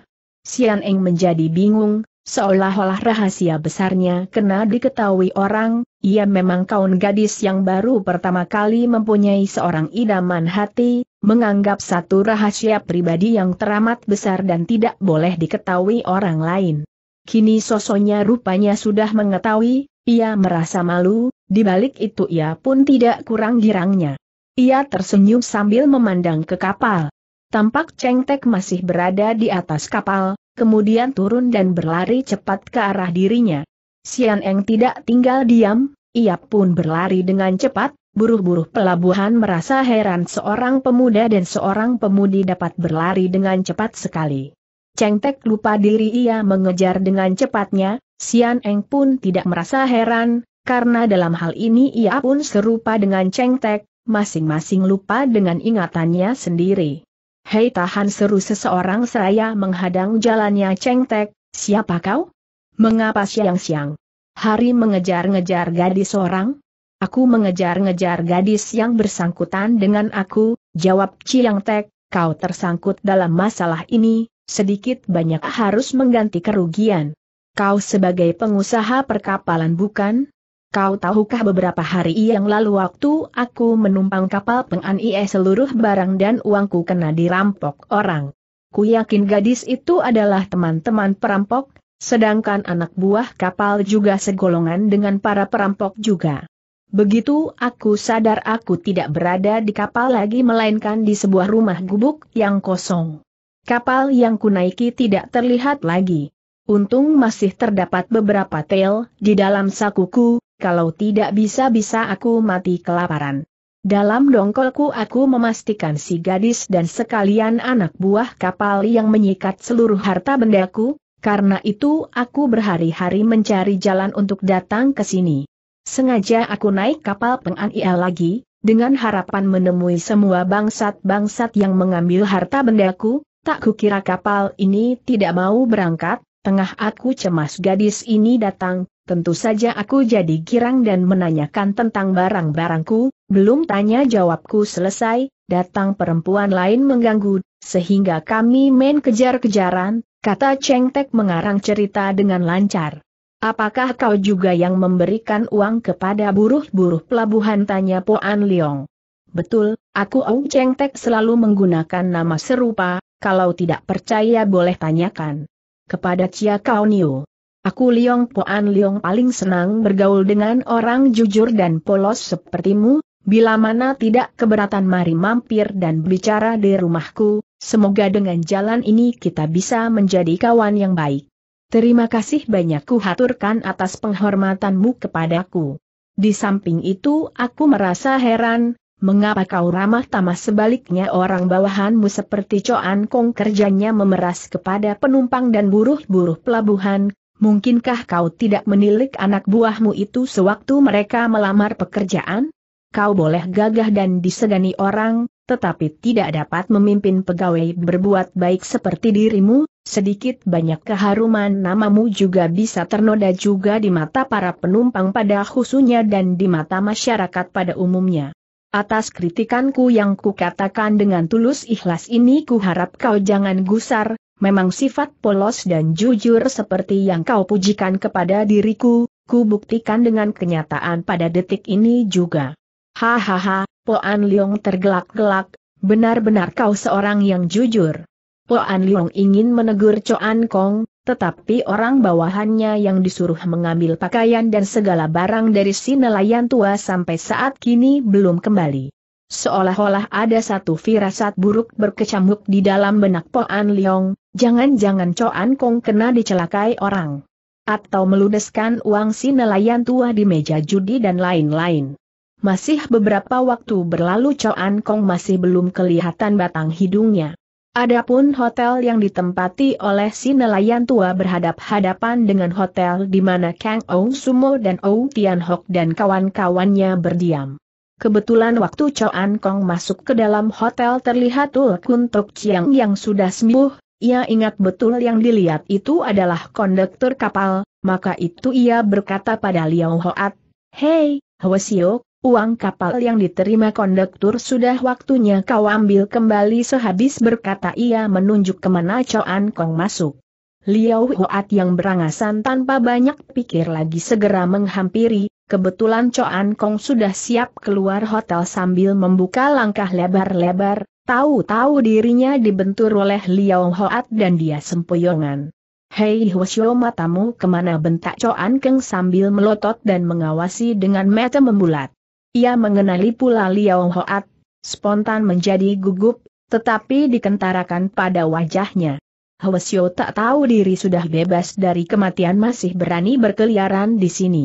Sian Eng menjadi bingung, seolah-olah rahasia besarnya kena diketahui orang, ia memang kaun gadis yang baru pertama kali mempunyai seorang idaman hati, menganggap satu rahasia pribadi yang teramat besar dan tidak boleh diketahui orang lain. Kini sosoknya rupanya sudah mengetahui, ia merasa malu, dibalik itu ia pun tidak kurang girangnya. Ia tersenyum sambil memandang ke kapal. Tampak Cheng masih berada di atas kapal, kemudian turun dan berlari cepat ke arah dirinya. Sian Eng tidak tinggal diam, ia pun berlari dengan cepat, buruh-buruh pelabuhan merasa heran seorang pemuda dan seorang pemudi dapat berlari dengan cepat sekali. Cheng Tek lupa diri ia mengejar dengan cepatnya, Sian Eng pun tidak merasa heran, karena dalam hal ini ia pun serupa dengan Cheng Tek, masing-masing lupa dengan ingatannya sendiri. Hei tahan seru seseorang seraya menghadang jalannya Cheng Tek, siapa kau? Mengapa siang-siang? Hari mengejar-ngejar gadis orang? Aku mengejar-ngejar gadis yang bersangkutan dengan aku, jawab Chiang Tek, kau tersangkut dalam masalah ini, sedikit banyak harus mengganti kerugian. Kau sebagai pengusaha perkapalan bukan? Kau tahukah beberapa hari yang lalu waktu aku menumpang kapal penganiaya seluruh barang dan uangku kena dirampok orang. Ku yakin gadis itu adalah teman-teman perampok, sedangkan anak buah kapal juga segolongan dengan para perampok juga. Begitu aku sadar aku tidak berada di kapal lagi melainkan di sebuah rumah gubuk yang kosong. Kapal yang kunaiki tidak terlihat lagi. Untung masih terdapat beberapa tel di dalam sakuku, kalau tidak bisa-bisa aku mati kelaparan. Dalam dongkolku aku memastikan si gadis dan sekalian anak buah kapal yang menyikat seluruh harta bendaku, karena itu aku berhari-hari mencari jalan untuk datang ke sini. Sengaja aku naik kapal penganiaya lagi, dengan harapan menemui semua bangsat-bangsat yang mengambil harta bendaku, tak kukira kapal ini tidak mau berangkat, tengah aku cemas gadis ini datang, tentu saja aku jadi girang dan menanyakan tentang barang-barangku, belum tanya jawabku selesai, datang perempuan lain mengganggu, sehingga kami main kejar-kejaran, kata Cheng Tek mengarang cerita dengan lancar. Apakah kau juga yang memberikan uang kepada buruh-buruh pelabuhan? Tanya Poan Liong. Betul, aku Ong Cheng Tek selalu menggunakan nama serupa, kalau tidak percaya boleh tanyakan. Kepada Cia Kau Niu. Aku Liong Poan Liong paling senang bergaul dengan orang jujur dan polos sepertimu, bila mana tidak keberatan mari mampir dan bicara di rumahku, semoga dengan jalan ini kita bisa menjadi kawan yang baik. Terima kasih banyak haturkan atas penghormatanmu kepadaku. Di samping itu aku merasa heran, mengapa kau ramah tamah sebaliknya orang bawahanmu seperti Coan Kong kerjanya memeras kepada penumpang dan buruh-buruh pelabuhan, mungkinkah kau tidak menilik anak buahmu itu sewaktu mereka melamar pekerjaan? Kau boleh gagah dan disegani orang, tetapi tidak dapat memimpin pegawai berbuat baik seperti dirimu, Sedikit banyak keharuman namamu juga bisa ternoda juga di mata para penumpang pada khususnya dan di mata masyarakat pada umumnya. Atas kritikanku yang kukatakan dengan tulus ikhlas ini kuharap kau jangan gusar, memang sifat polos dan jujur seperti yang kau pujikan kepada diriku, ku buktikan dengan kenyataan pada detik ini juga. Hahaha, Poan Leong tergelak-gelak, benar-benar kau seorang yang jujur. Poan Liong ingin menegur Coan Kong, tetapi orang bawahannya yang disuruh mengambil pakaian dan segala barang dari si nelayan tua sampai saat kini belum kembali. Seolah-olah ada satu firasat buruk berkecamuk di dalam benak Poan Liong, jangan-jangan Coan Kong kena dicelakai orang. Atau meludeskan uang si nelayan tua di meja judi dan lain-lain. Masih beberapa waktu berlalu Coan Kong masih belum kelihatan batang hidungnya. Adapun hotel yang ditempati oleh si nelayan tua berhadap-hadapan dengan hotel di mana Kang Ou Sumo dan Ou Tian Hok dan kawan-kawannya berdiam. Kebetulan waktu Cho An Kong masuk ke dalam hotel terlihat Ul Kun Tok Chiang yang sudah sembuh, ia ingat betul yang dilihat itu adalah kondektur kapal, maka itu ia berkata pada Liao Hoat, Hei, Hwasiok, uang kapal yang diterima kondektur sudah waktunya kau ambil kembali sehabis berkata ia menunjuk kemana Coan Kong masuk. Liao Huat yang berangasan tanpa banyak pikir lagi segera menghampiri, kebetulan Coan Kong sudah siap keluar hotel sambil membuka langkah lebar-lebar, tahu-tahu dirinya dibentur oleh Liao Huat dan dia sempoyongan. Hei Hwasyo matamu kemana bentak Coan Kong sambil melotot dan mengawasi dengan mata membulat. Ia mengenali pula Liao Hoat, spontan menjadi gugup, tetapi dikentarakan pada wajahnya. Hwasyo tak tahu diri sudah bebas dari kematian masih berani berkeliaran di sini.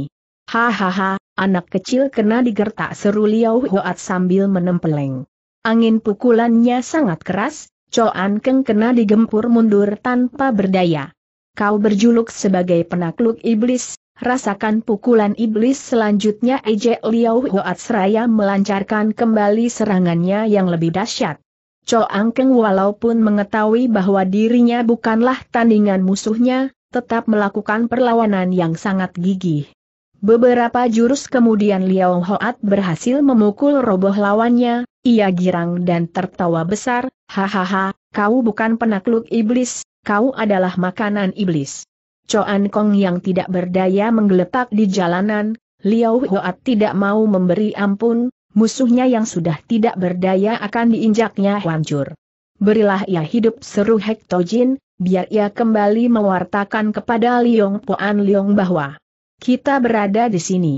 Hahaha, anak kecil kena digertak seru Liao Hoat sambil menempeleng. Angin pukulannya sangat keras, Choan Keng kena digempur mundur tanpa berdaya. Kau berjuluk sebagai penakluk iblis, Rasakan pukulan iblis selanjutnya Eje Liao Hoat Seraya melancarkan kembali serangannya yang lebih dahsyat. Cho Angkeng walaupun mengetahui bahwa dirinya bukanlah tandingan musuhnya, tetap melakukan perlawanan yang sangat gigih. Beberapa jurus kemudian Liao Hoat berhasil memukul roboh lawannya, ia girang dan tertawa besar, hahaha, kau bukan penakluk iblis, kau adalah makanan iblis. Coan Kong yang tidak berdaya menggeletak di jalanan, Liao Hoat tidak mau memberi ampun, musuhnya yang sudah tidak berdaya akan diinjaknya hancur. Berilah ia hidup seru Hek Tojin, biar ia kembali mewartakan kepada Liong Poan Liong bahwa kita berada di sini.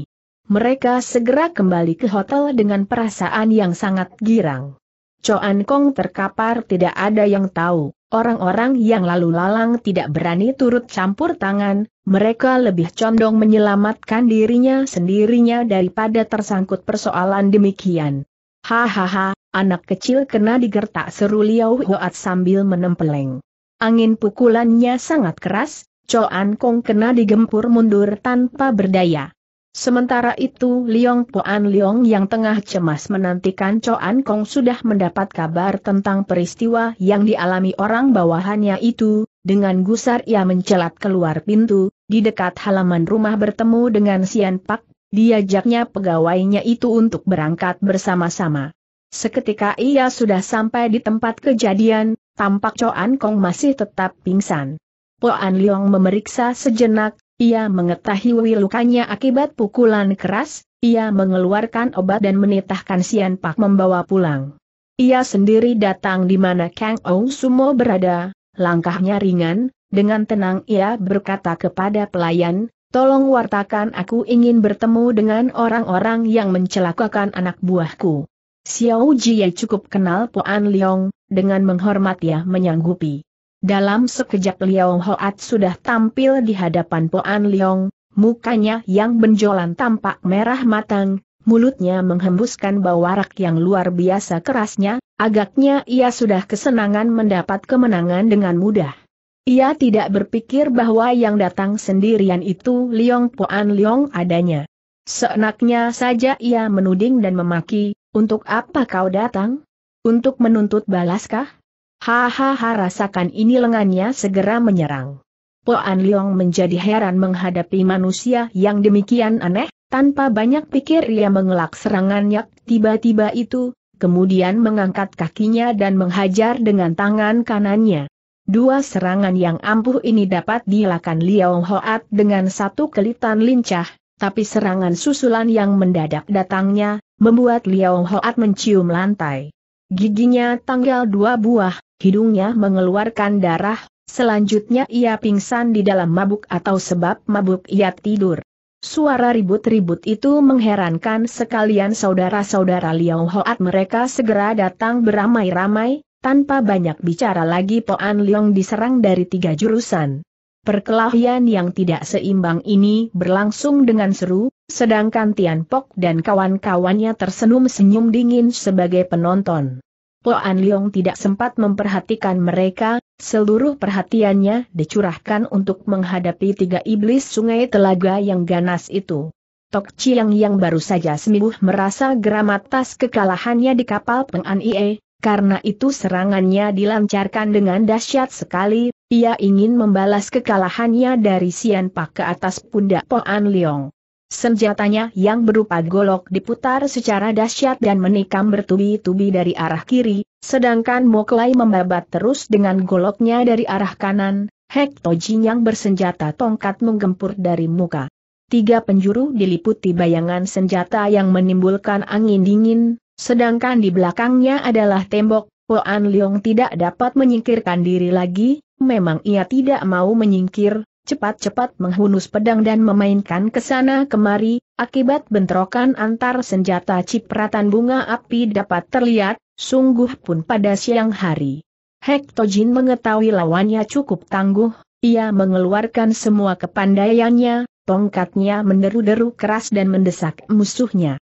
Mereka segera kembali ke hotel dengan perasaan yang sangat girang. Coan Kong terkapar tidak ada yang tahu, orang-orang yang lalu lalang tidak berani turut campur tangan, mereka lebih condong menyelamatkan dirinya sendirinya daripada tersangkut persoalan demikian. Hahaha, anak kecil kena digertak seru Liao Hoat sambil menempeleng. Angin pukulannya sangat keras, Coan Kong kena digempur mundur tanpa berdaya. Sementara itu Liong Poan Liong yang tengah cemas menantikan Coan Kong sudah mendapat kabar tentang peristiwa yang dialami orang bawahannya itu, dengan gusar ia mencelat keluar pintu, di dekat halaman rumah bertemu dengan Sian Pak, diajaknya pegawainya itu untuk berangkat bersama-sama. Seketika ia sudah sampai di tempat kejadian, tampak Coan Kong masih tetap pingsan. Poan Liong memeriksa sejenak, ia mengetahui lukanya akibat pukulan keras, ia mengeluarkan obat dan menitahkan Sian Pak membawa pulang. Ia sendiri datang di mana Kang Ou Sumo berada, langkahnya ringan, dengan tenang ia berkata kepada pelayan, tolong wartakan aku ingin bertemu dengan orang-orang yang mencelakakan anak buahku. Xiao Jie cukup kenal Puan Liong, dengan menghormat ia menyanggupi. Dalam sekejap Liong Hoat sudah tampil di hadapan Poan Liong, mukanya yang benjolan tampak merah matang, mulutnya menghembuskan bau arak yang luar biasa kerasnya, agaknya ia sudah kesenangan mendapat kemenangan dengan mudah. Ia tidak berpikir bahwa yang datang sendirian itu Liong Poan Liong adanya. Seenaknya saja ia menuding dan memaki, untuk apa kau datang? Untuk menuntut balaskah? Hahaha rasakan ini lengannya segera menyerang. Poan Leong menjadi heran menghadapi manusia yang demikian aneh, tanpa banyak pikir ia mengelak serangannya tiba-tiba itu, kemudian mengangkat kakinya dan menghajar dengan tangan kanannya. Dua serangan yang ampuh ini dapat dilakukan Liao Hoat dengan satu kelitan lincah, tapi serangan susulan yang mendadak datangnya, membuat Liao Hoat mencium lantai. Giginya tanggal dua buah, hidungnya mengeluarkan darah, selanjutnya ia pingsan di dalam mabuk atau sebab mabuk ia tidur. Suara ribut-ribut itu mengherankan sekalian saudara-saudara Liao Hoat mereka segera datang beramai-ramai, tanpa banyak bicara lagi Poan Liong diserang dari tiga jurusan. Perkelahian yang tidak seimbang ini berlangsung dengan seru, Sedangkan Tian Pok dan kawan-kawannya tersenyum senyum dingin sebagai penonton. Po An Liong tidak sempat memperhatikan mereka, seluruh perhatiannya dicurahkan untuk menghadapi tiga iblis sungai telaga yang ganas itu. Tok Chiang yang baru saja sembuh merasa geram atas kekalahannya di kapal Peng An Ie, karena itu serangannya dilancarkan dengan dahsyat sekali, ia ingin membalas kekalahannya dari Sian Pak ke atas pundak Po An Liong. Senjatanya yang berupa golok diputar secara dahsyat dan menikam bertubi-tubi dari arah kiri, sedangkan Moklai membabat terus dengan goloknya dari arah kanan, Hek Tojin yang bersenjata tongkat menggempur dari muka. Tiga penjuru diliputi bayangan senjata yang menimbulkan angin dingin, sedangkan di belakangnya adalah tembok, Poan Leong tidak dapat menyingkirkan diri lagi, memang ia tidak mau menyingkir, cepat-cepat menghunus pedang dan memainkan ke sana kemari, akibat bentrokan antar senjata cipratan bunga api dapat terlihat, sungguh pun pada siang hari. Hektojin mengetahui lawannya cukup tangguh, ia mengeluarkan semua kepandaiannya, tongkatnya menderu-deru keras dan mendesak musuhnya.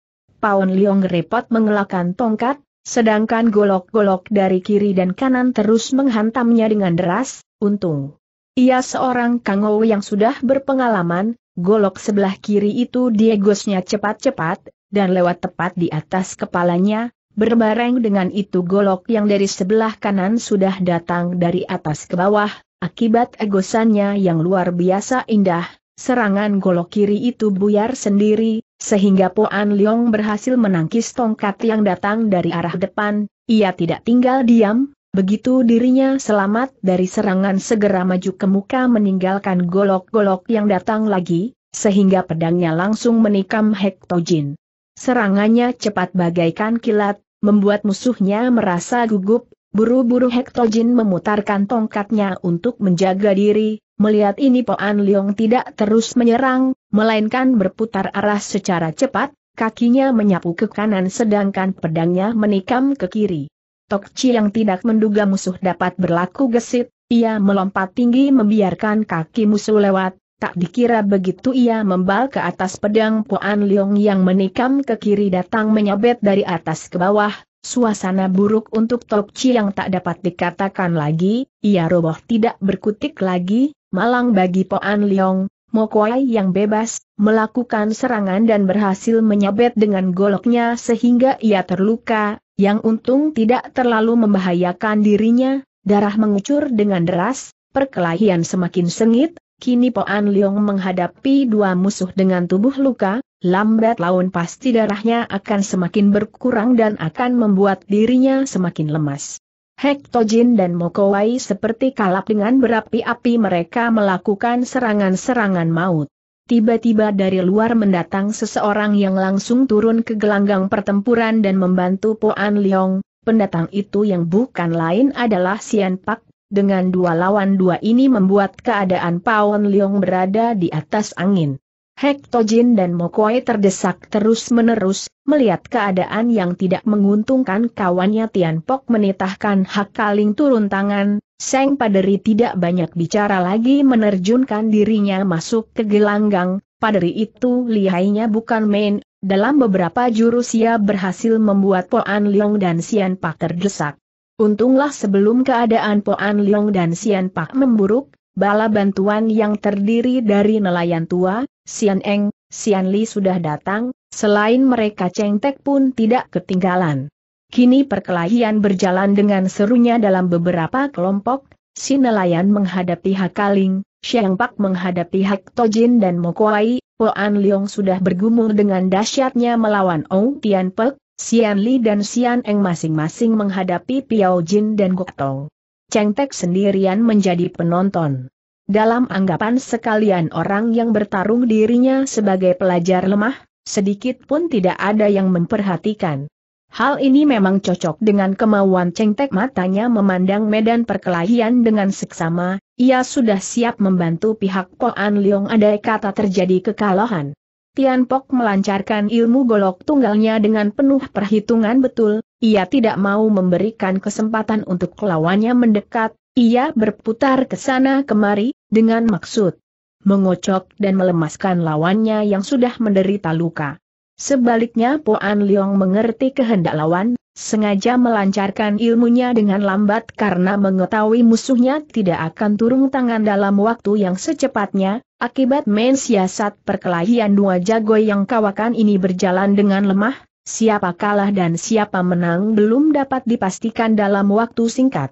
Paon Liong repot mengelakkan tongkat, sedangkan golok-golok dari kiri dan kanan terus menghantamnya dengan deras, untung. Ia seorang kango yang sudah berpengalaman, golok sebelah kiri itu diegosnya cepat-cepat, dan lewat tepat di atas kepalanya, berbareng dengan itu golok yang dari sebelah kanan sudah datang dari atas ke bawah, akibat egosannya yang luar biasa indah, serangan golok kiri itu buyar sendiri, sehingga Poan Leong berhasil menangkis tongkat yang datang dari arah depan, ia tidak tinggal diam, Begitu dirinya selamat dari serangan segera maju ke muka meninggalkan golok-golok yang datang lagi, sehingga pedangnya langsung menikam Hektojin. Serangannya cepat bagaikan kilat, membuat musuhnya merasa gugup, buru-buru Hektojin memutarkan tongkatnya untuk menjaga diri, melihat ini Poan Leong tidak terus menyerang, melainkan berputar arah secara cepat, kakinya menyapu ke kanan sedangkan pedangnya menikam ke kiri. Tokci yang tidak menduga musuh dapat berlaku gesit, ia melompat tinggi membiarkan kaki musuh lewat, tak dikira begitu ia membal ke atas pedang Poan Leong yang menikam ke kiri datang menyabet dari atas ke bawah, suasana buruk untuk Tokci yang tak dapat dikatakan lagi, ia roboh tidak berkutik lagi, malang bagi Poan Leong, Mokwai yang bebas, melakukan serangan dan berhasil menyabet dengan goloknya sehingga ia terluka, yang untung tidak terlalu membahayakan dirinya, darah mengucur dengan deras, perkelahian semakin sengit, kini Poan Leong menghadapi dua musuh dengan tubuh luka, lambat laun pasti darahnya akan semakin berkurang dan akan membuat dirinya semakin lemas. Hek dan Mokowai seperti kalap dengan berapi-api mereka melakukan serangan-serangan maut. Tiba-tiba dari luar mendatang seseorang yang langsung turun ke gelanggang pertempuran dan membantu Poan Leong, pendatang itu yang bukan lain adalah Sian Pak, dengan dua lawan dua ini membuat keadaan Poan Leong berada di atas angin. Hek Tojin dan Mokoi terdesak terus-menerus, melihat keadaan yang tidak menguntungkan kawannya Tian Pok menitahkan hak kaling turun tangan, Seng Paderi tidak banyak bicara lagi menerjunkan dirinya masuk ke gelanggang, Paderi itu lihainya bukan main, dalam beberapa jurus ia berhasil membuat An Leong dan Sian Pak terdesak. Untunglah sebelum keadaan An Leong dan Sian Pak memburuk, bala bantuan yang terdiri dari nelayan tua, Sian Eng, Sian Li sudah datang, selain mereka Cheng Tek pun tidak ketinggalan. Kini perkelahian berjalan dengan serunya dalam beberapa kelompok, si nelayan menghadapi Hakaling, Xiang Pak menghadapi Hak Tojin dan Mokwai, An Leong sudah bergumul dengan dahsyatnya melawan Ong Tian Pek, Sian Li dan Sian Eng masing-masing menghadapi Piao Jin dan Gok Tong. Cheng Tek sendirian menjadi penonton dalam anggapan sekalian orang yang bertarung dirinya sebagai pelajar lemah, sedikit pun tidak ada yang memperhatikan. Hal ini memang cocok dengan kemauan cengtek matanya memandang medan perkelahian dengan seksama, ia sudah siap membantu pihak Poan Leong andai kata terjadi kekalahan. Tian Pok melancarkan ilmu golok tunggalnya dengan penuh perhitungan betul, ia tidak mau memberikan kesempatan untuk lawannya mendekat, ia berputar ke sana kemari, dengan maksud mengocok dan melemaskan lawannya yang sudah menderita luka. Sebaliknya Poan Leong mengerti kehendak lawan, sengaja melancarkan ilmunya dengan lambat karena mengetahui musuhnya tidak akan turun tangan dalam waktu yang secepatnya, akibat mensiasat perkelahian dua jago yang kawakan ini berjalan dengan lemah, siapa kalah dan siapa menang belum dapat dipastikan dalam waktu singkat.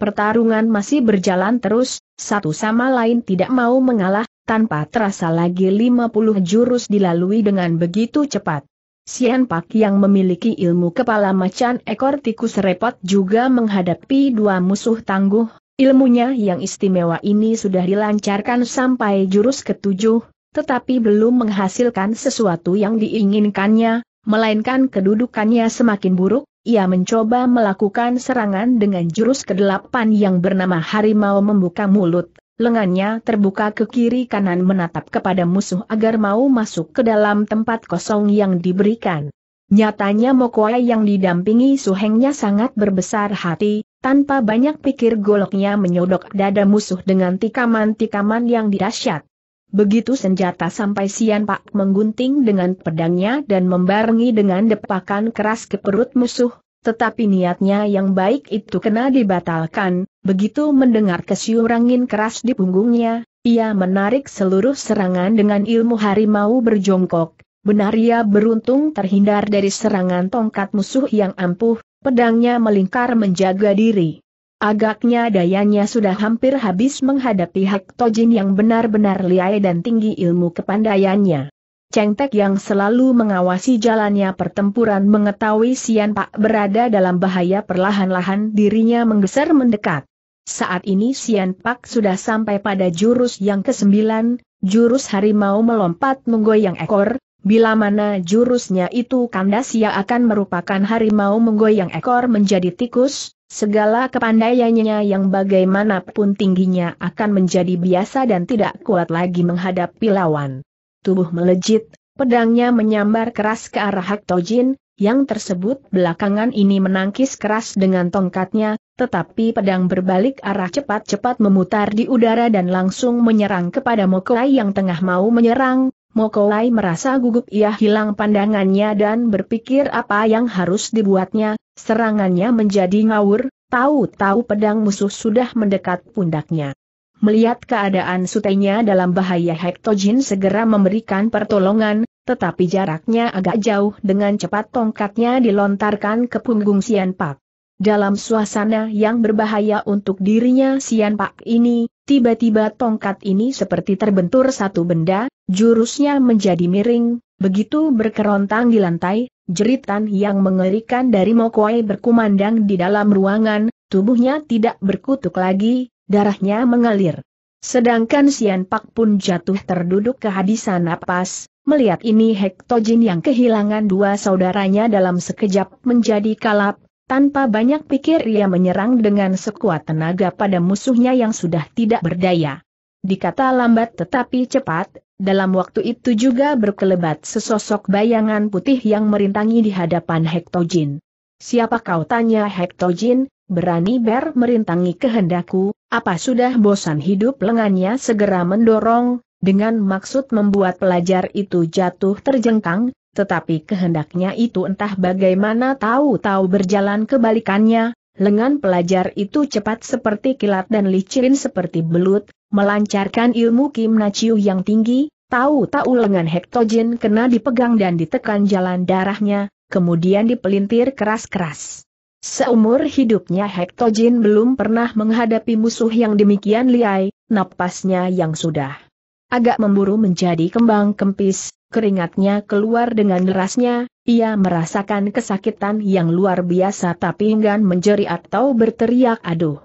Pertarungan masih berjalan terus, satu sama lain tidak mau mengalah, tanpa terasa lagi 50 jurus dilalui dengan begitu cepat. Sian Pak yang memiliki ilmu kepala macan ekor tikus repot juga menghadapi dua musuh tangguh, ilmunya yang istimewa ini sudah dilancarkan sampai jurus ketujuh, tetapi belum menghasilkan sesuatu yang diinginkannya, melainkan kedudukannya semakin buruk, ia mencoba melakukan serangan dengan jurus kedelapan yang bernama Harimau membuka mulut, lengannya terbuka ke kiri kanan menatap kepada musuh agar mau masuk ke dalam tempat kosong yang diberikan. Nyatanya Mokoai yang didampingi suhengnya sangat berbesar hati, tanpa banyak pikir goloknya menyodok dada musuh dengan tikaman-tikaman yang dirasyat. Begitu senjata sampai Sian Pak menggunting dengan pedangnya dan membarengi dengan depakan keras ke perut musuh, tetapi niatnya yang baik itu kena dibatalkan, begitu mendengar kesyurangin keras di punggungnya, ia menarik seluruh serangan dengan ilmu harimau berjongkok, benar ia beruntung terhindar dari serangan tongkat musuh yang ampuh, pedangnya melingkar menjaga diri. Agaknya dayanya sudah hampir habis menghadapi Hak Tojin yang benar-benar liai dan tinggi ilmu kepandaiannya. Cheng yang selalu mengawasi jalannya pertempuran mengetahui Sian Pak berada dalam bahaya perlahan-lahan dirinya menggeser mendekat. Saat ini Sian Pak sudah sampai pada jurus yang ke-9, jurus harimau melompat menggoyang ekor, bila mana jurusnya itu kandas ia akan merupakan harimau menggoyang ekor menjadi tikus, Segala kepandaiannya yang bagaimanapun tingginya akan menjadi biasa dan tidak kuat lagi menghadapi lawan. Tubuh melejit, pedangnya menyambar keras ke arah Haktojin, yang tersebut belakangan ini menangkis keras dengan tongkatnya, tetapi pedang berbalik arah cepat-cepat memutar di udara dan langsung menyerang kepada Mokolai yang tengah mau menyerang, Mokolai merasa gugup ia hilang pandangannya dan berpikir apa yang harus dibuatnya, Serangannya menjadi ngawur, tahu-tahu pedang musuh sudah mendekat pundaknya. Melihat keadaan sutenya dalam bahaya Hektojin segera memberikan pertolongan, tetapi jaraknya agak jauh dengan cepat tongkatnya dilontarkan ke punggung Sian Pak. Dalam suasana yang berbahaya untuk dirinya Sian Pak ini, tiba-tiba tongkat ini seperti terbentur satu benda, jurusnya menjadi miring, begitu berkerontang di lantai, Jeritan yang mengerikan dari Mokoi berkumandang di dalam ruangan, tubuhnya tidak berkutuk lagi, darahnya mengalir. Sedangkan Sian Pak pun jatuh terduduk kehabisan napas, melihat ini Hektojin yang kehilangan dua saudaranya dalam sekejap menjadi kalap, tanpa banyak pikir ia menyerang dengan sekuat tenaga pada musuhnya yang sudah tidak berdaya. Dikata lambat tetapi cepat, dalam waktu itu juga berkelebat sesosok bayangan putih yang merintangi di hadapan Hektojin. Siapa kau tanya Hektojin, berani ber merintangi kehendakku, apa sudah bosan hidup lengannya segera mendorong, dengan maksud membuat pelajar itu jatuh terjengkang, tetapi kehendaknya itu entah bagaimana tahu-tahu berjalan kebalikannya, lengan pelajar itu cepat seperti kilat dan licin seperti belut, Melancarkan ilmu Kim Naciu yang tinggi, tahu-tahu lengan Hektojin kena dipegang dan ditekan jalan darahnya, kemudian dipelintir keras-keras. Seumur hidupnya Hektojin belum pernah menghadapi musuh yang demikian liai, napasnya yang sudah agak memburu menjadi kembang kempis, keringatnya keluar dengan derasnya, ia merasakan kesakitan yang luar biasa tapi enggan menjerit atau berteriak aduh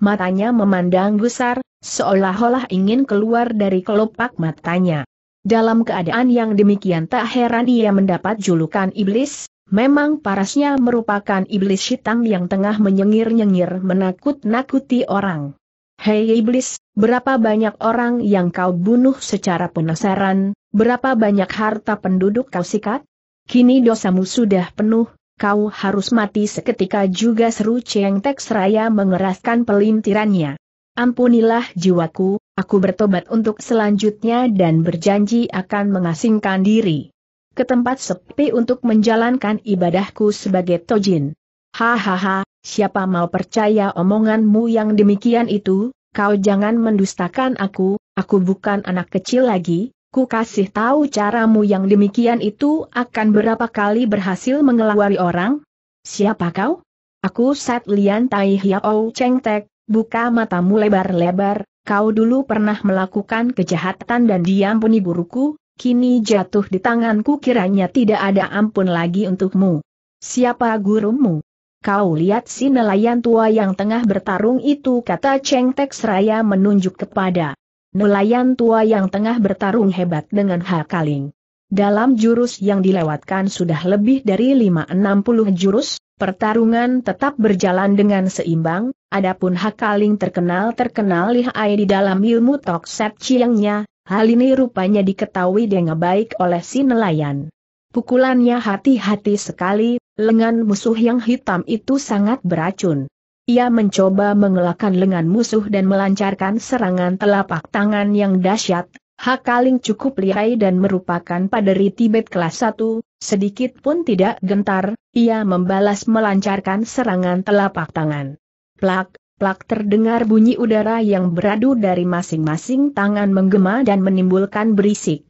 matanya memandang gusar, seolah-olah ingin keluar dari kelopak matanya. Dalam keadaan yang demikian tak heran ia mendapat julukan iblis, memang parasnya merupakan iblis hitam yang tengah menyengir-nyengir menakut-nakuti orang. Hei iblis, berapa banyak orang yang kau bunuh secara penasaran, berapa banyak harta penduduk kau sikat? Kini dosamu sudah penuh, kau harus mati seketika juga seru Cheng Tek Seraya mengeraskan pelintirannya. Ampunilah jiwaku, aku bertobat untuk selanjutnya dan berjanji akan mengasingkan diri ke tempat sepi untuk menjalankan ibadahku sebagai tojin. Hahaha, siapa mau percaya omonganmu yang demikian itu, kau jangan mendustakan aku, aku bukan anak kecil lagi, Ku kasih tahu caramu yang demikian itu akan berapa kali berhasil mengelawari orang? Siapa kau? Aku Sat Lian Tai Hiao Cheng Tek, buka matamu lebar-lebar, kau dulu pernah melakukan kejahatan dan diampuni buruku. kini jatuh di tanganku kiranya tidak ada ampun lagi untukmu. Siapa gurumu? Kau lihat si nelayan tua yang tengah bertarung itu kata Cheng Tek seraya menunjuk kepada nelayan tua yang tengah bertarung hebat dengan Hakaling. Dalam jurus yang dilewatkan sudah lebih dari 560 jurus, pertarungan tetap berjalan dengan seimbang, adapun Hakaling terkenal-terkenal lihai di dalam ilmu Tok Set Chiangnya, hal ini rupanya diketahui dengan baik oleh si nelayan. Pukulannya hati-hati sekali, lengan musuh yang hitam itu sangat beracun. Ia mencoba mengelakkan lengan musuh dan melancarkan serangan telapak tangan yang dahsyat. Hakaling cukup lihai dan merupakan paderi Tibet kelas 1, sedikit pun tidak gentar, ia membalas melancarkan serangan telapak tangan. Plak, plak terdengar bunyi udara yang beradu dari masing-masing tangan menggema dan menimbulkan berisik.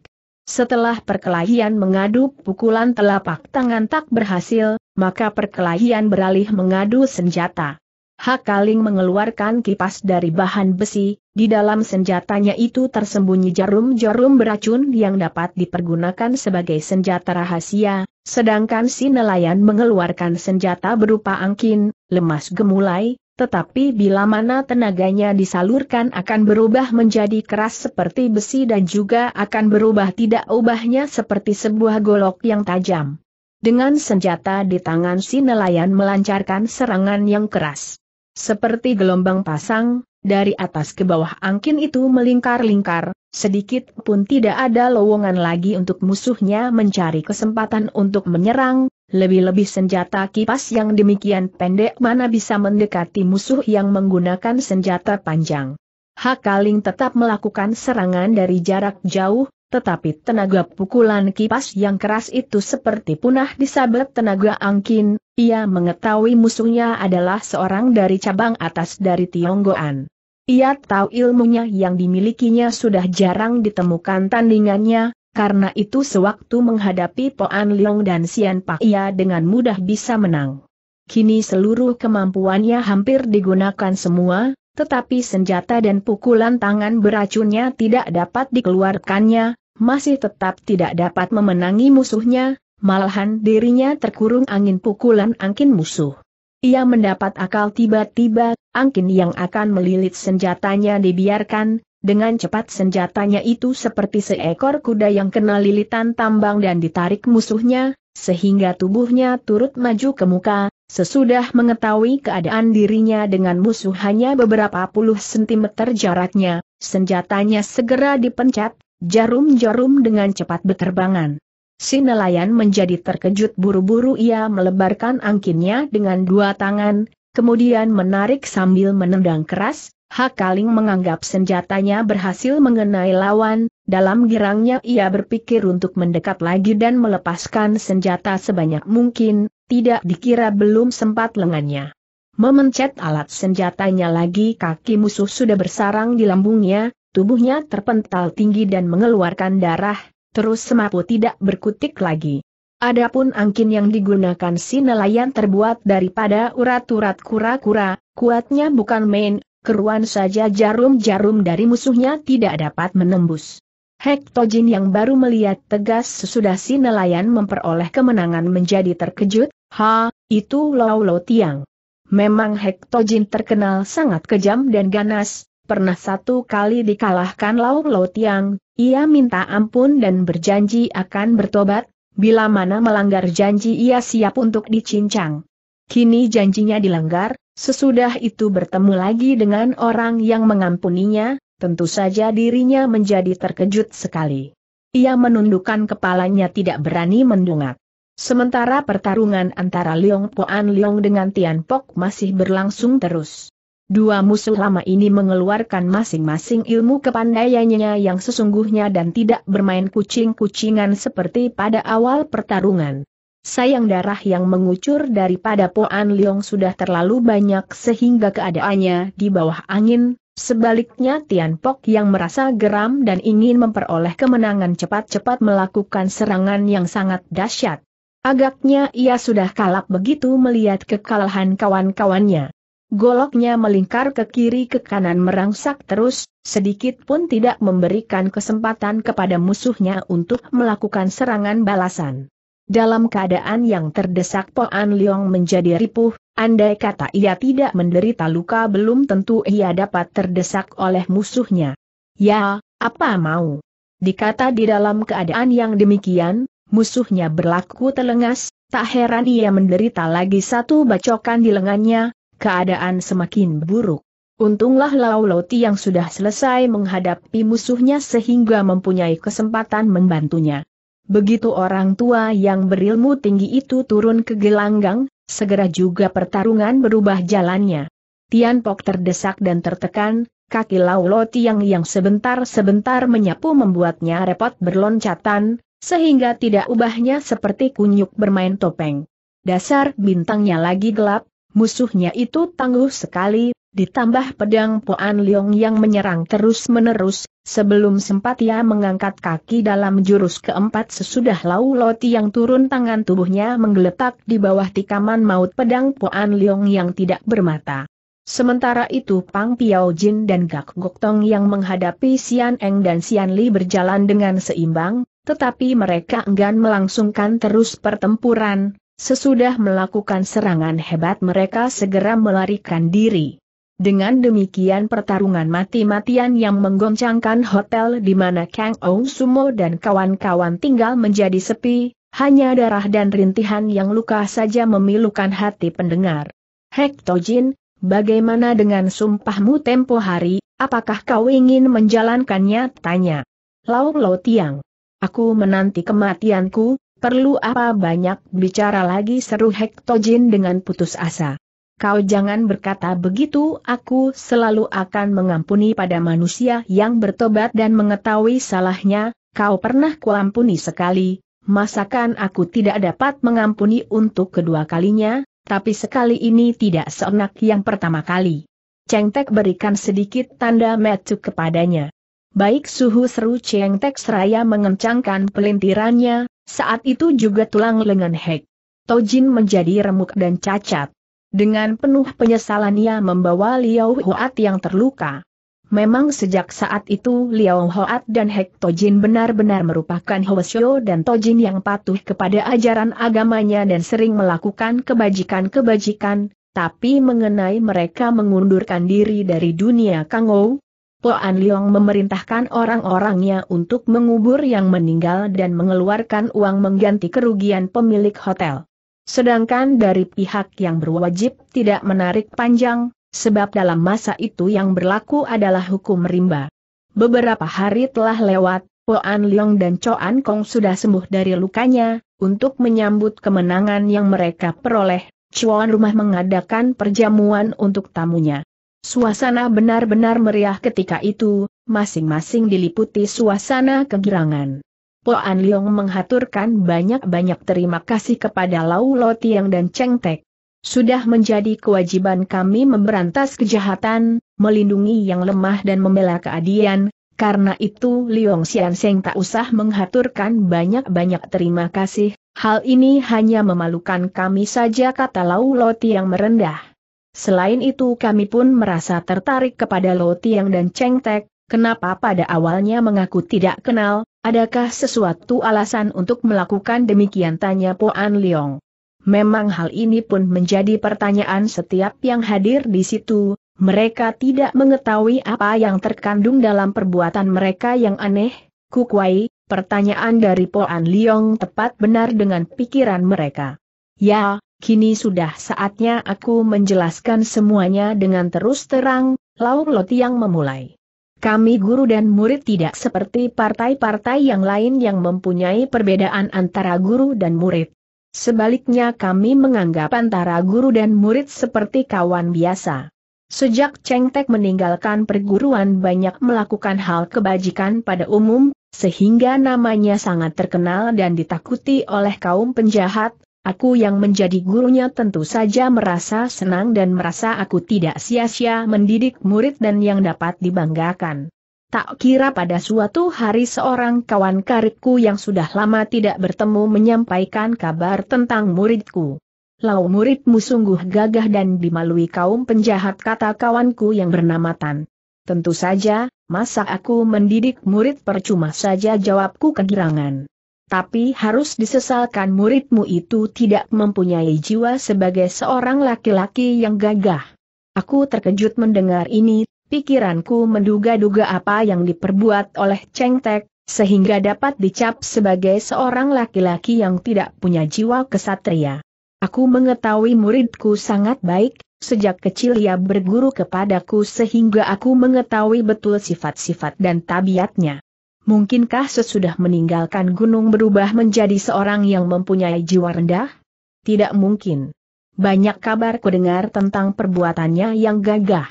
Setelah perkelahian mengadu pukulan telapak tangan tak berhasil, maka perkelahian beralih mengadu senjata. Hakaling mengeluarkan kipas dari bahan besi, di dalam senjatanya itu tersembunyi jarum-jarum beracun yang dapat dipergunakan sebagai senjata rahasia, sedangkan si nelayan mengeluarkan senjata berupa angkin, lemas gemulai, tetapi bila mana tenaganya disalurkan akan berubah menjadi keras seperti besi dan juga akan berubah tidak ubahnya seperti sebuah golok yang tajam. Dengan senjata di tangan si nelayan melancarkan serangan yang keras. Seperti gelombang pasang, dari atas ke bawah angkin itu melingkar-lingkar, sedikit pun tidak ada lowongan lagi untuk musuhnya mencari kesempatan untuk menyerang, lebih-lebih senjata kipas yang demikian pendek mana bisa mendekati musuh yang menggunakan senjata panjang. Hakaling tetap melakukan serangan dari jarak jauh, tetapi tenaga pukulan kipas yang keras itu seperti punah disabet tenaga angkin, ia mengetahui musuhnya adalah seorang dari cabang atas dari Tionggoan. Ia tahu ilmunya yang dimilikinya sudah jarang ditemukan tandingannya, karena itu sewaktu menghadapi Poan Leong dan Sian Pak ia dengan mudah bisa menang. Kini seluruh kemampuannya hampir digunakan semua, tetapi senjata dan pukulan tangan beracunnya tidak dapat dikeluarkannya, masih tetap tidak dapat memenangi musuhnya, Malahan dirinya terkurung angin pukulan angkin musuh. Ia mendapat akal tiba-tiba, angkin yang akan melilit senjatanya dibiarkan, dengan cepat senjatanya itu seperti seekor kuda yang kena lilitan tambang dan ditarik musuhnya, sehingga tubuhnya turut maju ke muka, sesudah mengetahui keadaan dirinya dengan musuh hanya beberapa puluh sentimeter jaraknya, senjatanya segera dipencet, jarum-jarum dengan cepat berterbangan. Si nelayan menjadi terkejut buru-buru ia melebarkan angkinnya dengan dua tangan, kemudian menarik sambil menendang keras, Hakaling menganggap senjatanya berhasil mengenai lawan, dalam girangnya ia berpikir untuk mendekat lagi dan melepaskan senjata sebanyak mungkin, tidak dikira belum sempat lengannya. Memencet alat senjatanya lagi kaki musuh sudah bersarang di lambungnya, tubuhnya terpental tinggi dan mengeluarkan darah, terus semapu tidak berkutik lagi. Adapun angkin yang digunakan si nelayan terbuat daripada urat-urat kura-kura, kuatnya bukan main, keruan saja jarum-jarum dari musuhnya tidak dapat menembus. Hek Tojin yang baru melihat tegas sesudah si nelayan memperoleh kemenangan menjadi terkejut, ha, itu Lau Lau Tiang. Memang Hek Tojin terkenal sangat kejam dan ganas, pernah satu kali dikalahkan Lau Lau Tiang, ia minta ampun dan berjanji akan bertobat, bila mana melanggar janji ia siap untuk dicincang. Kini janjinya dilanggar, sesudah itu bertemu lagi dengan orang yang mengampuninya, tentu saja dirinya menjadi terkejut sekali. Ia menundukkan kepalanya tidak berani mendongak. Sementara pertarungan antara Liong Poan Liong dengan Tian Pok masih berlangsung terus. Dua musuh lama ini mengeluarkan masing-masing ilmu kepandaiannya yang sesungguhnya dan tidak bermain kucing-kucingan seperti pada awal pertarungan. Sayang darah yang mengucur daripada Poan Liong sudah terlalu banyak sehingga keadaannya di bawah angin, sebaliknya Tian Pok yang merasa geram dan ingin memperoleh kemenangan cepat-cepat melakukan serangan yang sangat dahsyat. Agaknya ia sudah kalap begitu melihat kekalahan kawan-kawannya. Goloknya melingkar ke kiri ke kanan merangsak terus, sedikit pun tidak memberikan kesempatan kepada musuhnya untuk melakukan serangan balasan. Dalam keadaan yang terdesak Poan Leong menjadi ripuh, andai kata ia tidak menderita luka belum tentu ia dapat terdesak oleh musuhnya. Ya, apa mau? Dikata di dalam keadaan yang demikian, musuhnya berlaku telengas, tak heran ia menderita lagi satu bacokan di lengannya, keadaan semakin buruk. Untunglah Lao Loti yang sudah selesai menghadapi musuhnya sehingga mempunyai kesempatan membantunya. Begitu orang tua yang berilmu tinggi itu turun ke gelanggang, segera juga pertarungan berubah jalannya. Tian Pok terdesak dan tertekan, kaki Lao Loti yang yang sebentar-sebentar menyapu membuatnya repot berloncatan, sehingga tidak ubahnya seperti kunyuk bermain topeng. Dasar bintangnya lagi gelap, Musuhnya itu tangguh sekali, ditambah pedang Poan Leong yang menyerang terus-menerus, sebelum sempat ia mengangkat kaki dalam jurus keempat sesudah Lau Loti yang turun tangan tubuhnya menggeletak di bawah tikaman maut pedang Poan Leong yang tidak bermata. Sementara itu Pang Piao Jin dan Gak Gok Tong yang menghadapi Sian Eng dan Sian Li berjalan dengan seimbang, tetapi mereka enggan melangsungkan terus pertempuran, Sesudah melakukan serangan hebat mereka segera melarikan diri. Dengan demikian pertarungan mati-matian yang menggoncangkan hotel di mana Kang Ou Sumo dan kawan-kawan tinggal menjadi sepi, hanya darah dan rintihan yang luka saja memilukan hati pendengar. Hek Tojin, bagaimana dengan sumpahmu tempo hari, apakah kau ingin menjalankannya? Tanya. Lau Lau Tiang. Aku menanti kematianku, Perlu apa banyak bicara lagi seru Hektojin dengan putus asa. Kau jangan berkata begitu, aku selalu akan mengampuni pada manusia yang bertobat dan mengetahui salahnya, kau pernah kuampuni sekali, masakan aku tidak dapat mengampuni untuk kedua kalinya, tapi sekali ini tidak seenak yang pertama kali. Cheng berikan sedikit tanda metu kepadanya. Baik suhu seru Cheng seraya mengencangkan pelintirannya, saat itu juga tulang lengan Hek. Tojin menjadi remuk dan cacat. Dengan penuh penyesalan ia membawa Liao Hoat yang terluka. Memang sejak saat itu Liao Hoat dan Hek Tojin benar-benar merupakan Hwasyo dan Tojin yang patuh kepada ajaran agamanya dan sering melakukan kebajikan-kebajikan, tapi mengenai mereka mengundurkan diri dari dunia Kangou, Poan Liong memerintahkan orang-orangnya untuk mengubur yang meninggal dan mengeluarkan uang mengganti kerugian pemilik hotel. Sedangkan dari pihak yang berwajib tidak menarik panjang, sebab dalam masa itu yang berlaku adalah hukum rimba. Beberapa hari telah lewat, Poan Liong dan Coan Kong sudah sembuh dari lukanya, untuk menyambut kemenangan yang mereka peroleh, Chuan Rumah mengadakan perjamuan untuk tamunya. Suasana benar-benar meriah ketika itu, masing-masing diliputi suasana kegirangan. Poan Liong menghaturkan banyak-banyak terima kasih kepada Lau Lo Tiang dan Cheng Tek. Sudah menjadi kewajiban kami memberantas kejahatan, melindungi yang lemah dan membela keadilan, karena itu Liong Xian Seng tak usah menghaturkan banyak-banyak terima kasih, hal ini hanya memalukan kami saja kata Lau Lo Tiang merendah. Selain itu kami pun merasa tertarik kepada Lo Tiang dan Cheng Tek, kenapa pada awalnya mengaku tidak kenal, adakah sesuatu alasan untuk melakukan demikian tanya Po An Leong. Memang hal ini pun menjadi pertanyaan setiap yang hadir di situ, mereka tidak mengetahui apa yang terkandung dalam perbuatan mereka yang aneh, Kukwai, pertanyaan dari Po An Leong tepat benar dengan pikiran mereka. Ya, kini sudah saatnya aku menjelaskan semuanya dengan terus terang, Lau yang memulai. Kami guru dan murid tidak seperti partai-partai yang lain yang mempunyai perbedaan antara guru dan murid. Sebaliknya kami menganggap antara guru dan murid seperti kawan biasa. Sejak Cheng Tek meninggalkan perguruan banyak melakukan hal kebajikan pada umum, sehingga namanya sangat terkenal dan ditakuti oleh kaum penjahat, Aku yang menjadi gurunya tentu saja merasa senang dan merasa aku tidak sia-sia mendidik murid dan yang dapat dibanggakan. Tak kira pada suatu hari seorang kawan karibku yang sudah lama tidak bertemu menyampaikan kabar tentang muridku. Lau muridmu sungguh gagah dan dimalui kaum penjahat kata kawanku yang bernama Tan. Tentu saja, masa aku mendidik murid percuma saja jawabku kegirangan. Tapi harus disesalkan muridmu itu tidak mempunyai jiwa sebagai seorang laki-laki yang gagah. Aku terkejut mendengar ini, pikiranku menduga-duga apa yang diperbuat oleh Cheng Tek, sehingga dapat dicap sebagai seorang laki-laki yang tidak punya jiwa kesatria. Aku mengetahui muridku sangat baik, Sejak kecil ia berguru kepadaku sehingga aku mengetahui betul sifat-sifat dan tabiatnya. Mungkinkah sesudah meninggalkan gunung berubah menjadi seorang yang mempunyai jiwa rendah? Tidak mungkin. Banyak kabar kudengar tentang perbuatannya yang gagah.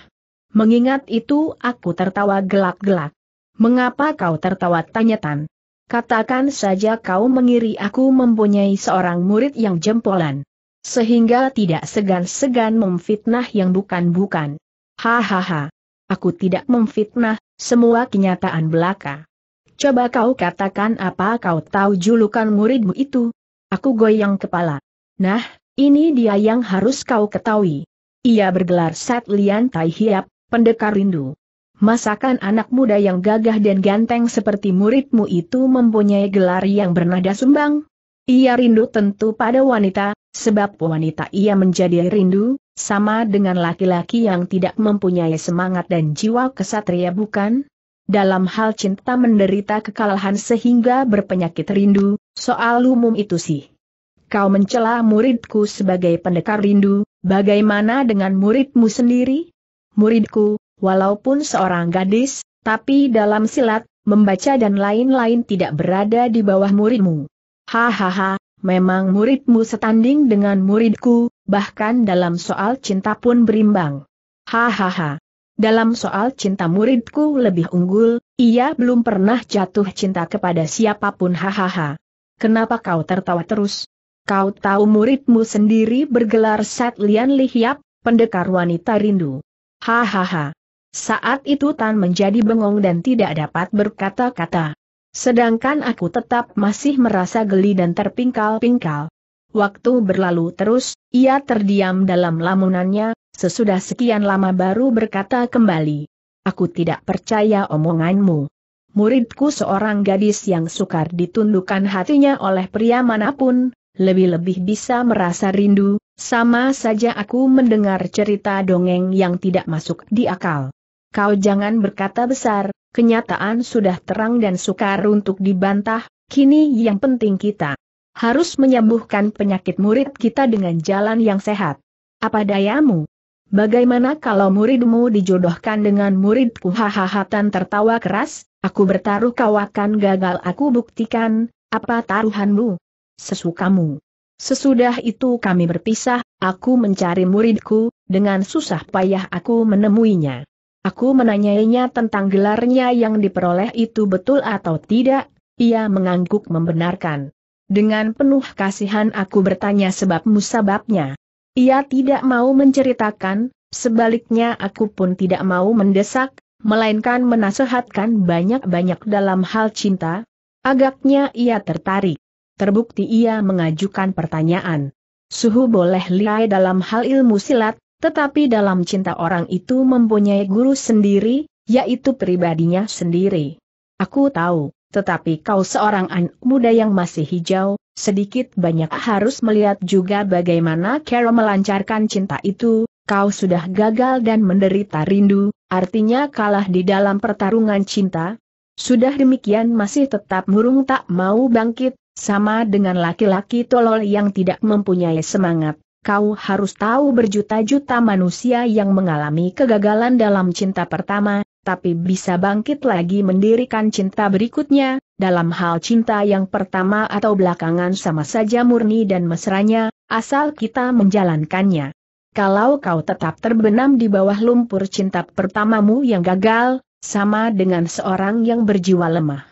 Mengingat itu aku tertawa gelak-gelak. Mengapa kau tertawa tanya Tan? Katakan saja kau mengiri aku mempunyai seorang murid yang jempolan. Sehingga tidak segan-segan memfitnah yang bukan-bukan. Hahaha. Aku tidak memfitnah, semua kenyataan belaka. Coba kau katakan apa kau tahu julukan muridmu itu? Aku goyang kepala. Nah, ini dia yang harus kau ketahui. Ia bergelar Sat Lian Tai Hiap, pendekar rindu. Masakan anak muda yang gagah dan ganteng seperti muridmu itu mempunyai gelar yang bernada sumbang? Ia rindu tentu pada wanita, sebab wanita ia menjadi rindu, sama dengan laki-laki yang tidak mempunyai semangat dan jiwa kesatria bukan? dalam hal cinta menderita kekalahan sehingga berpenyakit rindu, soal umum itu sih. Kau mencela muridku sebagai pendekar rindu, bagaimana dengan muridmu sendiri? Muridku, walaupun seorang gadis, tapi dalam silat, membaca dan lain-lain tidak berada di bawah muridmu. Hahaha, memang muridmu setanding dengan muridku, bahkan dalam soal cinta pun berimbang. Hahaha. Dalam soal cinta muridku lebih unggul, ia belum pernah jatuh cinta kepada siapapun hahaha. Kenapa kau tertawa terus? Kau tahu muridmu sendiri bergelar Sat Lian Lihiap, pendekar wanita rindu. Hahaha. Saat itu Tan menjadi bengong dan tidak dapat berkata-kata. Sedangkan aku tetap masih merasa geli dan terpingkal-pingkal. Waktu berlalu terus, ia terdiam dalam lamunannya, Sesudah sekian lama baru berkata kembali. Aku tidak percaya omonganmu. Muridku seorang gadis yang sukar ditundukkan hatinya oleh pria manapun, lebih-lebih bisa merasa rindu, sama saja aku mendengar cerita dongeng yang tidak masuk di akal. Kau jangan berkata besar, kenyataan sudah terang dan sukar untuk dibantah, kini yang penting kita harus menyembuhkan penyakit murid kita dengan jalan yang sehat. Apa dayamu? Bagaimana kalau muridmu dijodohkan dengan muridku? Hahaha Tan tertawa keras, aku bertaruh kau akan gagal aku buktikan, apa taruhanmu? Sesukamu. Sesudah itu kami berpisah, aku mencari muridku, dengan susah payah aku menemuinya. Aku menanyainya tentang gelarnya yang diperoleh itu betul atau tidak, ia mengangguk membenarkan. Dengan penuh kasihan aku bertanya sebab musababnya. Ia tidak mau menceritakan, sebaliknya aku pun tidak mau mendesak, melainkan menasehatkan banyak-banyak dalam hal cinta. Agaknya ia tertarik. Terbukti ia mengajukan pertanyaan. Suhu boleh liai dalam hal ilmu silat, tetapi dalam cinta orang itu mempunyai guru sendiri, yaitu pribadinya sendiri. Aku tahu, tetapi kau seorang anak muda yang masih hijau, sedikit banyak harus melihat juga bagaimana Carol melancarkan cinta itu, kau sudah gagal dan menderita rindu, artinya kalah di dalam pertarungan cinta. Sudah demikian masih tetap murung tak mau bangkit, sama dengan laki-laki tolol yang tidak mempunyai semangat. Kau harus tahu berjuta-juta manusia yang mengalami kegagalan dalam cinta pertama, tapi bisa bangkit lagi mendirikan cinta berikutnya, dalam hal cinta yang pertama atau belakangan sama saja murni dan mesranya, asal kita menjalankannya. Kalau kau tetap terbenam di bawah lumpur cinta pertamamu yang gagal, sama dengan seorang yang berjiwa lemah.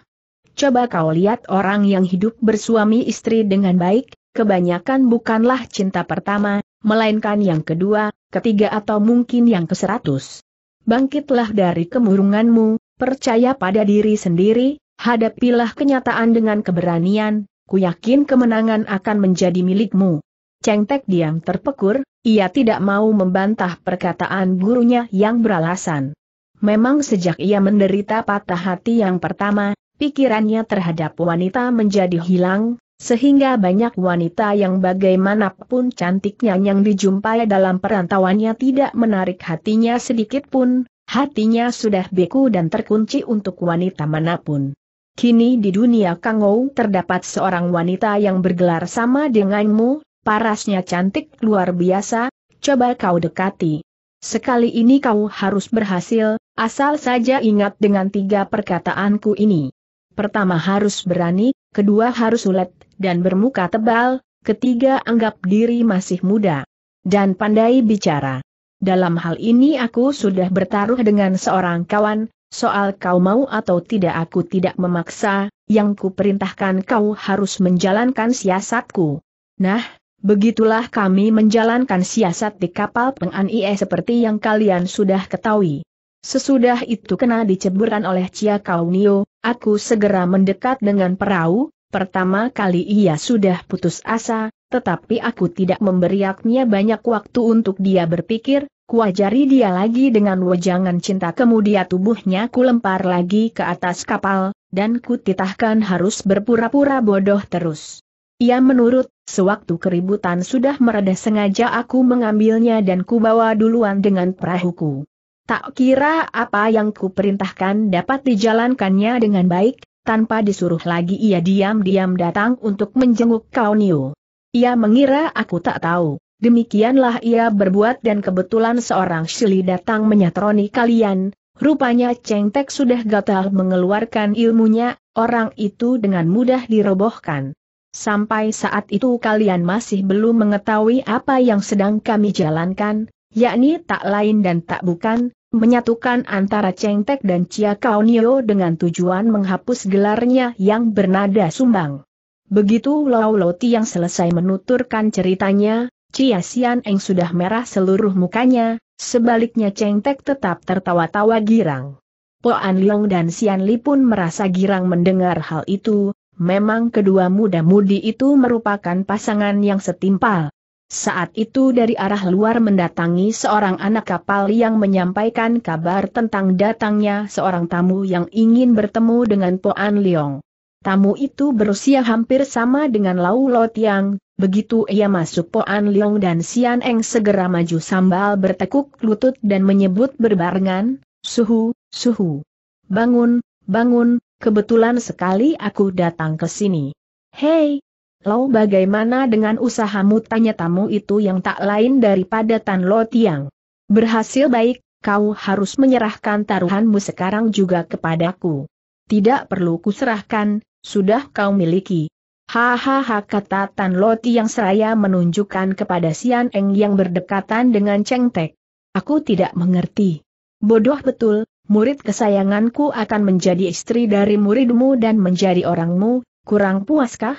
Coba kau lihat orang yang hidup bersuami istri dengan baik, kebanyakan bukanlah cinta pertama, melainkan yang kedua, ketiga atau mungkin yang ke seratus bangkitlah dari kemurunganmu, percaya pada diri sendiri, hadapilah kenyataan dengan keberanian, ku yakin kemenangan akan menjadi milikmu. Cheng Tek diam terpekur, ia tidak mau membantah perkataan gurunya yang beralasan. Memang sejak ia menderita patah hati yang pertama, pikirannya terhadap wanita menjadi hilang, sehingga banyak wanita yang bagaimanapun cantiknya yang dijumpai dalam perantauannya tidak menarik hatinya sedikit pun, hatinya sudah beku dan terkunci untuk wanita manapun. Kini di dunia Kangou terdapat seorang wanita yang bergelar sama denganmu, parasnya cantik luar biasa, coba kau dekati. Sekali ini kau harus berhasil, asal saja ingat dengan tiga perkataanku ini. Pertama harus berani, kedua harus ulet, dan bermuka tebal, ketiga anggap diri masih muda dan pandai bicara. Dalam hal ini aku sudah bertaruh dengan seorang kawan, soal kau mau atau tidak aku tidak memaksa, yang kuperintahkan kau harus menjalankan siasatku. Nah, begitulah kami menjalankan siasat di kapal penganiaya seperti yang kalian sudah ketahui. Sesudah itu kena diceburkan oleh Cia Kaunio, aku segera mendekat dengan perahu, Pertama kali ia sudah putus asa, tetapi aku tidak memberiaknya banyak waktu untuk dia berpikir, kuajari dia lagi dengan wejangan cinta kemudian tubuhnya ku lempar lagi ke atas kapal, dan ku titahkan harus berpura-pura bodoh terus. Ia menurut, sewaktu keributan sudah mereda sengaja aku mengambilnya dan ku bawa duluan dengan perahuku. Tak kira apa yang ku perintahkan dapat dijalankannya dengan baik, tanpa disuruh lagi ia diam-diam datang untuk menjenguk Niu. Ia mengira aku tak tahu. Demikianlah ia berbuat dan kebetulan seorang Shili datang menyatroni kalian, rupanya Cheng Tek sudah gatal mengeluarkan ilmunya, orang itu dengan mudah dirobohkan. Sampai saat itu kalian masih belum mengetahui apa yang sedang kami jalankan, yakni tak lain dan tak bukan, menyatukan antara Cheng Tek dan Chia Kao Nio dengan tujuan menghapus gelarnya yang bernada sumbang. Begitu Lau Loti yang selesai menuturkan ceritanya, Chia Xian Eng sudah merah seluruh mukanya, sebaliknya Cheng Tek tetap tertawa-tawa girang. Po An Leong dan Xian Li pun merasa girang mendengar hal itu, memang kedua muda-mudi itu merupakan pasangan yang setimpal. Saat itu dari arah luar mendatangi seorang anak kapal yang menyampaikan kabar tentang datangnya seorang tamu yang ingin bertemu dengan Poan Leong. Tamu itu berusia hampir sama dengan Lau Lot Yang. begitu ia masuk Poan Leong dan Sian Eng segera maju sambal bertekuk lutut dan menyebut berbarengan, Suhu, Suhu. Bangun, bangun, kebetulan sekali aku datang ke sini. Hei, Lo bagaimana dengan usahamu tanya tamu itu yang tak lain daripada Tan Lo Tiang. Berhasil baik, kau harus menyerahkan taruhanmu sekarang juga kepadaku. Tidak perlu kuserahkan, sudah kau miliki. Hahaha kata Tan Lo Tiang seraya menunjukkan kepada Sian Eng yang berdekatan dengan Cheng Tek. Aku tidak mengerti. Bodoh betul, murid kesayanganku akan menjadi istri dari muridmu dan menjadi orangmu, kurang puaskah?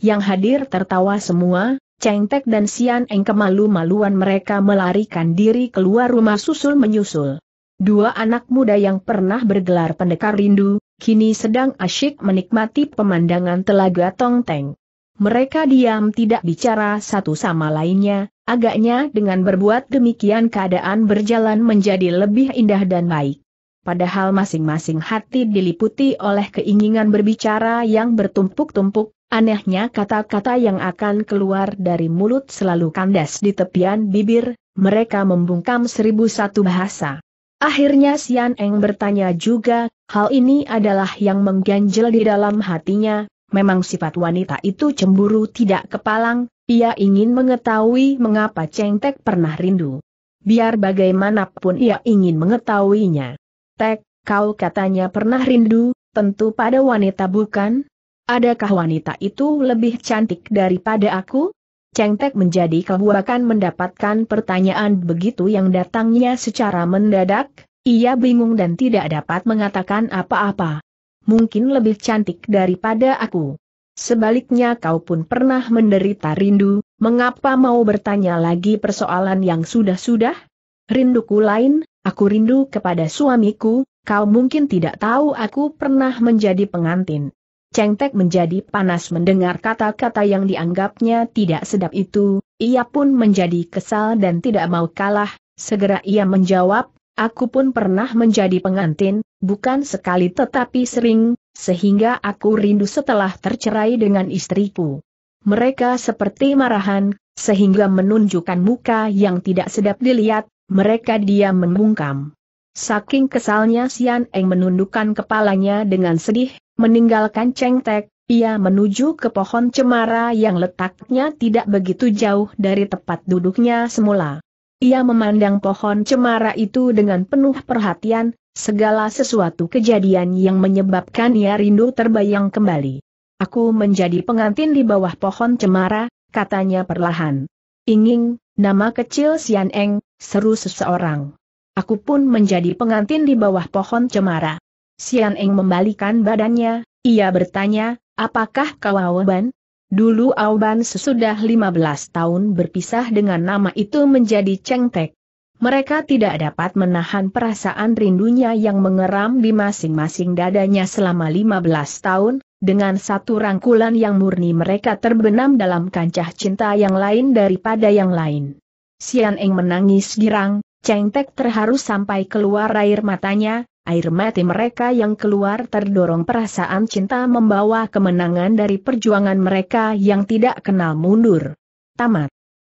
Yang hadir tertawa semua, Cheng Tek dan Sian Eng kemalu-maluan mereka melarikan diri keluar rumah susul menyusul. Dua anak muda yang pernah bergelar pendekar rindu, kini sedang asyik menikmati pemandangan telaga Tongteng. Mereka diam tidak bicara satu sama lainnya, agaknya dengan berbuat demikian keadaan berjalan menjadi lebih indah dan baik. Padahal masing-masing hati diliputi oleh keinginan berbicara yang bertumpuk-tumpuk, Anehnya kata-kata yang akan keluar dari mulut selalu kandas di tepian bibir, mereka membungkam seribu satu bahasa. Akhirnya Sian Eng bertanya juga, hal ini adalah yang mengganjel di dalam hatinya, memang sifat wanita itu cemburu tidak kepalang, ia ingin mengetahui mengapa Cheng Tek pernah rindu. Biar bagaimanapun ia ingin mengetahuinya. Tek, kau katanya pernah rindu, tentu pada wanita bukan? Adakah wanita itu lebih cantik daripada aku? Cengtek menjadi kebuakan mendapatkan pertanyaan begitu yang datangnya secara mendadak, ia bingung dan tidak dapat mengatakan apa-apa. Mungkin lebih cantik daripada aku. Sebaliknya kau pun pernah menderita rindu, mengapa mau bertanya lagi persoalan yang sudah-sudah? Rinduku lain, aku rindu kepada suamiku, kau mungkin tidak tahu aku pernah menjadi pengantin. Cengtek menjadi panas mendengar kata-kata yang dianggapnya tidak sedap itu, ia pun menjadi kesal dan tidak mau kalah, segera ia menjawab, aku pun pernah menjadi pengantin, bukan sekali tetapi sering, sehingga aku rindu setelah tercerai dengan istriku. Mereka seperti marahan, sehingga menunjukkan muka yang tidak sedap dilihat, mereka diam membungkam. Saking kesalnya Sian Eng menundukkan kepalanya dengan sedih, Meninggalkan Cengtek, ia menuju ke pohon cemara yang letaknya tidak begitu jauh dari tempat duduknya semula. Ia memandang pohon cemara itu dengan penuh perhatian, segala sesuatu kejadian yang menyebabkan ia rindu terbayang kembali. Aku menjadi pengantin di bawah pohon cemara, katanya perlahan. Inging, nama kecil Sian Eng, seru seseorang. Aku pun menjadi pengantin di bawah pohon cemara. Sian Eng membalikan badannya, ia bertanya, apakah kau Auban? Dulu Auban sesudah 15 tahun berpisah dengan nama itu menjadi Cheng Cengtek. Mereka tidak dapat menahan perasaan rindunya yang mengeram di masing-masing dadanya selama 15 tahun, dengan satu rangkulan yang murni mereka terbenam dalam kancah cinta yang lain daripada yang lain. Sian Eng menangis girang, Cheng Tek terharu sampai keluar air matanya, air mati mereka yang keluar terdorong perasaan cinta membawa kemenangan dari perjuangan mereka yang tidak kenal mundur. Tamat.